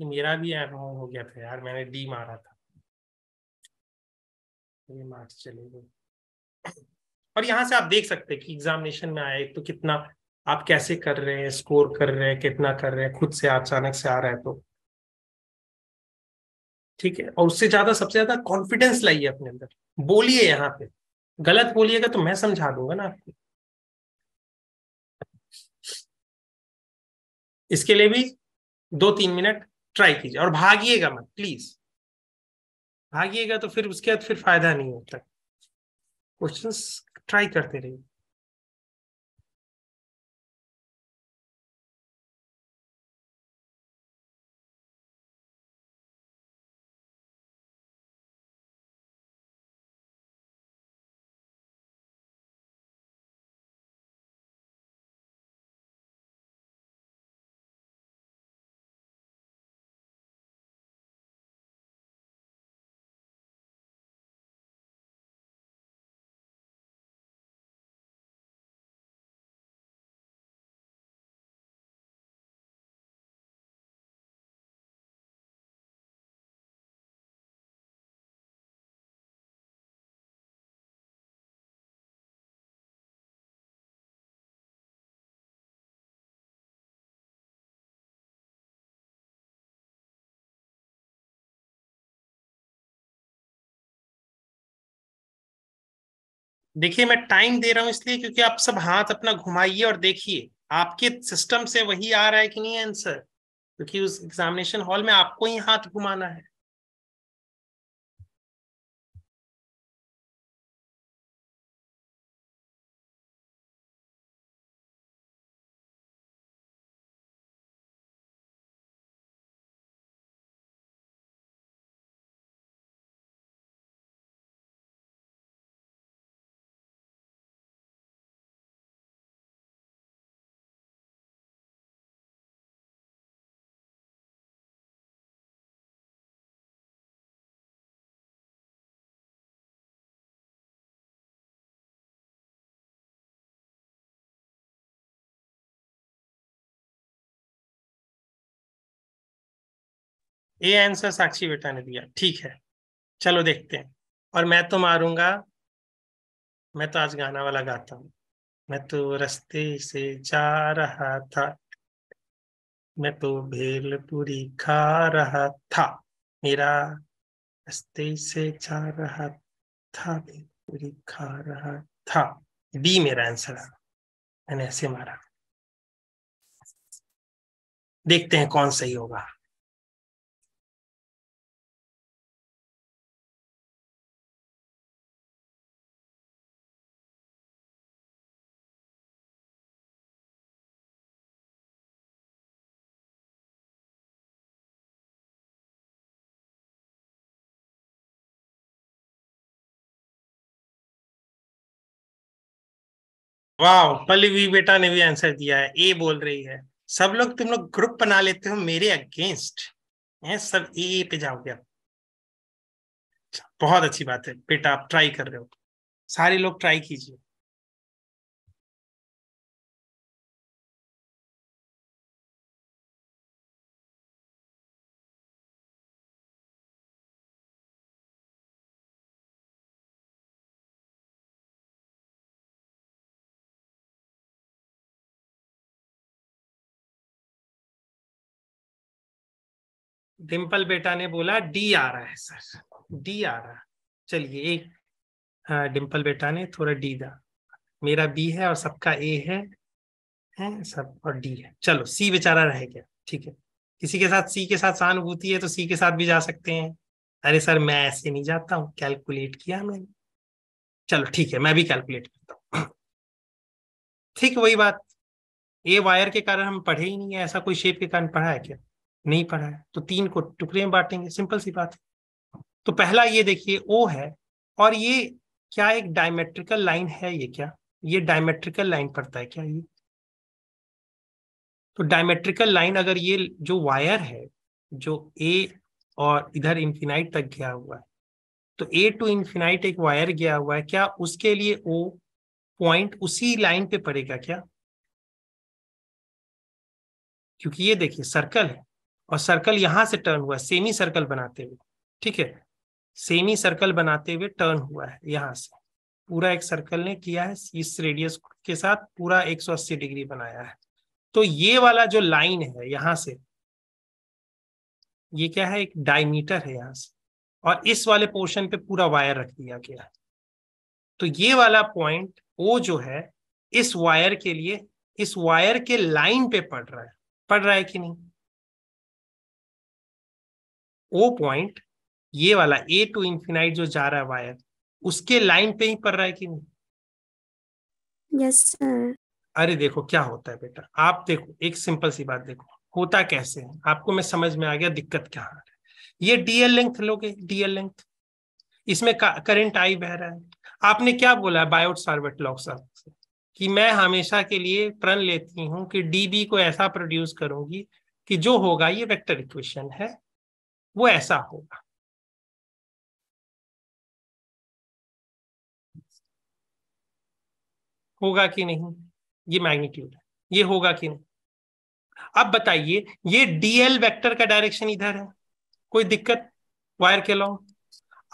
ये मेरा भी एम हो गया था यार मैंने डी मारा था ये मार्क्स चले गए और यहाँ से आप देख सकते हैं कि एग्जामिनेशन में आए तो कितना आप कैसे कर रहे हैं स्कोर कर रहे हैं कितना कर रहे हैं खुद से अचानक से आ रहा है तो ठीक है और उससे ज्यादा सबसे ज्यादा कॉन्फिडेंस लाइए अपने अंदर बोलिए यहाँ पे गलत बोलिएगा तो मैं समझा दूंगा ना आपको इसके लिए भी दो तीन मिनट ट्राई कीजिए और भागिएगा मत प्लीज भागिएगा तो फिर उसके बाद फिर फायदा नहीं होता क्वेश्चंस ट्राई करते रहिए देखिए मैं टाइम दे रहा हूँ इसलिए क्योंकि आप सब हाथ अपना घुमाइए और देखिए आपके सिस्टम से वही आ रहा है कि नहीं आंसर क्योंकि उस एग्जामिनेशन हॉल में आपको ही हाथ घुमाना है ए आंसर साक्षी बेटा ने दिया ठीक है चलो देखते हैं और मैं तो मारूंगा मैं तो आज गाना वाला गाता हूँ मैं तो रस्ते से जा रहा था मैं तो भेलपुरी खा रहा था मेरा रस्ते से जा रहा था भेलपुरी खा रहा था बी मेरा आंसर है मैंने ऐसे मारा देखते हैं कौन सही होगा वाह पल्लवी बेटा ने भी आंसर दिया है ए बोल रही है सब लोग तुम लोग ग्रुप बना लेते हो मेरे अगेंस्ट है सब ए पे जाओगे आप बहुत अच्छी बात है बेटा आप ट्राई कर रहे हो सारे लोग ट्राई कीजिए डिम्पल बेटा ने बोला डी आ रहा है सर डी आ रहा चलिए एक डिम्पल बेटा ने थोड़ा डी दा मेरा बी है और सबका ए है हैं सब और डी है चलो सी बेचारा रह गया ठीक है किसी के साथ सी के साथ सहानुभूति है तो सी के साथ भी जा सकते हैं अरे सर मैं ऐसे नहीं जाता हूँ कैलकुलेट किया मैंने चलो ठीक है मैं भी कैलकुलेट करता हूँ ठीक वही बात ए वायर के कारण हम पढ़े ही नहीं है ऐसा कोई शेप के कारण पढ़ा है क्या नहीं पढ़ा है तो तीन को टुकड़े में बांटेंगे सिंपल सी बात है तो पहला ये देखिए ओ है और ये क्या एक डायमेट्रिकल लाइन है ये क्या ये डायमेट्रिकल लाइन पड़ता है क्या ये तो डायमेट्रिकल लाइन अगर ये जो वायर है जो ए और इधर इंफिनाइट तक गया हुआ है तो ए टू इंफिनाइट एक वायर गया हुआ है क्या उसके लिए ओ पॉइंट उसी लाइन पे पड़ेगा क्या क्योंकि ये देखिए सर्कल है और सर्कल यहां से टर्न हुआ है सेमी सर्कल बनाते हुए ठीक है सेमी सर्कल बनाते हुए टर्न हुआ है यहां से पूरा एक सर्कल ने किया है इस रेडियस के साथ पूरा 180 डिग्री बनाया है तो ये वाला जो लाइन है यहां से ये क्या है एक डायमीटर है यहाँ से और इस वाले पोर्शन पे पूरा वायर रख दिया गया है तो ये वाला पॉइंट ओ जो है इस वायर के लिए इस वायर के लाइन पे पड़ रहा है पड़ रहा है कि नहीं ओ पॉइंट ये वाला ए टू इंफिनाइट जो जा रहा है वायर उसके लाइन पे ही पड़ रहा है कि नहीं यस yes, sir. अरे देखो क्या होता है बेटा आप देखो एक सिंपल सी बात देखो होता कैसे है आपको मैं समझ में आ गया दिक्कत क्या आ रहा है ये डीएल लेंथ लोगे डीएल लेंथ इसमें करंट आई बह रहा है आपने क्या बोला है बायोट सार्वेट लॉक साहब से कि मैं हमेशा के लिए प्रण लेती हूँ कि डीबी को ऐसा प्रोड्यूस करूंगी कि जो होगा ये वेक्टर इक्वेशन है वो ऐसा होगा होगा कि नहीं ये मैग्नीट्यूड है ये होगा कि नहीं अब बताइए ये डीएल वेक्टर का डायरेक्शन इधर है कोई दिक्कत वायर के लॉन्ग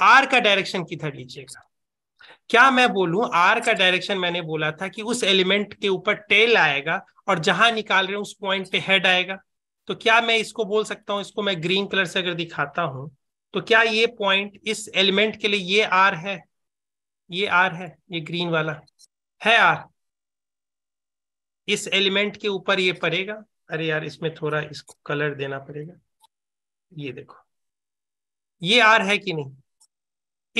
आर का डायरेक्शन किधर लीजिएगा क्या मैं बोलू आर का डायरेक्शन मैंने बोला था कि उस एलिमेंट के ऊपर टेल आएगा और जहां निकाल रहे हैं उस पॉइंट पे हेड आएगा तो क्या मैं इसको बोल सकता हूं इसको मैं ग्रीन कलर से अगर दिखाता हूं तो क्या ये पॉइंट इस एलिमेंट के लिए ये आर है ये आर है ये ग्रीन वाला है आर इस एलिमेंट के ऊपर ये पड़ेगा अरे यार इसमें थोड़ा इसको कलर देना पड़ेगा ये देखो ये आर है कि नहीं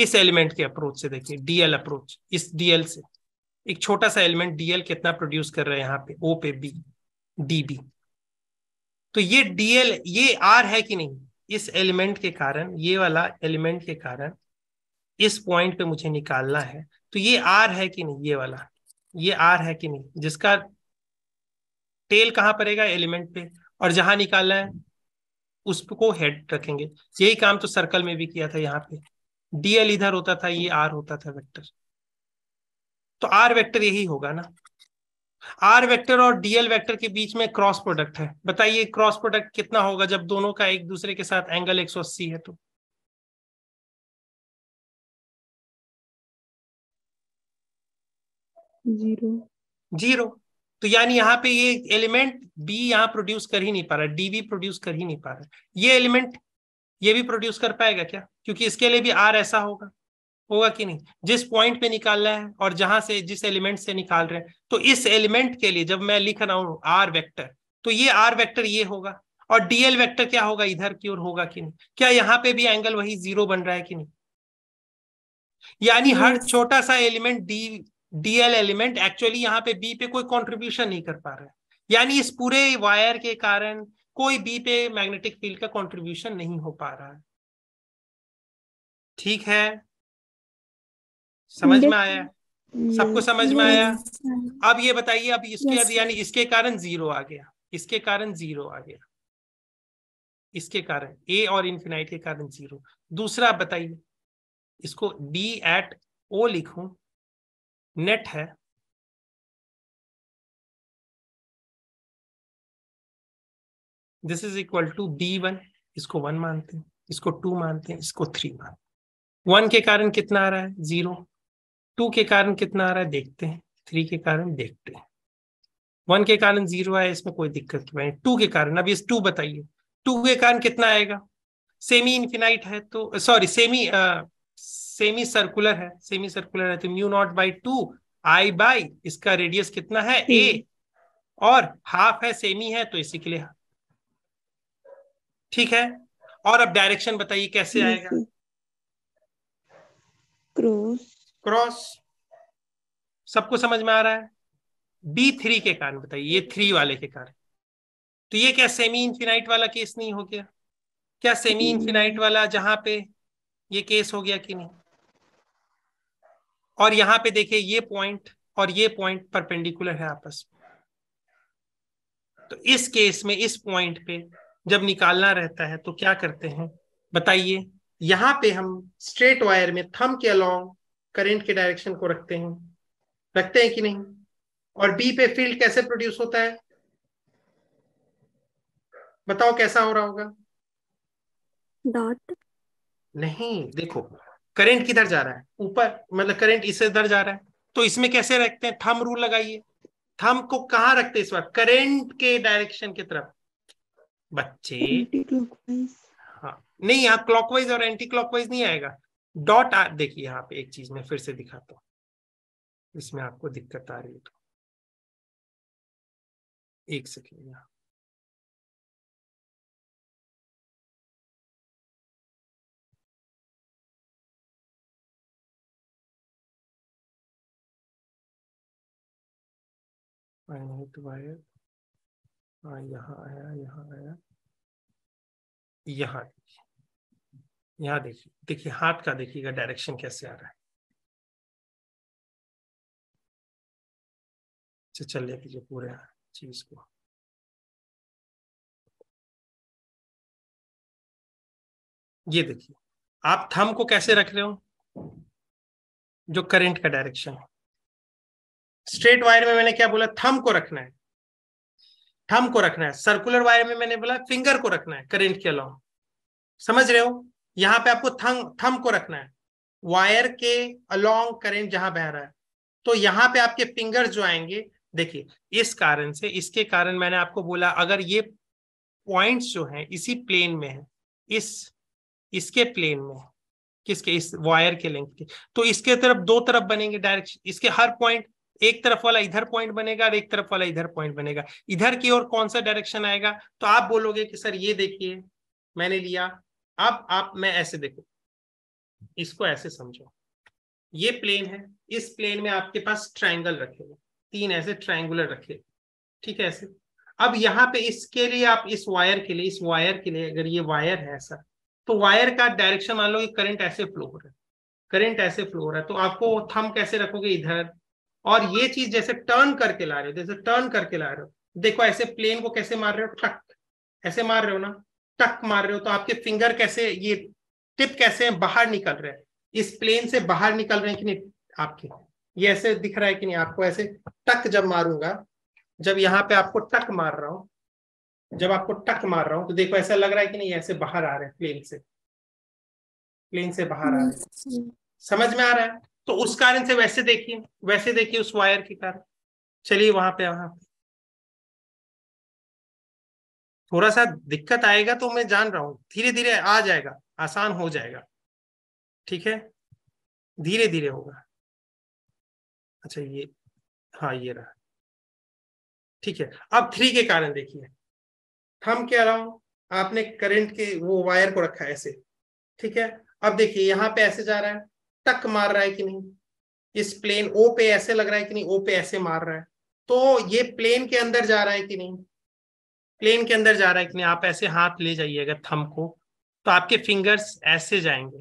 इस एलिमेंट के अप्रोच से देखिए डीएल अप्रोच इस डीएल से एक छोटा सा एलिमेंट डीएल कितना प्रोड्यूस कर रहा है यहाँ पे ओ पे बी डी बी तो ये डीएल ये आर है कि नहीं इस एलिमेंट के कारण ये वाला एलिमेंट के कारण इस पॉइंट पे मुझे निकालना है तो ये आर है कि नहीं ये वाला ये आर है कि नहीं जिसका टेल कहां पड़ेगा एलिमेंट पे और जहां निकालना है उसको हेड रखेंगे यही काम तो सर्कल में भी किया था यहाँ पे डीएल इधर होता था ये आर होता था वेक्टर तो आर वेक्टर यही होगा ना आर वेक्टर और डीएल वेक्टर के बीच में क्रॉस प्रोडक्ट है बताइए क्रॉस प्रोडक्ट कितना होगा जब दोनों का एक दूसरे के साथ एंगल 180 है तो जीरो जीरो तो यानी यहाँ पे ये एलिमेंट बी यहाँ प्रोड्यूस कर ही नहीं पा रहा डी भी प्रोड्यूस कर ही नहीं पा रहा ये एलिमेंट ये भी प्रोड्यूस कर पाएगा क्या क्योंकि इसके लिए भी आर ऐसा होगा होगा कि नहीं जिस पॉइंट पे निकालना है और जहां से जिस एलिमेंट से निकाल रहे हैं तो इस एलिमेंट के लिए जब मैं लिख रहा हूं आर वेक्टर तो ये आर वेक्टर ये होगा और डीएल वेक्टर क्या होगा इधर की ओर होगा कि नहीं क्या यहाँ पे भी एंगल वही जीरो बन रहा है कि नहीं यानी हर छोटा सा element D DL element actually यहाँ पे बी पे कोई कॉन्ट्रीब्यूशन नहीं कर पा रहा है यानी इस पूरे वायर के कारण कोई बी पे मैग्नेटिक फील्ड का कॉन्ट्रीब्यूशन नहीं हो पा रहा है ठीक है समझ में आया सबको समझ में आया अब ये बताइए अब इसके अब यानी इसके कारण जीरो आ गया इसके कारण जीरो आ गया इसके कारण ए और इन्फिनाइट के कारण जीरो दूसरा बताइए इसको डी एट ओ लिखू नेट है this is equal to B one इसको वन मानते हैं इसको टू मानते हैं इसको थ्री मानते हैं वन के कारण कितना आ रहा है जीरो टू के कारण कितना आ रहा है देखते हैं थ्री के कारण देखते हैं वन के कारण जीरो आया इसमें कोई दिक्कत की बात टू के कारण अब इस टू बताइए टू के कारण कितना आएगा सेमी इन्फिनाइट है तो सॉरी सेमी आ, सेमी सर्कुलर है सेमी सर्कुलर है तो mu naught by two I by इसका रेडियस कितना है ए और हाफ है सेमी है तो इसी के लिए ठीक है और अब डायरेक्शन बताइए कैसे आएगा क्रॉस क्रॉस सबको समझ में आ रहा है बी थ्री के कारण बताइए ये थ्री वाले के कारण तो ये क्या सेमी इंफिनाइट वाला केस नहीं हो गया क्या सेमी इंफिनाइट वाला जहां पे ये केस हो गया कि नहीं और यहां पे देखिए ये पॉइंट और ये पॉइंट परपेंडिकुलर है आपस में तो इस केस में इस पॉइंट पे जब निकालना रहता है तो क्या करते हैं बताइए यहां पे हम स्ट्रेट वायर में थम के अलोंग करंट के डायरेक्शन को रखते हैं रखते हैं कि नहीं और बी पे फील्ड कैसे प्रोड्यूस होता है बताओ कैसा हो रहा होगा डॉट नहीं देखो करंट किधर जा रहा है ऊपर मतलब करंट इसे इधर जा रहा है तो इसमें कैसे रखते हैं थम रूल लगाइए थम को कहा रखते इस बार करंट के डायरेक्शन की तरफ बच्चे हाँ नहीं यहाँ क्लॉकवाइज और एंटी क्लॉकवाइज नहीं आएगा डॉट देखिए यहाँ पे एक चीज मैं फिर से दिखाता हूँ इसमें आपको दिक्कत आ रही है तो एक सेकेंड यहाँ वायर हाँ यहाँ आया यहाँ आया यहाँ यहां देखिए देखिए हाथ का देखिएगा डायरेक्शन कैसे आ रहा है अच्छा, ले दीजिए पूरे चीज को ये देखिए आप थम को कैसे रख रहे हो जो करंट का डायरेक्शन है स्ट्रेट वायर में मैंने क्या बोला थम को रखना है थम को रखना है सर्कुलर वायर में मैंने बोला फिंगर को रखना है करंट के अलाउ समझ रहे हो यहां पे आपको थंग थम को रखना है वायर के अलोंग करेंट जहां बह रहा है तो यहाँ पे आपके फिंगर जो आएंगे देखिए इस कारण से इसके कारण मैंने आपको बोला अगर ये पॉइंट्स जो हैं इसी प्लेन में है इस इसके प्लेन में है किसके इस वायर के लेंथ के तो इसके तरफ दो तरफ बनेंगे डायरेक्शन इसके हर पॉइंट एक तरफ वाला इधर पॉइंट बनेगा और एक तरफ वाला इधर पॉइंट बनेगा इधर की ओर कौन सा डायरेक्शन आएगा तो आप बोलोगे कि सर ये देखिए मैंने लिया अब आप मैं ऐसे देखो इसको ऐसे समझो ये प्लेन है इस प्लेन में आपके पास ट्राइंगल रखे हुए तीन ऐसे ट्राइंगुलर रखे ठीक है ऐसे अब यहाँ पे इसके लिए आप इस वायर के लिए इस वायर के लिए अगर ये वायर है ऐसा तो वायर का डायरेक्शन मान लो कि करंट ऐसे फ्लो हो रहा है करंट ऐसे फ्लो हो रहा है तो आपको थम कैसे रखोगे इधर और ये चीज जैसे टर्न करके ला रहे हो जैसे टर्न करके ला रहे हो देखो ऐसे प्लेन को कैसे मार रहे हो ठक ऐसे मार रहे हो ना टक मार रहे हो तो आपके फिंगर कैसे ये टिप कैसे बाहर निकल रहे हैं इस प्लेन से बाहर निकल रहे हैं कि नहीं आपके ये ऐसे दिख रहा है कि नहीं आपको ऐसे टक जब मारूंगा जब यहाँ पे आपको टक मार रहा हूं जब आपको टक मार रहा हूं तो देखो ऐसा लग रहा है कि नहीं ऐसे बाहर आ रहे हैं प्लेन से प्लेन से बाहर आ रहे हैं समझ में आ रहा है तो उस कारण से वैसे देखिए वैसे देखिए उस वायर के कारण चलिए वहां पे वहां पे थोड़ा सा दिक्कत आएगा तो मैं जान रहा हूँ धीरे धीरे आ जाएगा आसान हो जाएगा ठीक है धीरे धीरे होगा अच्छा ये हाँ ये रहा ठीक है अब थ्री के कारण देखिए हम क्या रहा हूं आपने करंट के वो वायर को रखा है ऐसे ठीक है अब देखिए यहां पे ऐसे जा रहा है टक मार रहा है कि नहीं इस प्लेन ओ पे ऐसे लग रहा है कि नहीं ओ पे ऐसे मार रहा है तो ये प्लेन के अंदर जा रहा है कि नहीं प्लेन के अंदर जा रहा है कि नहीं आप ऐसे हाथ ले जाइएगा थम को तो आपके फिंगर्स ऐसे जाएंगे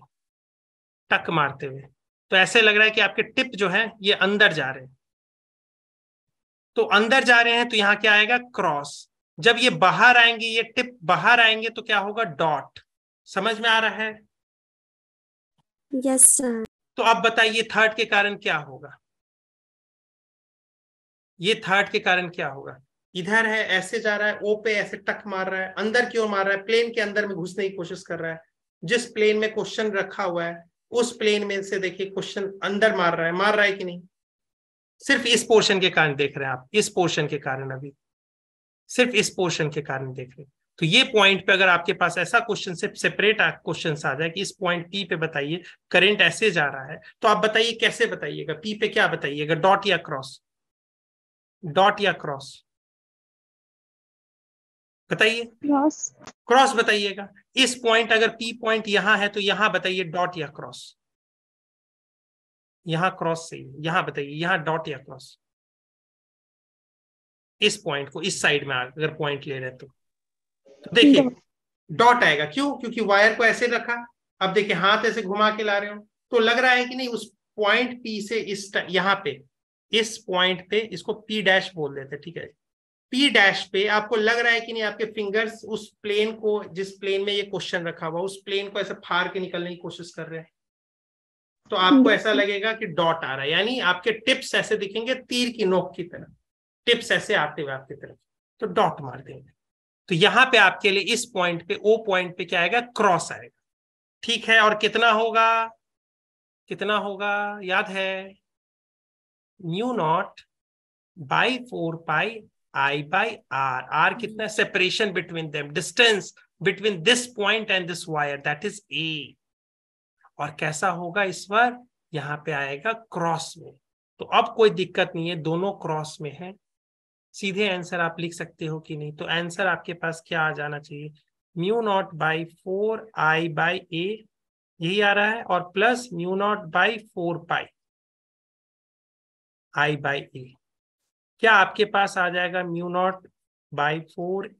टक मारते हुए तो ऐसे लग रहा है कि आपके टिप जो है ये अंदर जा रहे हैं तो अंदर जा रहे हैं तो यहाँ क्या आएगा क्रॉस जब ये बाहर आएंगे ये टिप बाहर आएंगे तो क्या होगा डॉट समझ में आ रहा है यस yes, तो आप बताइए थर्ड के कारण क्या होगा ये थर्ड के कारण क्या होगा इधर है ऐसे जा रहा है ओ पे ऐसे टक मार रहा है अंदर की ओर मार रहा है प्लेन के अंदर में घुसने की कोशिश कर रहा है जिस प्लेन में क्वेश्चन रखा हुआ है उस प्लेन में से देखिए क्वेश्चन अंदर मार रहा है मार रहा है कि नहीं सिर्फ इस पोर्शन के कारण देख रहे हैं आप इस पोर्शन के कारण अभी सिर्फ इस पोर्शन के कारण देख रहे हैं तो ये पॉइंट पे अगर आपके पास ऐसा क्वेश्चन सिर्फ सेपरेट क्वेश्चन आ जाए कि इस पॉइंट पी पे बताइए करंट ऐसे जा रहा है तो आप बताइए कैसे बताइएगा पी पे क्या बताइएगा डॉट या क्रॉस डॉट या क्रॉस बताइए क्रॉस क्रॉस बताइएगा इस पॉइंट अगर पी पॉइंट यहां है तो यहां बताइए डॉट या क्रॉस यहां क्रॉस सही है यहां बताइए यहां डॉट या क्रॉस इस पॉइंट को इस साइड में अगर पॉइंट ले रहे तो, देखिए डॉट आएगा क्यों क्योंकि वायर को ऐसे रखा अब देखिए हाथ ऐसे घुमा के ला रहे हो तो लग रहा है कि नहीं उस पॉइंट पी से इस यहां पे इस पॉइंट पे इसको पी डैश बोल देते ठीक है पी डैश पे आपको लग रहा है कि नहीं आपके फिंगर्स उस प्लेन को जिस प्लेन में ये क्वेश्चन रखा हुआ उस प्लेन को ऐसे फाड़ के निकलने की कोशिश कर रहे हैं तो आपको ऐसा लगेगा कि डॉट आ रहा है यानी आपके टिप्स ऐसे दिखेंगे तीर की नोक की तरफ टिप्स ऐसे आते हुए आपकी तरफ तो डॉट मार देंगे तो यहां पे आपके लिए इस पॉइंट पे ओ पॉइंट पे क्या आएगा क्रॉस आएगा ठीक है और कितना होगा कितना होगा याद है mu naught by four pi i by r r कितना separation between them distance between this point and this wire that is A और कैसा होगा इस बार यहां पे आएगा क्रॉस में तो अब कोई दिक्कत नहीं है दोनों क्रॉस में है सीधे आंसर आप लिख सकते हो कि नहीं तो आंसर आपके पास क्या आ जाना चाहिए mu naught by four I by A यही आ रहा है और plus mu naught by four pi I by A क्या आपके पास आ जाएगा mu naught by four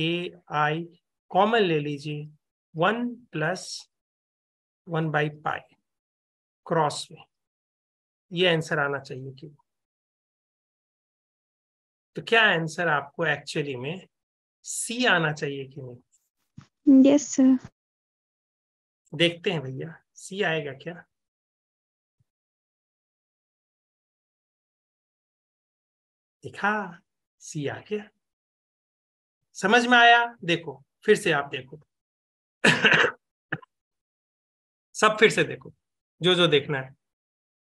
A I common ले लीजिए one plus one by pi cross में ये आंसर आना चाहिए कि तो क्या आंसर आपको एक्चुअली में सी आना चाहिए कि नहीं यस yes, सर देखते हैं भैया सी आएगा क्या दिखा सी आ गया समझ में आया देखो फिर से आप देखो सब फिर से देखो जो जो देखना है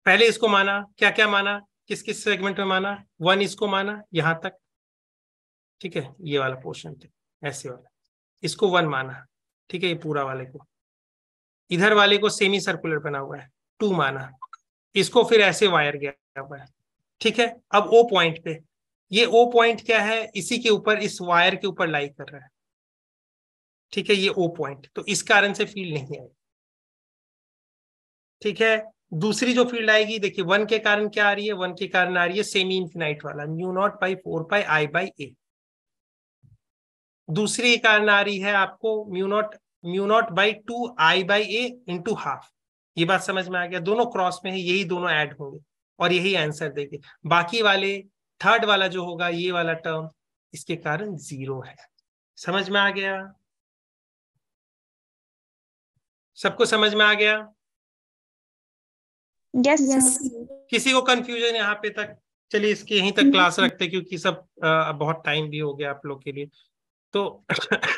पहले इसको माना क्या क्या माना किस किस सेगमेंट में माना वन इसको माना यहां तक ठीक है ये वाला पोर्शन ऐसे वाला इसको वन माना ठीक है ये पूरा वाले को इधर वाले को सेमी सर्कुलर बना हुआ है टू माना इसको फिर ऐसे वायर गया हुआ है ठीक है अब ओ पॉइंट पे ये ओ पॉइंट क्या है इसी के ऊपर इस वायर के ऊपर लाई कर रहा है ठीक है ये ओ पॉइंट तो इस कारण से फील्ड नहीं आएगी ठीक है दूसरी जो फील्ड आएगी देखिए वन के कारण क्या आ रही है वन के कारण आ रही है सेमी इंफिनाइट वाला mu naught by four by I by A दूसरी कारण आ रही है आपको mu naught mu naught by two I by A into half ये बात समझ में आ गया दोनों क्रॉस में है यही दोनों ऐड होंगे और यही आंसर देंगे बाकी वाले थर्ड वाला जो होगा ये वाला टर्म इसके कारण जीरो है समझ में आ गया सबको समझ में आ गया yes, yes. किसी को कंफ्यूजन यहाँ पे तक चलिए इसके यहीं तक क्लास रखते क्योंकि सब आ, बहुत टाइम भी हो गया आप लोग के लिए तो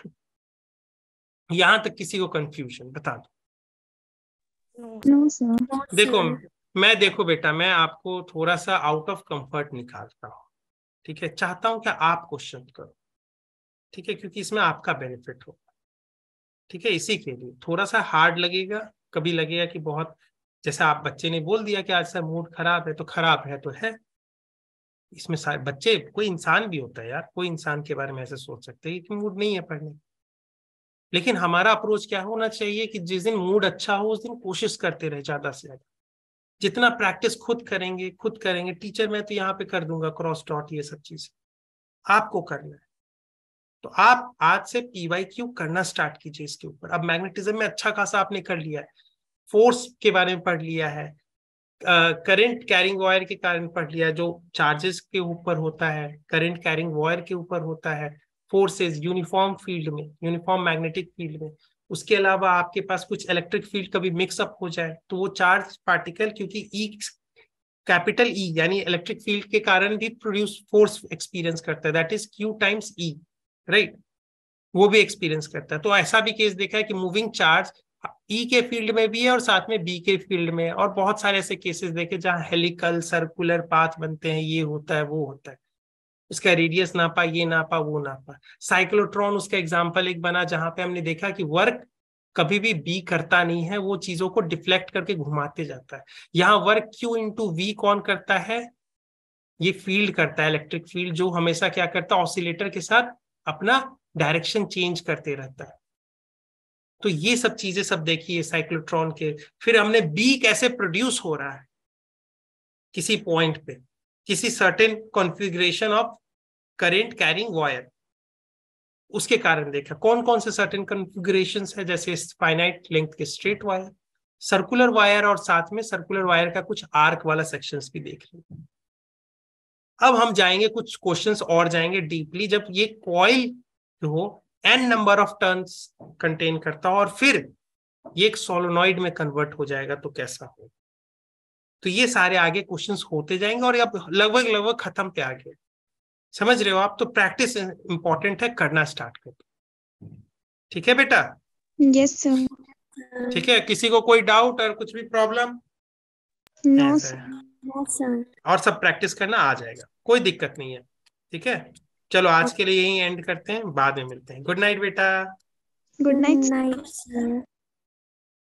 यहाँ तक किसी को कंफ्यूजन बता दो no, sir. देखो मैं देखो बेटा मैं आपको थोड़ा सा आउट ऑफ कंफर्ट निकालता हूं ठीक है चाहता हूं कि आप क्वेश्चन करो ठीक है क्योंकि इसमें आपका बेनिफिट होगा ठीक है इसी के लिए थोड़ा सा हार्ड लगेगा कभी लगेगा कि बहुत जैसे आप बच्चे ने बोल दिया कि आज सर मूड खराब है तो खराब है तो है इसमें बच्चे कोई इंसान भी होता है यार कोई इंसान के बारे में ऐसे सोच सकते हैं कि मूड नहीं है पढ़ने लेकिन हमारा अप्रोच क्या होना चाहिए कि जिस दिन मूड अच्छा हो उस दिन कोशिश करते रहे ज्यादा से ज्यादा जितना प्रैक्टिस खुद करेंगे खुद करेंगे टीचर मैं तो यहाँ पे कर दूंगा क्रॉस डॉट ये सब चीज आपको करना है तो आप आज से पीवाई क्यू करना स्टार्ट कीजिए इसके ऊपर अब मैग्नेटिज्म में अच्छा खासा आपने कर लिया है फोर्स के बारे में पढ़ लिया है करंट कैरिंग वायर के कारण पढ़ लिया जो चार्जेस के ऊपर होता है करंट कैरिंग वायर के ऊपर होता है फोर्सेस यूनिफॉर्म फील्ड में यूनिफॉर्म मैग्नेटिक फील्ड में उसके अलावा आपके पास कुछ इलेक्ट्रिक फील्ड कभी मिक्सअप हो जाए तो वो चार्ज पार्टिकल क्योंकि ई कैपिटल ई यानी इलेक्ट्रिक फील्ड के कारण भी प्रोड्यूस फोर्स एक्सपीरियंस करता है that is Q times E right वो भी एक्सपीरियंस करता है तो ऐसा भी केस देखा है कि मूविंग चार्ज ई के फील्ड में भी है और साथ में बी के फील्ड में और बहुत सारे ऐसे केसेस देखे जहां हेलिकल सर्कुलर पाथ बनते हैं ये होता है वो होता है उसका रेडियस नापा ये नापा वो नापा साइक्लोट्रॉन उसका एग्जाम्पल एक बना जहां पे हमने देखा कि वर्क कभी भी बी करता नहीं है वो चीजों को डिफ्लेक्ट करके घुमाते जाता है यहाँ वर्क क्यू इंटू वी कौन करता है ये फील्ड करता है इलेक्ट्रिक फील्ड जो हमेशा क्या करता है ऑसिलेटर के साथ अपना डायरेक्शन चेंज करते रहता है तो ये सब चीजें सब देखिए साइक्लोट्रॉन के फिर हमने बी कैसे प्रोड्यूस हो रहा है किसी पॉइंट पे किसी certain configuration of current carrying wire उसके कारण देखा कौन कौन से सर्टेन कॉन्फ़िगरेशन है जैसे फाइनाइट लेंथ के स्ट्रेट वायर सर्कुलर वायर और साथ में सर्कुलर वायर का कुछ आर्क वाला सेक्शंस भी देख लेंगे अब हम जाएंगे कुछ क्वेश्चंस और जाएंगे डीपली जब ये कॉइल जो N number of turns contain करता और फिर ये एक सोलोनॉइड में कन्वर्ट हो जाएगा तो कैसा होगा तो ये सारे आगे क्वेश्चंस होते जाएंगे और अब लगभग लगभग खत्म पे आ गया समझ रहे हो आप तो प्रैक्टिस इंपॉर्टेंट है करना स्टार्ट कर ठीक है बेटा यस सर ठीक है किसी को कोई डाउट और कुछ भी प्रॉब्लम नो सर और सब प्रैक्टिस करना आ जाएगा कोई दिक्कत नहीं है ठीक है चलो आज के लिए यही एंड करते हैं बाद में मिलते हैं गुड नाइट बेटा गुड नाइट नाइट